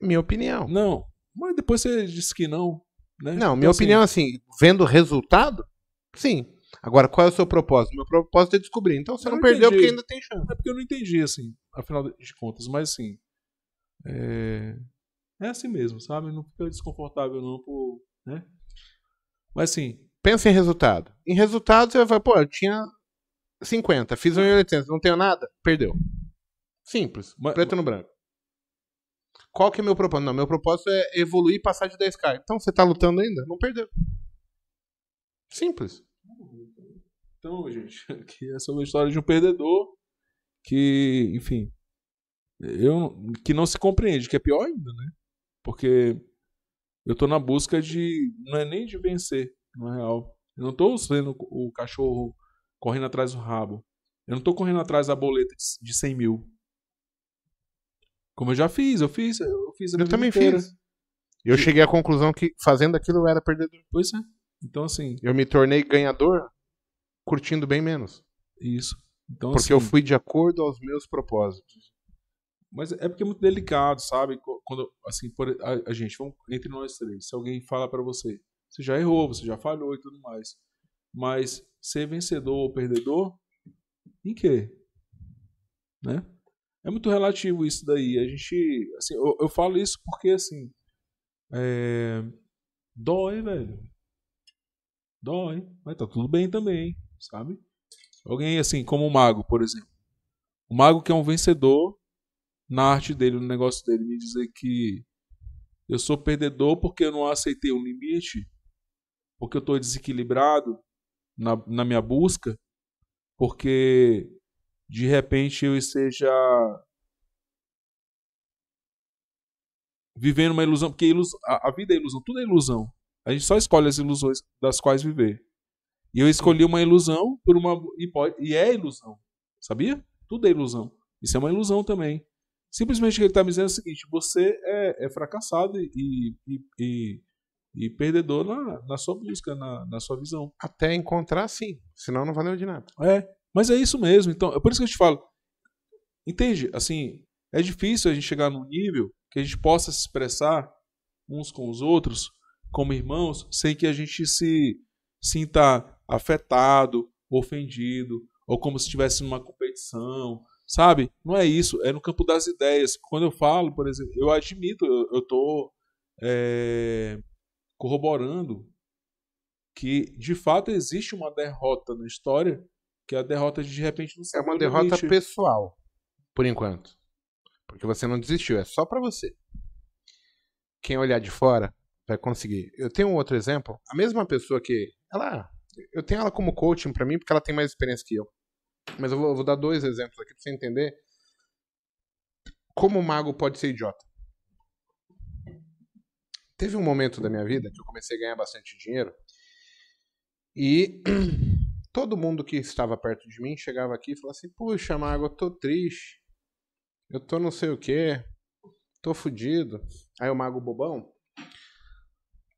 Minha opinião. Não. Mas depois você disse que não. Né? Não, então, minha então, opinião, assim, assim vendo o resultado, sim. Agora, qual é o seu propósito? Meu propósito é descobrir. Então você não, não perdeu entendi. porque ainda tem chance. É porque eu não entendi, assim afinal de contas. Mas assim. É, é assim mesmo, sabe? Não fica desconfortável não, por, né? Mas assim. Pensa em resultado. Em resultado, você vai falar, pô, eu tinha 50, fiz 1.800, não tenho nada, perdeu. Simples, mas, preto mas... no branco. Qual que é meu propósito? Não, meu propósito é evoluir e passar de 10k. Então você tá lutando ainda? Não perdeu. Simples. Então, gente, aqui é sobre a história de um perdedor que, enfim, eu, que não se compreende, que é pior ainda, né? Porque eu tô na busca de, não é nem de vencer, na real. Eu não tô sendo o cachorro correndo atrás do rabo. Eu não tô correndo atrás da boleta de 100 mil. Como eu já fiz, eu fiz, eu fiz a Eu também inteira. fiz. Eu e... cheguei à conclusão que fazendo aquilo eu era perdedor. Pois é. Então assim. Eu me tornei ganhador curtindo bem menos. Isso. Então, porque assim, eu fui de acordo aos meus propósitos. Mas é porque é muito delicado, sabe? Quando, assim, por, a, a, gente, vamos, entre nós três, se alguém fala para você, você já errou, você já falhou e tudo mais. Mas ser vencedor ou perdedor, em quê? Né? É muito relativo isso daí. A gente, assim, eu, eu falo isso porque, assim, é... dói, velho. Dói, mas tá tudo bem também, sabe? Alguém assim, como o Mago, por exemplo. O Mago que é um vencedor na arte dele, no negócio dele, me dizer que eu sou perdedor porque eu não aceitei um limite, porque eu estou desequilibrado na, na minha busca, porque de repente eu esteja vivendo uma ilusão, porque a, a vida é ilusão, tudo é ilusão. A gente só escolhe as ilusões das quais viver. E eu escolhi uma ilusão por uma e, pode, e é ilusão. Sabia? Tudo é ilusão. Isso é uma ilusão também. Simplesmente o que ele está me dizendo é o seguinte: você é, é fracassado e, e, e, e perdedor na, na, sua busca, na, na sua visão. Até encontrar, sim. Senão não valeu de nada. É, mas é isso mesmo. Então, é por isso que eu te falo. Entende? Assim, é difícil a gente chegar num nível que a gente possa se expressar uns com os outros como irmãos sem que a gente se sinta afetado, ofendido, ou como se estivesse numa competição, sabe? Não é isso, é no campo das ideias. Quando eu falo, por exemplo, eu admito, eu estou é, corroborando que de fato existe uma derrota na história, que é a derrota de, de repente no É uma derrota pessoal, por enquanto. Porque você não desistiu, é só para você. Quem olhar de fora vai conseguir. Eu tenho um outro exemplo. A mesma pessoa que ela eu tenho ela como coaching para mim porque ela tem mais experiência que eu. Mas eu vou, eu vou dar dois exemplos aqui para você entender como o mago pode ser idiota. Teve um momento da minha vida que eu comecei a ganhar bastante dinheiro e todo mundo que estava perto de mim chegava aqui e falava assim: Puxa, Mago, eu tô triste, eu tô não sei o que, tô fudido. Aí o Mago bobão,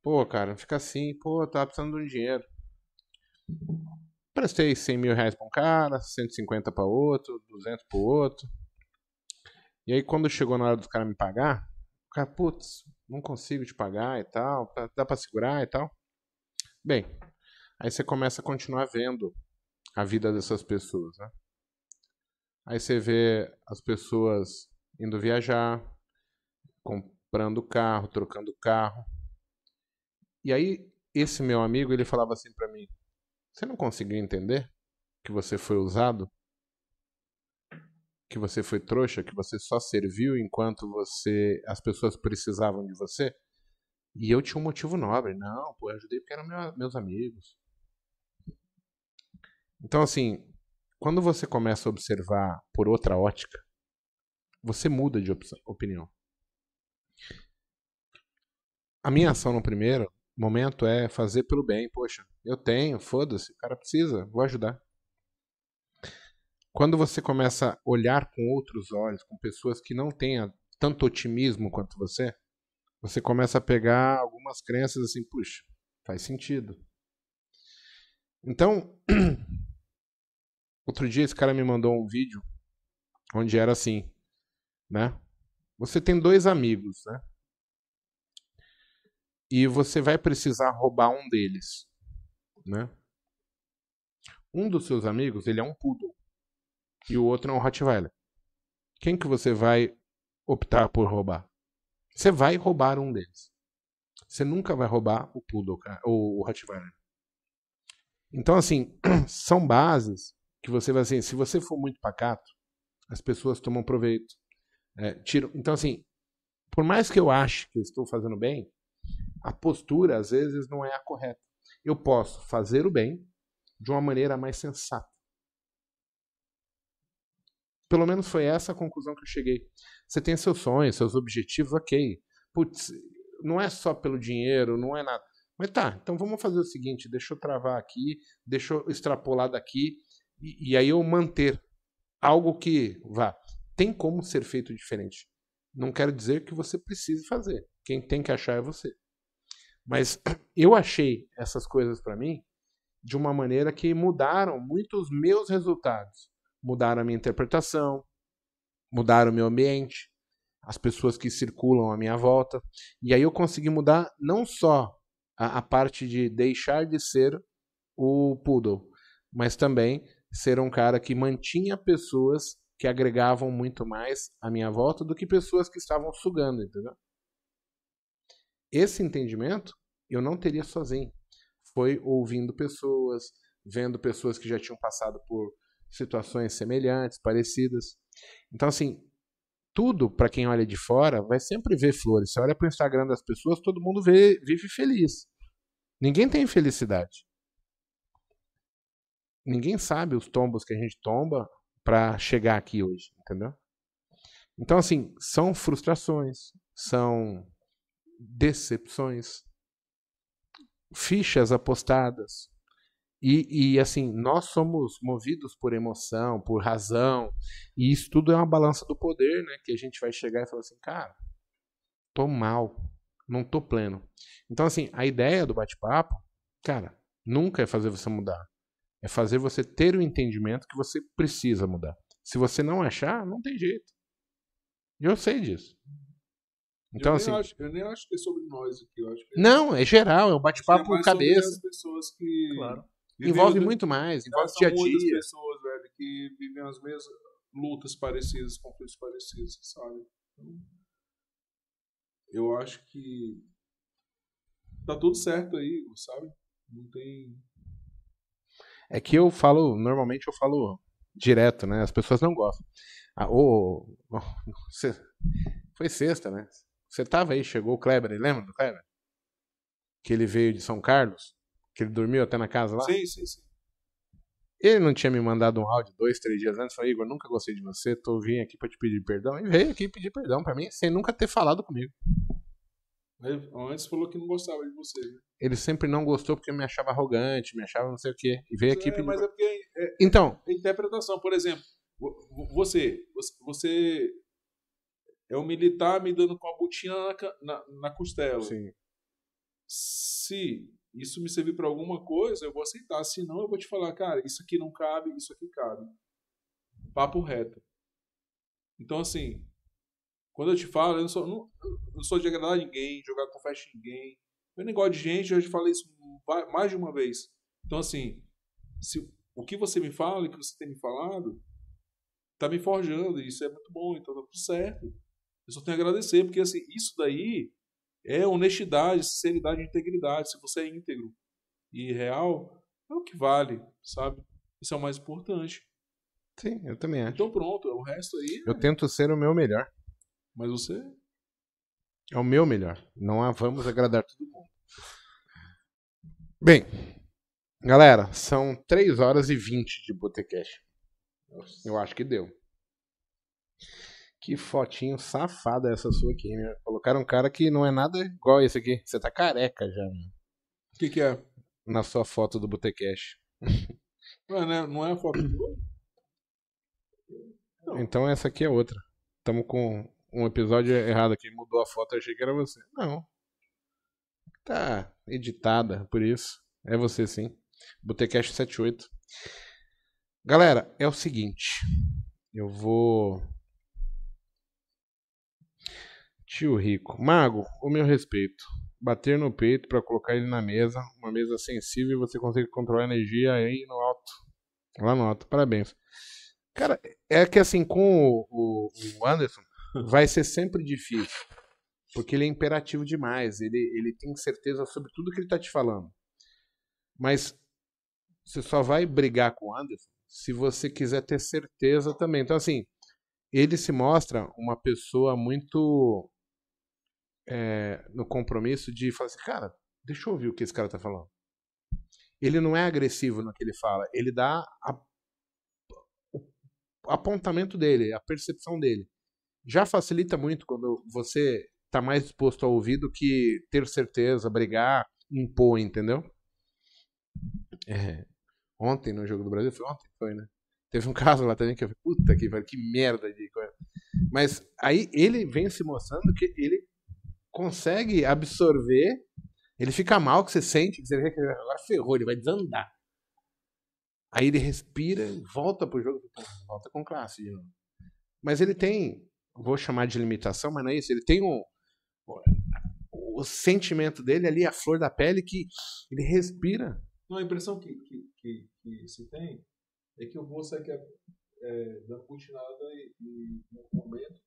pô, cara, fica assim, pô, tá precisando de um dinheiro. Prestei 100 mil reais para um cara, 150 para outro, 200 para outro. E aí, quando chegou na hora do cara me pagar, o cara, putz, não consigo te pagar e tal, tá, dá para segurar e tal. Bem, aí você começa a continuar vendo a vida dessas pessoas, né? Aí você vê as pessoas indo viajar, comprando carro, trocando carro. E aí esse meu amigo, ele falava assim para mim: você não conseguiu entender que você foi usado? Que você foi trouxa, que você só serviu enquanto você as pessoas precisavam de você? E eu tinha um motivo nobre. Não, pô, eu ajudei porque eram meu, meus amigos. Então, assim, quando você começa a observar por outra ótica, você muda de opinião. A minha ação no primeiro momento é fazer pelo bem. Poxa, eu tenho, foda-se, o cara precisa, vou ajudar. Quando você começa a olhar com outros olhos, com pessoas que não tenham tanto otimismo quanto você, você começa a pegar algumas crenças assim, puxa, faz sentido. Então, outro dia esse cara me mandou um vídeo onde era assim, né? Você tem dois amigos, né? e você vai precisar roubar um deles, né? Um dos seus amigos, ele é um poodle e o outro é um Rottweiler. Quem que você vai optar por roubar? Você vai roubar um deles. Você nunca vai roubar o poodle ou o Rottweiler. Então assim, são bases que você vai assim, se você for muito pacato, as pessoas tomam proveito. É, Então assim, por mais que eu ache que eu estou fazendo bem, a postura às vezes não é a correta. Eu posso fazer o bem de uma maneira mais sensata. Pelo menos foi essa a conclusão que eu cheguei. Você tem seus sonhos, seus objetivos, ok. Putz, não é só pelo dinheiro, não é nada. Mas tá, então vamos fazer o seguinte: deixa eu travar aqui, deixa eu extrapolar daqui, e, e aí eu manter algo que vá. Tem como ser feito diferente. Não quero dizer que você precise fazer. Quem tem que achar é você. Mas eu achei essas coisas para mim de uma maneira que mudaram muitos meus resultados. Mudaram a minha interpretação, mudaram o meu ambiente, as pessoas que circulam à minha volta. E aí eu consegui mudar não só a, a parte de deixar de ser o poodle, mas também ser um cara que mantinha pessoas que agregavam muito mais à minha volta do que pessoas que estavam sugando, entendeu? Esse entendimento eu não teria sozinho. Foi ouvindo pessoas, vendo pessoas que já tinham passado por situações semelhantes, parecidas. Então, assim, tudo, para quem olha de fora, vai sempre ver flores. Você olha para o Instagram das pessoas, todo mundo vê, vive feliz. Ninguém tem felicidade. Ninguém sabe os tombos que a gente tomba para chegar aqui hoje, entendeu? Então, assim, são frustrações, são decepções, fichas apostadas. E, e, assim, nós somos movidos por emoção, por razão, e isso tudo é uma balança do poder, né? Que a gente vai chegar e falar assim, cara, tô mal, não tô pleno. Então, assim, a ideia do bate-papo, cara, nunca é fazer você mudar. É fazer você ter o entendimento que você precisa mudar. Se você não achar, não tem jeito. Eu sei disso. Então, eu, assim, nem acho, eu nem acho que é sobre nós aqui. Eu acho que é... Não, é geral, é um é bate-papo é cabeça. Sobre as pessoas que claro. envolve do... muito mais, envolve dia a dia. Muitas pessoas, velho, que vivem as mesmas lutas parecidas, conflitos parecidos, sabe? Então, eu acho que tá tudo certo aí, sabe? Não tem. É que eu falo, normalmente eu falo direto, né? As pessoas não gostam. Ah, ou, ou, foi sexta, né? Você tava aí, chegou o Kleber, lembra do Kleber? Que ele veio de São Carlos, que ele dormiu até na casa lá? Sim, sim, sim. Ele não tinha me mandado um áudio dois, três dias antes, falou, Igor, nunca gostei de você, tô vindo aqui pra te pedir perdão. E veio aqui pedir perdão pra mim, sem nunca ter falado comigo. Ele antes falou que não gostava de você, né? Ele sempre não gostou porque me achava arrogante, me achava não sei o quê. E veio aqui é, pedir... Mas é porque... É, é, então... interpretação, por exemplo, você, você, você é o militar me dando com a botina na, na, na costela. Sim. Se isso me servir para alguma coisa, eu vou aceitar. Se não, eu vou te falar, cara, isso aqui não cabe, isso aqui cabe. Papo reto. Então, assim, quando eu te falo, eu não sou, não, não sou de agradar ninguém, jogar confete em ninguém. Eu nem gosto de gente, eu já te falei isso mais de uma vez. Então, assim, se, o que você me fala, o que você tem me falado, tá me forjando, e isso é muito bom, então tá tudo certo. Eu só tenho a agradecer, porque assim, isso daí é honestidade, sinceridade, integridade. Se você é íntegro e real, é o que vale, sabe? Isso é o mais importante. Sim, eu também acho. Então pronto, o resto aí. Eu é... tento ser o meu melhor. Mas você. É o meu melhor. Não há, vamos agradar todo mundo. Bem, galera, são 3 horas e 20 de botecash Eu acho que deu. Que fotinho safada é essa sua aqui, né? Colocaram um cara que não é nada igual esse aqui. Você tá careca já, O que, que é? Na sua foto do Botecash. Não, né? não é a foto do. Não. Então essa aqui é outra. Tamo com um episódio errado aqui. Mudou a foto, achei que era você. Não. Tá editada, por isso. É você sim. Botecash 78. Galera, é o seguinte. Eu vou Tio Rico. Mago, o meu respeito. Bater no peito para colocar ele na mesa. Uma mesa sensível e você consegue controlar a energia aí no alto. Lá no alto. Parabéns. Cara, é que assim, com o, o, o Anderson, vai ser sempre difícil. Porque ele é imperativo demais. Ele, ele tem certeza sobre tudo que ele tá te falando. Mas você só vai brigar com o Anderson se você quiser ter certeza também. Então, assim, ele se mostra uma pessoa muito é, no compromisso de falar assim, cara, deixa eu ouvir o que esse cara tá falando. Ele não é agressivo no que ele fala, ele dá a, o apontamento dele, a percepção dele. Já facilita muito quando você tá mais disposto a ouvir do que ter certeza, brigar, impor, entendeu? É, ontem no Jogo do Brasil, foi ontem, foi, né? Teve um caso lá também que eu falei, puta que, que merda de coisa. Mas aí ele vem se mostrando que ele consegue absorver, ele fica mal que você sente, que você vê que agora ferrou, ele vai desandar. Aí ele respira, volta pro jogo, volta com classe de novo. Mas ele tem, vou chamar de limitação, mas não é isso, ele tem um o sentimento dele ali, a flor da pele que ele respira. Não, a impressão que, que, que, que se tem é que o moço é que é, é dando continuada e, e no momento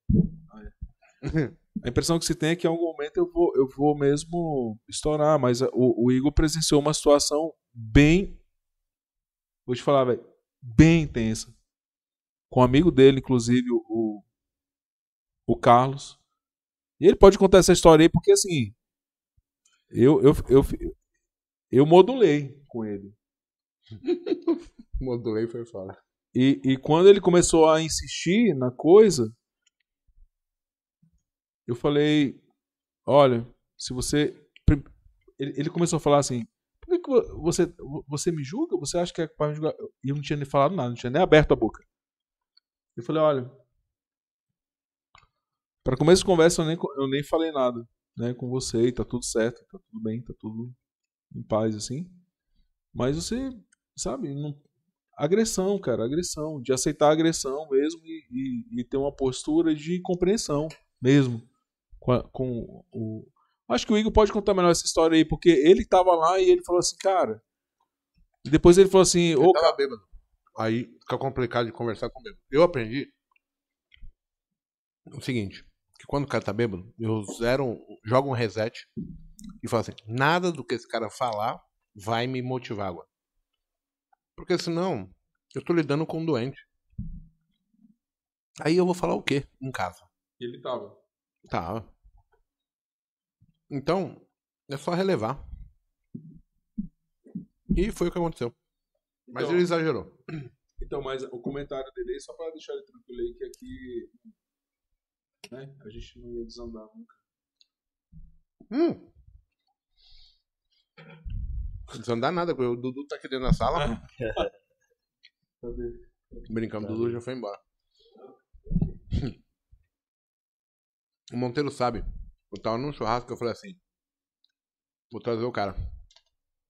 a impressão que se tem é que em algum momento eu vou, eu vou mesmo estourar, mas o, o Igor presenciou uma situação bem. Vou te falar, velho. Bem intensa. Com um amigo dele, inclusive, o, o Carlos. E ele pode contar essa história aí, porque assim. Eu, eu, eu, eu, modulei com ele. modulei foi fora. E, e quando ele começou a insistir na coisa, eu falei: olha, se você. Ele começou a falar assim: por que, você, você me julga? Você acha que é capaz de julgar? E eu não tinha nem falado nada, não tinha nem aberto a boca. Eu falei: olha, para começo de conversa eu nem, eu nem falei nada né, com você, e tá tudo certo, tá tudo bem, tá tudo em paz, assim. Mas você, sabe, não... agressão, cara, agressão, de aceitar a agressão mesmo e, e, e ter uma postura de compreensão mesmo com, com o. Acho que o Igor pode contar melhor essa história aí, porque ele tava lá e ele falou assim, cara. E depois ele falou assim. Ele tava bêbado. Aí fica complicado de conversar com o bêbado. Eu aprendi o seguinte: que quando o cara tá bêbado, eu zero, jogo um reset e falo assim: nada do que esse cara falar vai me motivar agora. Porque senão, eu tô lidando com um doente. Aí eu vou falar o quê em casa? Ele tava. Tava. Então, é só relevar. E foi o que aconteceu. Mas então, ele exagerou. Então, mas o comentário dele é só para deixar ele tranquilo aí que aqui né, a gente não ia desandar nunca. Hum. Desandar nada, o Dudu tá aqui dentro da sala. Cadê? Brincando, o Dudu já foi embora. Ah, o Monteiro sabe. Eu tava num churrasco que eu falei assim: vou trazer o cara.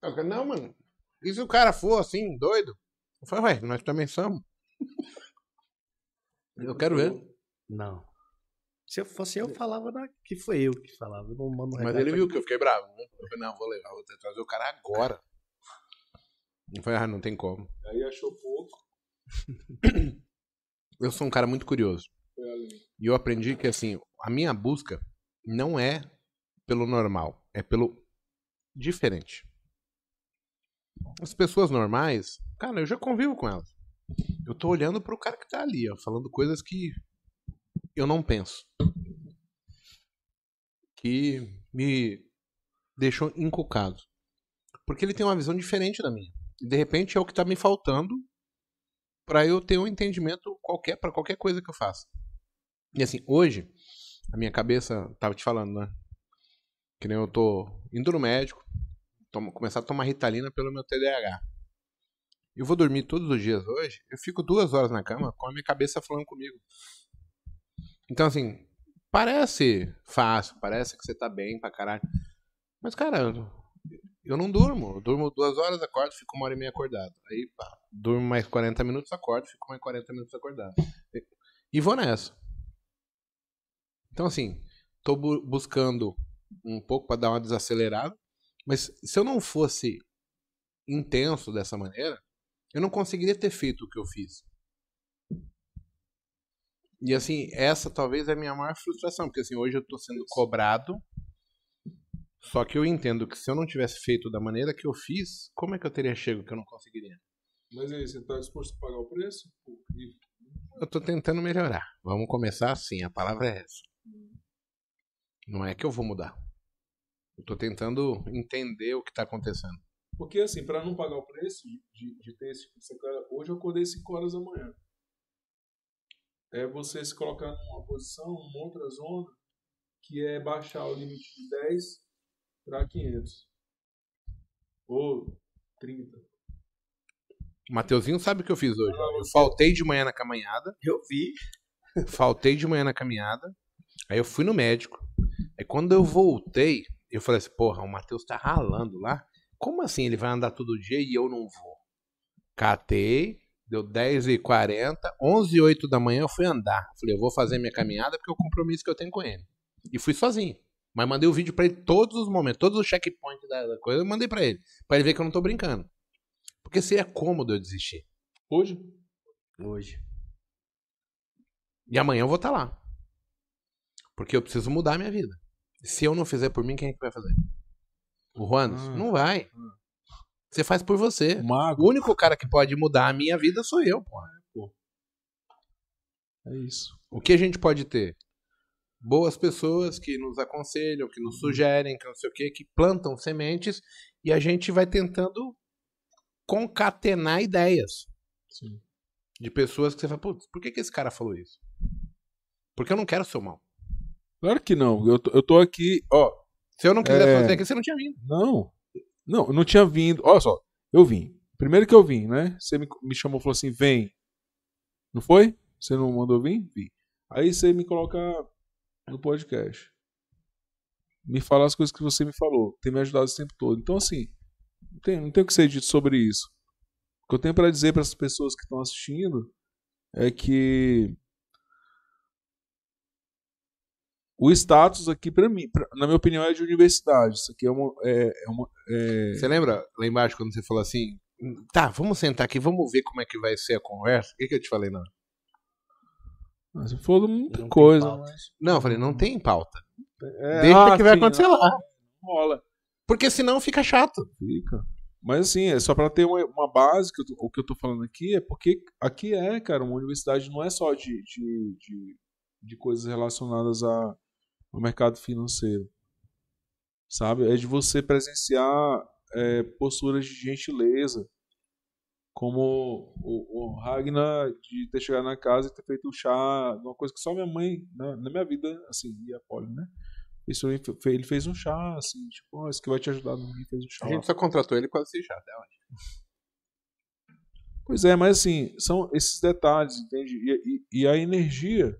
Eu falei, não, mano. E se o cara for assim, doido? Eu falei, ué, nós também somos. Eu quero ver. Não. Se eu fosse eu, falava que foi eu que falava. Eu não Mas ele viu que eu fiquei bravo. Né? Eu falei, não, vou levar, vou trazer o cara agora. Eu falei, ah, não tem como. Aí achou pouco. Eu sou um cara muito curioso. E eu aprendi que, assim, a minha busca não é pelo normal, é pelo diferente. As pessoas normais, cara, eu já convivo com elas. Eu tô olhando pro cara que tá ali, ó, falando coisas que eu não penso. Que me deixou encucado. Porque ele tem uma visão diferente da minha. E de repente é o que tá me faltando para eu ter um entendimento qualquer para qualquer coisa que eu faça. E assim, hoje a minha cabeça, tava te falando, né? Que nem eu tô indo no médico, tomo, começar a tomar ritalina pelo meu TDAH. Eu vou dormir todos os dias hoje, eu fico duas horas na cama com a minha cabeça falando comigo. Então, assim, parece fácil, parece que você tá bem pra caralho. Mas, cara, eu não durmo. Eu durmo duas horas, acordo, fico uma hora e meia acordado. Aí, pá, durmo mais 40 minutos, acordo, fico mais 40 minutos acordado. E vou nessa. Então, assim, estou buscando um pouco para dar uma desacelerada, mas se eu não fosse intenso dessa maneira, eu não conseguiria ter feito o que eu fiz. E assim, essa talvez é a minha maior frustração, porque assim, hoje eu estou sendo cobrado, só que eu entendo que se eu não tivesse feito da maneira que eu fiz, como é que eu teria chego que eu não conseguiria? Mas aí, você está disposto a pagar o preço? Eu estou tentando melhorar. Vamos começar assim, a palavra é essa. Não é que eu vou mudar. Eu tô tentando entender o que tá acontecendo. Porque, assim, para não pagar o preço de, de ter esse tipo hoje eu acordei 5 horas da manhã. É você se colocar numa posição, numa outra zona, que é baixar o limite de 10 para 500. Ou 30. O Mateuzinho sabe o que eu fiz hoje. Eu faltei de manhã na caminhada. Eu vi. Faltei de manhã na caminhada. Aí eu fui no médico. Aí quando eu voltei, eu falei assim, porra, o Matheus tá ralando lá. Como assim ele vai andar todo dia e eu não vou? Catei, deu 10h40, 11 h 8 da manhã eu fui andar. Falei, eu vou fazer minha caminhada porque é o compromisso que eu tenho com ele. E fui sozinho. Mas mandei o vídeo para ele todos os momentos, todos os checkpoints da coisa, eu mandei para ele. para ele ver que eu não tô brincando. Porque seria assim é cômodo eu desistir. Hoje? Hoje. E amanhã eu vou estar tá lá. Porque eu preciso mudar a minha vida. Se eu não fizer por mim, quem é que vai fazer? O Juanes? Hum. Não vai. Hum. Você faz por você. Mago. O único cara que pode mudar a minha vida sou eu, é, pô. É isso. O que a gente pode ter? Boas pessoas que nos aconselham, que nos uhum. sugerem, que não sei o que, que plantam sementes e a gente vai tentando concatenar ideias. Sim. De pessoas que você fala, putz, por que, que esse cara falou isso? Porque eu não quero seu mal. Claro que não. Eu tô, eu tô aqui, ó. Se eu não quisesse é... fazer aqui, você não tinha vindo. Não. Não, não tinha vindo. Olha só, eu vim. Primeiro que eu vim, né? Você me, me chamou e falou assim: vem. Não foi? Você não mandou vir? Vim. Aí você me coloca no podcast. Me fala as coisas que você me falou. Tem me ajudado o tempo todo. Então, assim, não tem, não tem o que ser dito sobre isso. O que eu tenho para dizer para as pessoas que estão assistindo é que O status aqui, para mim, pra, na minha opinião, é de universidade. Isso aqui é uma. É, é uma é... Você lembra lá embaixo quando você falou assim? Tá, vamos sentar aqui, vamos ver como é que vai ser a conversa. O que, que eu te falei, não? Você falou muita não coisa. Não, eu falei, não tem pauta. É, Deixa ah, que vai sim, acontecer não. lá. Rola. Porque senão fica chato. Fica. Mas assim, é só para ter uma, uma base, que tô, o que eu tô falando aqui é porque aqui é, cara, uma universidade não é só de, de, de, de coisas relacionadas a, no mercado financeiro. Sabe? É de você presenciar é, posturas de gentileza, como o, o Ragnar de ter chegado na casa e ter feito o chá, uma coisa que só minha mãe, na, né, na minha vida, assim, e a Poli, né? Isso, ele fez um chá, assim, tipo, oh, isso que vai te ajudar no fez um chá. A gente só contratou ele com esse chá, até hoje. Pois é, mas assim, são esses detalhes, entende? E, e, e a energia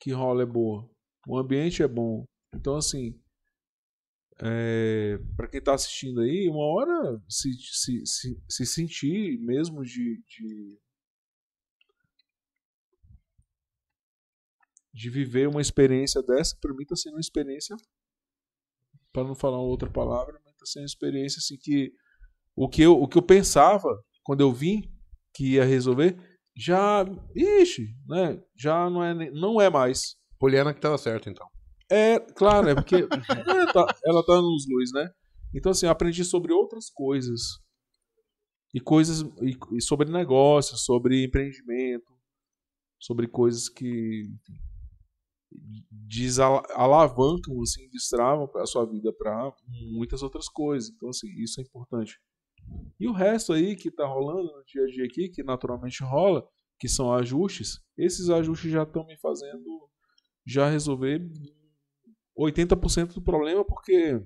que rola é boa o ambiente é bom. Então, assim, é, para quem está assistindo aí, uma hora se, se, se, se sentir mesmo de, de, de viver uma experiência dessa, para mim está sendo uma experiência, para não falar outra palavra, mas está sendo uma experiência assim que o que eu, o que eu pensava quando eu vim que ia resolver já, ixi, né, já não é, não é mais. Poliana que tava certo, então. É, claro, é porque ela, é, tá, ela tá nos luz, né? Então, assim, eu aprendi sobre outras coisas. E coisas. E, e sobre negócios, sobre empreendimento, sobre coisas que desalavancam, assim, destravam a sua vida para muitas outras coisas. Então, assim, isso é importante. E o resto aí que tá rolando no dia a dia aqui, que naturalmente rola, que são ajustes, esses ajustes já estão me fazendo já resolver 80% do problema, porque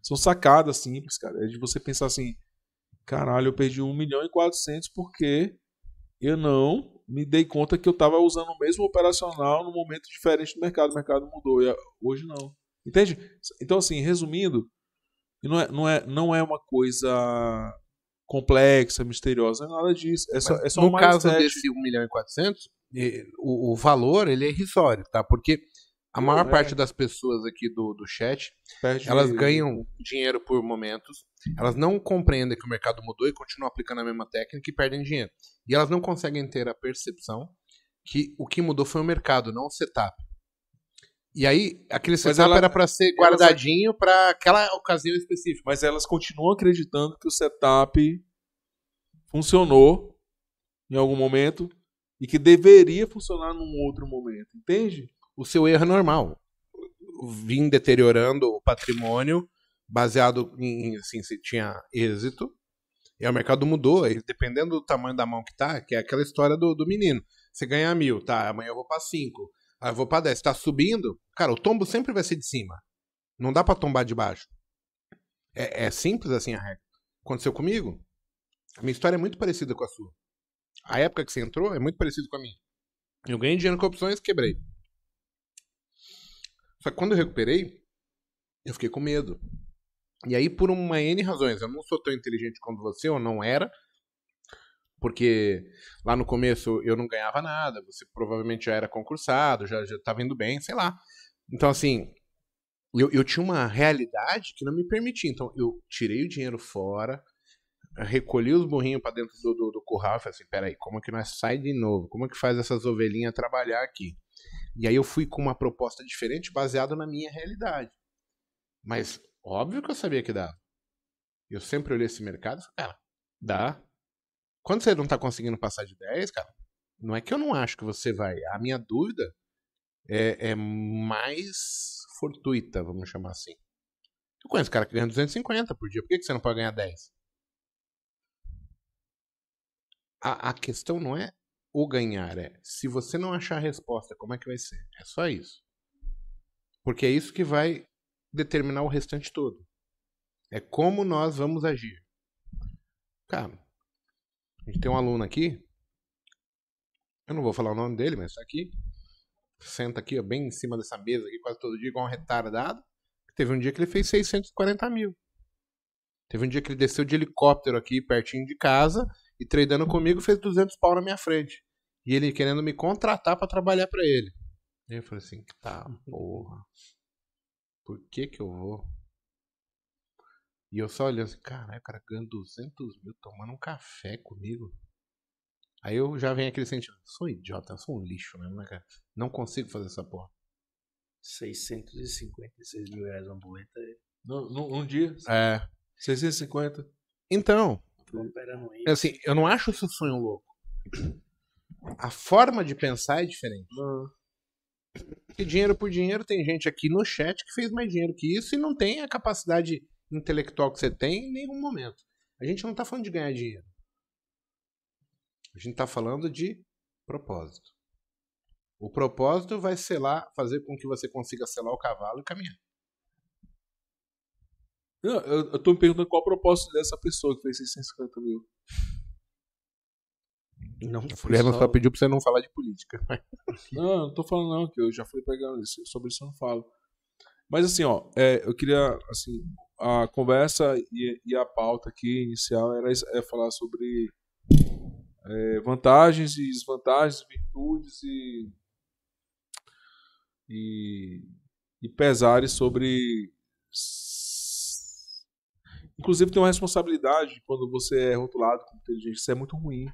são sacadas simples, cara. É de você pensar assim: caralho, eu perdi 1 milhão e 400 porque eu não me dei conta que eu estava usando o mesmo operacional no momento diferente do mercado. O mercado mudou, e hoje não. Entende? Então, assim, resumindo, não é, não é, não é uma coisa complexa, misteriosa, é nada disso. É só, é só no um caso mindset. desse 1 milhão e 400, o, o, valor ele é irrisório, tá? Porque a maior é. parte das pessoas aqui do, do chat, Perde elas ganham dinheiro por momentos, elas não compreendem que o mercado mudou e continuam aplicando a mesma técnica e perdem dinheiro. E elas não conseguem ter a percepção que o que mudou foi o mercado, não o setup. E aí, aquele setup ela, era para ser guardadinho elas... para aquela ocasião específica. Mas elas continuam acreditando que o setup funcionou em algum momento e que deveria funcionar num outro momento, entende? O seu erro é normal. Vim deteriorando o patrimônio baseado em, assim, se tinha êxito. E o mercado mudou, e dependendo do tamanho da mão que tá, que é aquela história do, do menino. Você ganha mil, tá? Amanhã eu vou para cinco. Aí eu vou para dez. Tá subindo? Cara, o tombo sempre vai ser de cima. Não dá para tombar de baixo. É, é simples assim a regra. Aconteceu comigo? A minha história é muito parecida com a sua. A época que você entrou é muito parecido com a minha. Eu ganhei dinheiro com opções, quebrei. Só que quando eu recuperei, eu fiquei com medo. E aí, por uma N razões, eu não sou tão inteligente quanto você, ou não era, porque lá no começo eu não ganhava nada, você provavelmente já era concursado, já estava indo bem, sei lá. Então, assim, eu, eu tinha uma realidade que não me permitia. Então, eu tirei o dinheiro fora, recolhi os burrinhos para dentro do, do, do curral e falei assim: peraí, como é que nós sai de novo? Como é que faz essas ovelhinhas trabalhar aqui? E aí eu fui com uma proposta diferente baseada na minha realidade. Mas óbvio que eu sabia que dava. Eu sempre olhei esse mercado e falei: cara, ah, dá. Quando você não tá conseguindo passar de 10, cara, não é que eu não acho que você vai. A minha dúvida é, é mais fortuita, vamos chamar assim. Eu conheço cara que ganha 250 por dia, por que, que você não pode ganhar 10? a, a questão não é o ganhar, é se você não achar a resposta, como é que vai ser? É só isso. Porque é isso que vai determinar o restante todo. É como nós vamos agir. Cara, a gente tem um aluno aqui. Eu não vou falar o nome dele, mas está aqui. Senta aqui, ó, bem em cima dessa mesa aqui, quase todo dia, igual um retardado. Teve um dia que ele fez 640 mil. Teve um dia que ele desceu de helicóptero aqui pertinho de casa e tradando comigo fez 200 pau na minha frente. E ele querendo me contratar para trabalhar para ele. E eu falei assim, tá, porra. Por que que eu vou? E eu só olhando assim, caralho, o cara ganhando 200 mil tomando um café comigo. Aí eu já venho aquele sentimento, sou idiota, sou um lixo mesmo, né, cara? Não consigo fazer essa porra. 656 mil reais uma boleta. no num dia? É. 650. Então, operando isso. Assim, eu não acho isso sonho louco. A forma de pensar é diferente. Uhum. dinheiro por dinheiro, tem gente aqui no chat que fez mais dinheiro que isso e não tem a capacidade intelectual que você tem em nenhum momento. A gente não tá falando de ganhar dinheiro. A gente tá falando de propósito. O propósito vai selar, fazer com que você consiga selar o cavalo e caminhar. Não, eu, eu tô me perguntando qual o propósito dessa pessoa que fez 650 mil. Não, é, o Guilherme só pediu pra você não falar de política. Não, não tô falando não, que eu já fui pegando isso. Sobre isso eu não falo. Mas assim, ó, é, eu queria, assim, a conversa e, e, a pauta aqui inicial era é falar sobre é, vantagens e desvantagens, virtudes e, e, e pesares sobre Inclusive, tem uma responsabilidade quando você é rotulado como inteligente. Isso é muito ruim.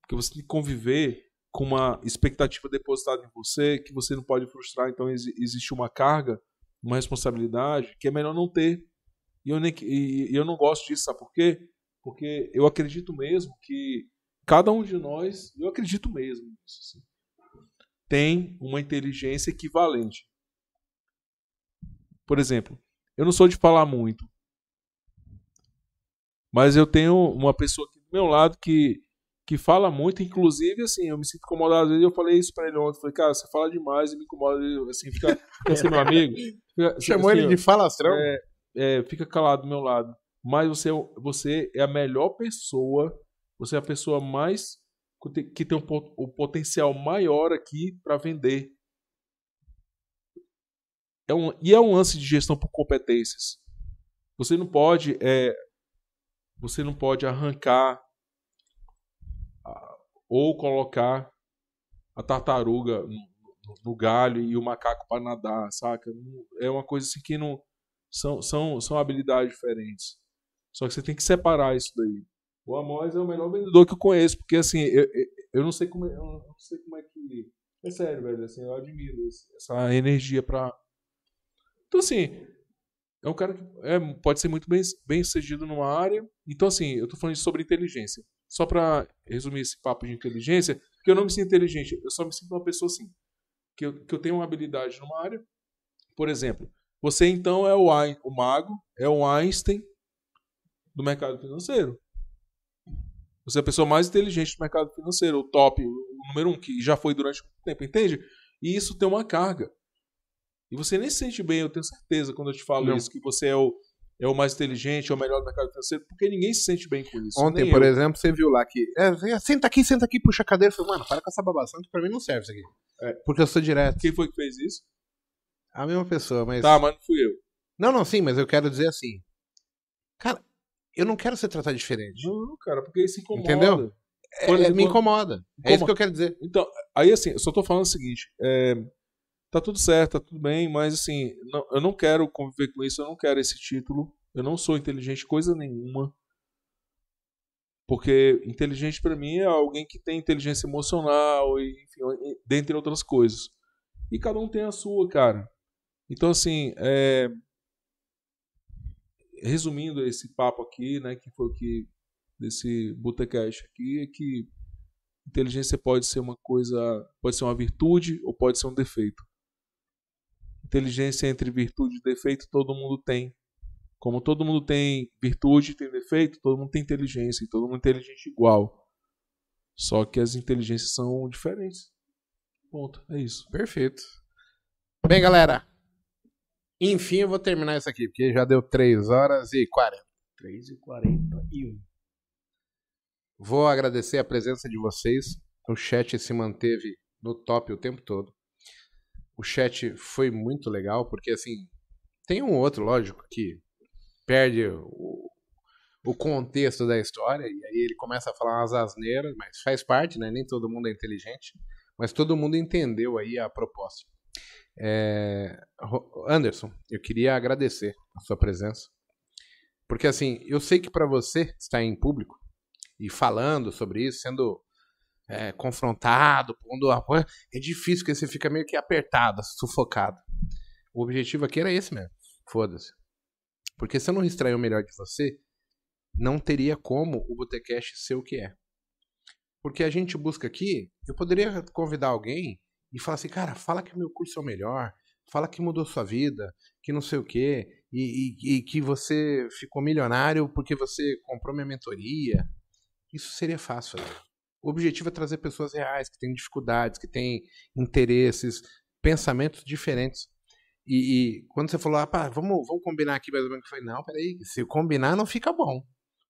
Porque você tem que conviver com uma expectativa depositada em você que você não pode frustrar. Então, ex existe uma carga, uma responsabilidade que é melhor não ter. E eu, nem, e, e eu não gosto disso, sabe por quê? Porque eu acredito mesmo que cada um de nós, eu acredito mesmo nisso, assim, tem uma inteligência equivalente. Por exemplo, eu não sou de falar muito, mas eu tenho uma pessoa aqui do meu lado que, que fala muito, inclusive, assim, eu me sinto incomodado. Às vezes eu falei isso pra ele ontem, falei, cara, você fala demais e me incomoda, assim, fica, assim meu amigo? Fica, assim, Chamou assim, ele de falastrão? É, é, fica calado do meu lado. Mas você, é você é a melhor pessoa, você é a pessoa mais que tem um, o potencial maior aqui para vender. É um, e é um lance de gestão por competências. Você não pode é, você não pode arrancar ah, ou colocar a tartaruga no, no galho e o macaco para nadar, saca? É uma coisa assim que não. São, são, são habilidades diferentes. Só que você tem que separar isso daí. O Amós é o melhor vendedor que eu conheço, porque assim, eu, eu, não, sei como, é, eu não sei como é que. É sério, velho, assim, eu admiro essa energia pra. Então, assim, é um cara que é, pode ser muito bem, bem sucedido numa área. Então, assim, eu estou falando sobre inteligência. Só para resumir esse papo de inteligência, porque eu não me sinto inteligente, eu só me sinto uma pessoa assim, que eu, que eu tenho uma habilidade numa área. Por exemplo, você então é o, o mago, é o Einstein do mercado financeiro. Você é a pessoa mais inteligente do mercado financeiro, o top, o número um, que já foi durante muito tempo, entende? E isso tem uma carga. E você nem se sente bem, eu tenho certeza, quando eu te falo Não. isso, que você é o, é o mais inteligente, é o melhor do mercado financeiro, porque ninguém se sente bem com isso. Ontem, por eu. exemplo, você viu lá que. É, é senta aqui, senta aqui, puxa a cadeira. Eu falei, mano, para com essa babação que pra mim não serve isso aqui. É. Porque eu sou direto. Quem foi que fez isso? A mesma pessoa, mas. Tá, mas não fui eu. Não, não, sim, mas eu quero dizer assim. Cara, eu não quero ser tratado diferente. Não, cara, porque isso incomoda. Entendeu? É, é, exemplo, me incomoda. incomoda. É isso que eu quero dizer. Então, aí assim, eu só tô falando o seguinte. É tá tudo certo, tá tudo bem, mas assim, não, eu não quero conviver com isso, eu não quero esse título, eu não sou inteligente coisa nenhuma. Porque inteligente para mim é alguém que tem inteligência emocional e enfim, dentre outras coisas. E cada um tem a sua, cara. Então assim, é... resumindo esse papo aqui, né, que foi o que desse Botecast aqui é que inteligência pode ser uma coisa, pode ser uma virtude ou pode ser um defeito. Inteligência entre virtude e defeito todo mundo tem. Como todo mundo tem virtude tem defeito, todo mundo tem inteligência e todo mundo é inteligente igual. Só que as inteligências são diferentes. Ponto. É isso. Perfeito. Bem, galera. Enfim, eu vou terminar isso aqui, porque já deu 3 horas e 40. 3 e 41. Vou agradecer a presença de vocês. O chat se manteve no top o tempo todo. O chat foi muito legal, porque assim, tem um outro, lógico, que perde o, o contexto da história, e aí ele começa a falar umas asneiras, mas faz parte, né? Nem todo mundo é inteligente, mas todo mundo entendeu aí a proposta. É... Anderson, eu queria agradecer a sua presença, porque assim, eu sei que para você estar em público e falando sobre isso, sendo é, confrontado, pondo uma é difícil, porque você fica meio que apertado, sufocado. O objetivo aqui era esse mesmo. Foda-se. Porque se eu não extrair o melhor de você, não teria como o Botecast ser o que é. Porque a gente busca aqui, eu poderia convidar alguém e falar assim, cara, fala que meu curso é o melhor, fala que mudou sua vida, que não sei o quê, e, e, e que você ficou milionário porque você comprou minha mentoria. Isso seria fácil. Né? O objetivo é trazer pessoas reais, que têm dificuldades, que têm interesses, pensamentos diferentes. E, e quando você falou, ah, pá, vamos, vamos combinar aqui mais ou menos, eu falei, não, peraí, se combinar não fica bom.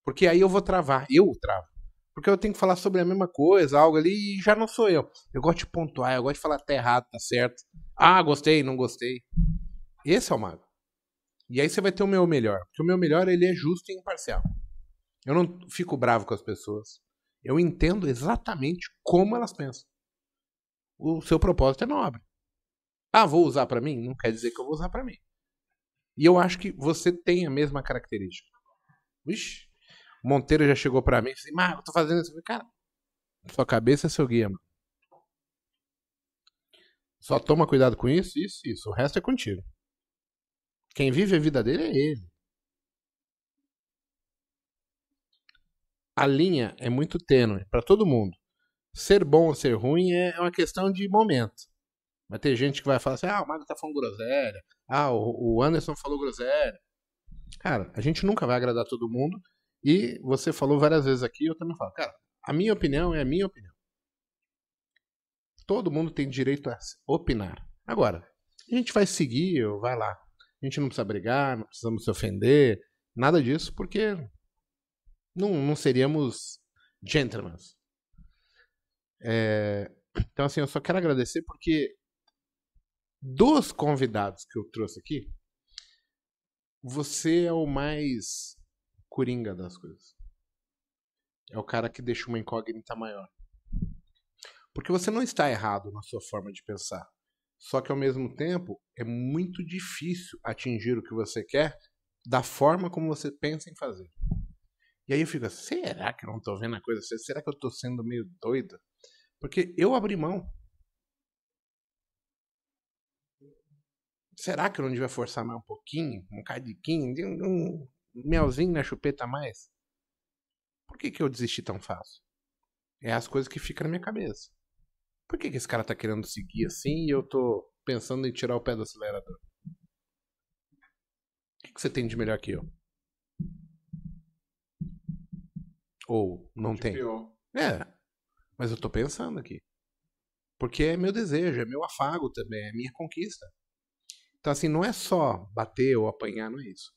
Porque aí eu vou travar, eu travo. Porque eu tenho que falar sobre a mesma coisa, algo ali, e já não sou eu. Eu gosto de pontuar, eu gosto de falar tá errado, tá certo. Ah, gostei, não gostei. Esse é o mago. E aí você vai ter o meu melhor. Porque o meu melhor, ele é justo e imparcial. Eu não fico bravo com as pessoas. Eu entendo exatamente como elas pensam. O seu propósito é nobre. Ah, vou usar para mim? Não quer dizer que eu vou usar para mim. E eu acho que você tem a mesma característica. Ixi, Monteiro já chegou para mim e disse: assim, Mas eu tô fazendo isso. Cara, sua cabeça é seu guia, mano. Só toma cuidado com isso, isso, isso. O resto é contigo. Quem vive a vida dele é ele. a linha é muito tênue para todo mundo. Ser bom ou ser ruim é uma questão de momento. Vai ter gente que vai falar assim: ah, o Mago tá falando groselha, ah, o Anderson falou groselha. Cara, a gente nunca vai agradar todo mundo. E você falou várias vezes aqui, eu também falo, cara, a minha opinião é a minha opinião. Todo mundo tem direito a opinar. Agora, a gente vai seguir, vai lá. A gente não precisa brigar, não precisamos se ofender, nada disso, porque não, não seríamos gentlemen. É, então, assim, eu só quero agradecer porque dos convidados que eu trouxe aqui, você é o mais coringa das coisas. É o cara que deixa uma incógnita maior. Porque você não está errado na sua forma de pensar. Só que ao mesmo tempo, é muito difícil atingir o que você quer da forma como você pensa em fazer. E aí eu fico, será que eu não tô vendo a coisa Será que eu tô sendo meio doido? Porque eu abri mão. Será que eu não devia forçar mais um pouquinho? Um cadiquinho? Um melzinho na chupeta mais? Por que, que eu desisti tão fácil? É as coisas que ficam na minha cabeça. Por que, que esse cara tá querendo seguir assim e eu tô pensando em tirar o pé do acelerador? O que, que você tem de melhor que eu? Ou não tem? É. Mas eu tô pensando aqui. Porque é meu desejo, é meu afago também, é minha conquista. Então, assim, não é só bater ou apanhar, não é isso.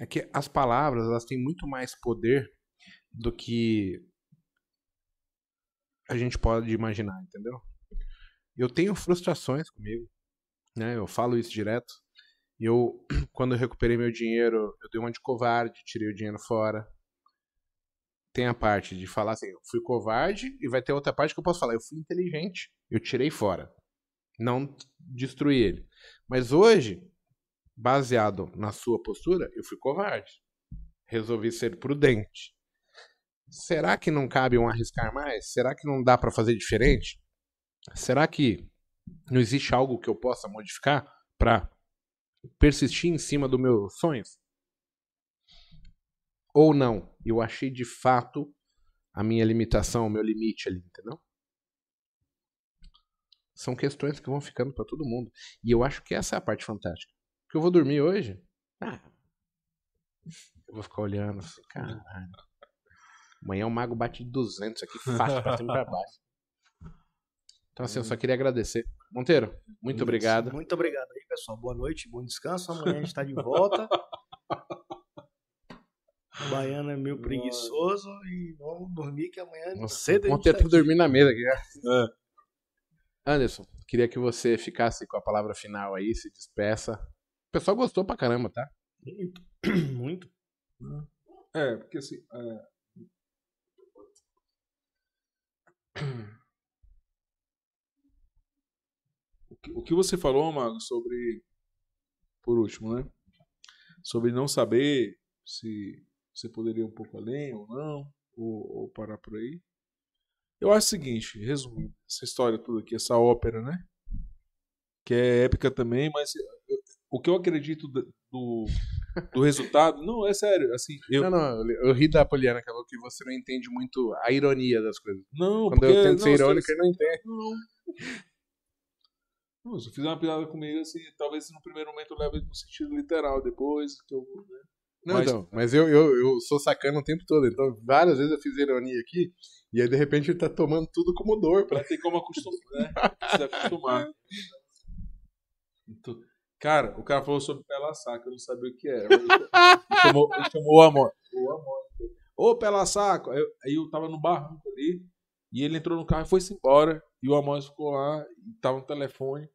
É que as palavras, elas têm muito mais poder do que a gente pode imaginar, entendeu? Eu tenho frustrações comigo, né? Eu falo isso direto. Eu, quando eu recuperei meu dinheiro, eu dei uma de covarde, tirei o dinheiro fora tem a parte de falar assim, eu fui covarde, e vai ter outra parte que eu posso falar, eu fui inteligente, eu tirei fora. Não destruí ele. Mas hoje, baseado na sua postura, eu fui covarde. Resolvi ser prudente. Será que não cabe um arriscar mais? Será que não dá para fazer diferente? Será que não existe algo que eu possa modificar para persistir em cima dos meus sonhos? ou não. Eu achei de fato a minha limitação, o meu limite ali, entendeu? São questões que vão ficando para todo mundo. E eu acho que essa é a parte fantástica. Porque eu vou dormir hoje. Ah, eu vou ficar olhando assim, caralho. Amanhã o mago bate 200 aqui, fácil, pra cima e pra baixo. Então, assim, eu só queria agradecer. Monteiro, muito Isso. obrigado. Muito obrigado aí, pessoal. Boa noite, bom descanso. Amanhã a gente tá de volta. O baiano é meio preguiçoso e vamos dormir que amanhã. Não tá cedo a ter tá tudo dormir na mesa aqui. É. Anderson, queria que você ficasse com a palavra final aí, se despeça. O pessoal gostou pra caramba, tá? Muito. Muito. É, porque assim. É... O que você falou, Mago, sobre. Por último, né? Sobre não saber se você poderia ir um pouco além ou não? Ou, ou parar por aí? Eu acho o seguinte, resumindo, essa história toda aqui, essa ópera, né? Que é épica também, mas eu, o que eu acredito do, do, resultado. Não, é sério, assim. Eu... Não, não, eu ri da Poliana, que falou que você não entende muito a ironia das coisas. Não, Quando porque, eu tento ser irônico, ele não entende. Não. Não, se eu fizer uma piada comigo, assim, talvez no primeiro momento eu leve no sentido literal, depois que eu. Né? Não, mas... então, mas eu, eu, eu sou sacana o tempo todo, então várias vezes eu fiz ironia aqui, e aí de repente ele tá tomando tudo como dor. Pra... ter como acostumar, né? acostumar. Então, cara, o cara falou sobre pela saco eu não sabia o que era. Ele chamou, ele chamou o amor. O amor. Ô, pela Saco! Aí eu, aí eu tava no barranco ali, e ele entrou no carro e foi-se embora. E o amor ficou lá, tava no telefone,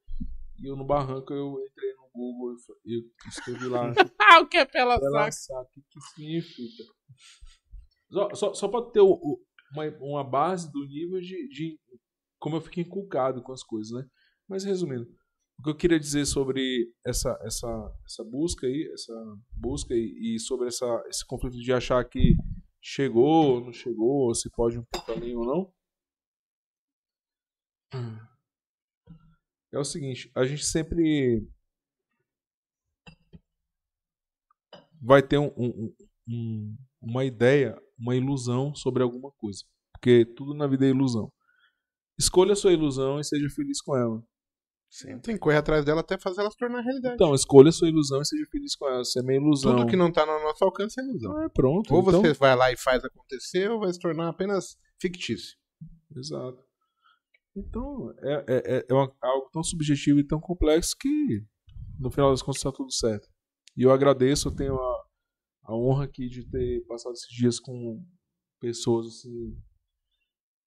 e eu no barranco eu entrei Google e escrevi lá. Ah, o que é pela, pela O que, que significa? Só, só, só para ter o, o, uma, uma, base do nível de, de como eu fiquei inculcado com as coisas, né? Mas resumindo, o que eu queria dizer sobre essa, essa, essa busca aí, essa busca e, e sobre essa, esse conflito de achar que chegou, não chegou, se pode um pouco além ou não. É o seguinte, a gente sempre vai ter um, um, um, uma ideia, uma ilusão sobre alguma coisa. Porque tudo na vida é ilusão. Escolha a sua ilusão e seja feliz com ela. Sim, tem que correr atrás dela até fazer ela se tornar realidade. Então, escolha a sua ilusão e seja feliz com ela. Você é meio ilusão. Tudo que não está no nosso alcance é ilusão. é, pronto. Ou então... você vai lá e faz acontecer, ou vai se tornar apenas fictício. Exato. Então, é, é, é, é uma, algo tão subjetivo e tão complexo que, no final das contas, está tudo certo. E eu agradeço, eu tenho a a honra aqui de ter passado esses dias com pessoas assim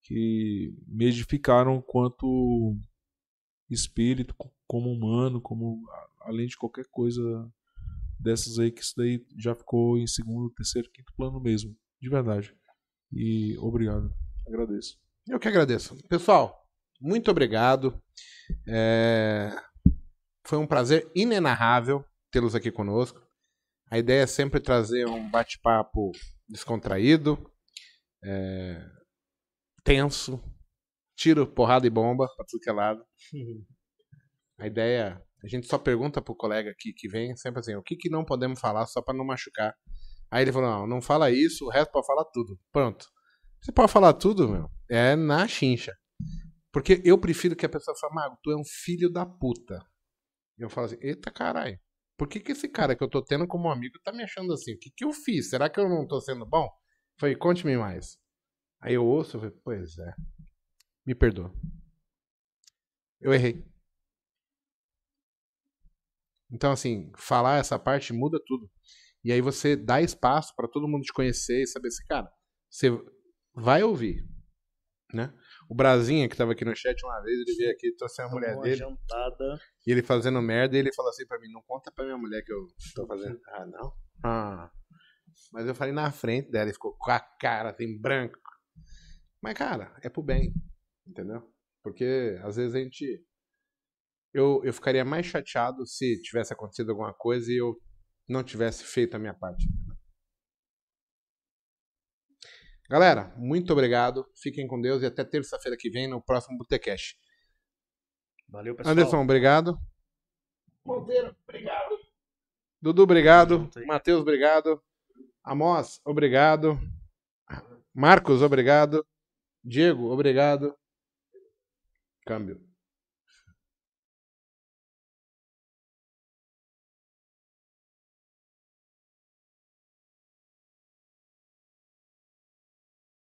que me edificaram quanto espírito, como humano, como além de qualquer coisa dessas aí que isso daí já ficou em segundo, terceiro, quinto plano mesmo, de verdade. E obrigado, agradeço. Eu que agradeço, pessoal. Muito obrigado. É... Foi um prazer inenarrável tê-los aqui conosco. A ideia é sempre trazer um bate-papo descontraído, é, tenso, tiro, porrada e bomba pra tudo que é lado. A ideia, a gente só pergunta pro colega aqui que vem, sempre assim, o que, que não podemos falar só para não machucar. Aí ele falou, não, não fala isso, o resto pode falar tudo. Pronto. Você pode falar tudo, meu, é na chincha. Porque eu prefiro que a pessoa fale, Mago, tu é um filho da puta. Eu falo assim, eita caralho. Por que, que esse cara que eu tô tendo como amigo tá me achando assim? O que, que eu fiz? Será que eu não tô sendo bom? falei, conte-me mais. Aí eu ouço, eu falei, pois é. Me perdoa. Eu errei. Então, assim, falar essa parte muda tudo. E aí você dá espaço para todo mundo te conhecer e saber se, assim, cara, você vai ouvir, né? O Brazinha, que tava aqui no chat uma vez, ele veio aqui, trouxe a mulher dele. Jantada. E ele fazendo merda, e ele falou assim pra mim, não conta pra minha mulher que eu tô fazendo. Ah, não? Ah. Mas eu falei na frente dela, ele ficou com a cara assim, branco. Mas, cara, é pro bem, entendeu? Porque às vezes a gente. Eu, eu ficaria mais chateado se tivesse acontecido alguma coisa e eu não tivesse feito a minha parte. Galera, muito obrigado. Fiquem com Deus e até terça-feira que vem no próximo Botecash. Valeu, pessoal. Anderson, obrigado. Monteiro, obrigado. Dudu, obrigado. Matheus, obrigado. Amós, obrigado. Marcos, obrigado. Diego, obrigado. Câmbio.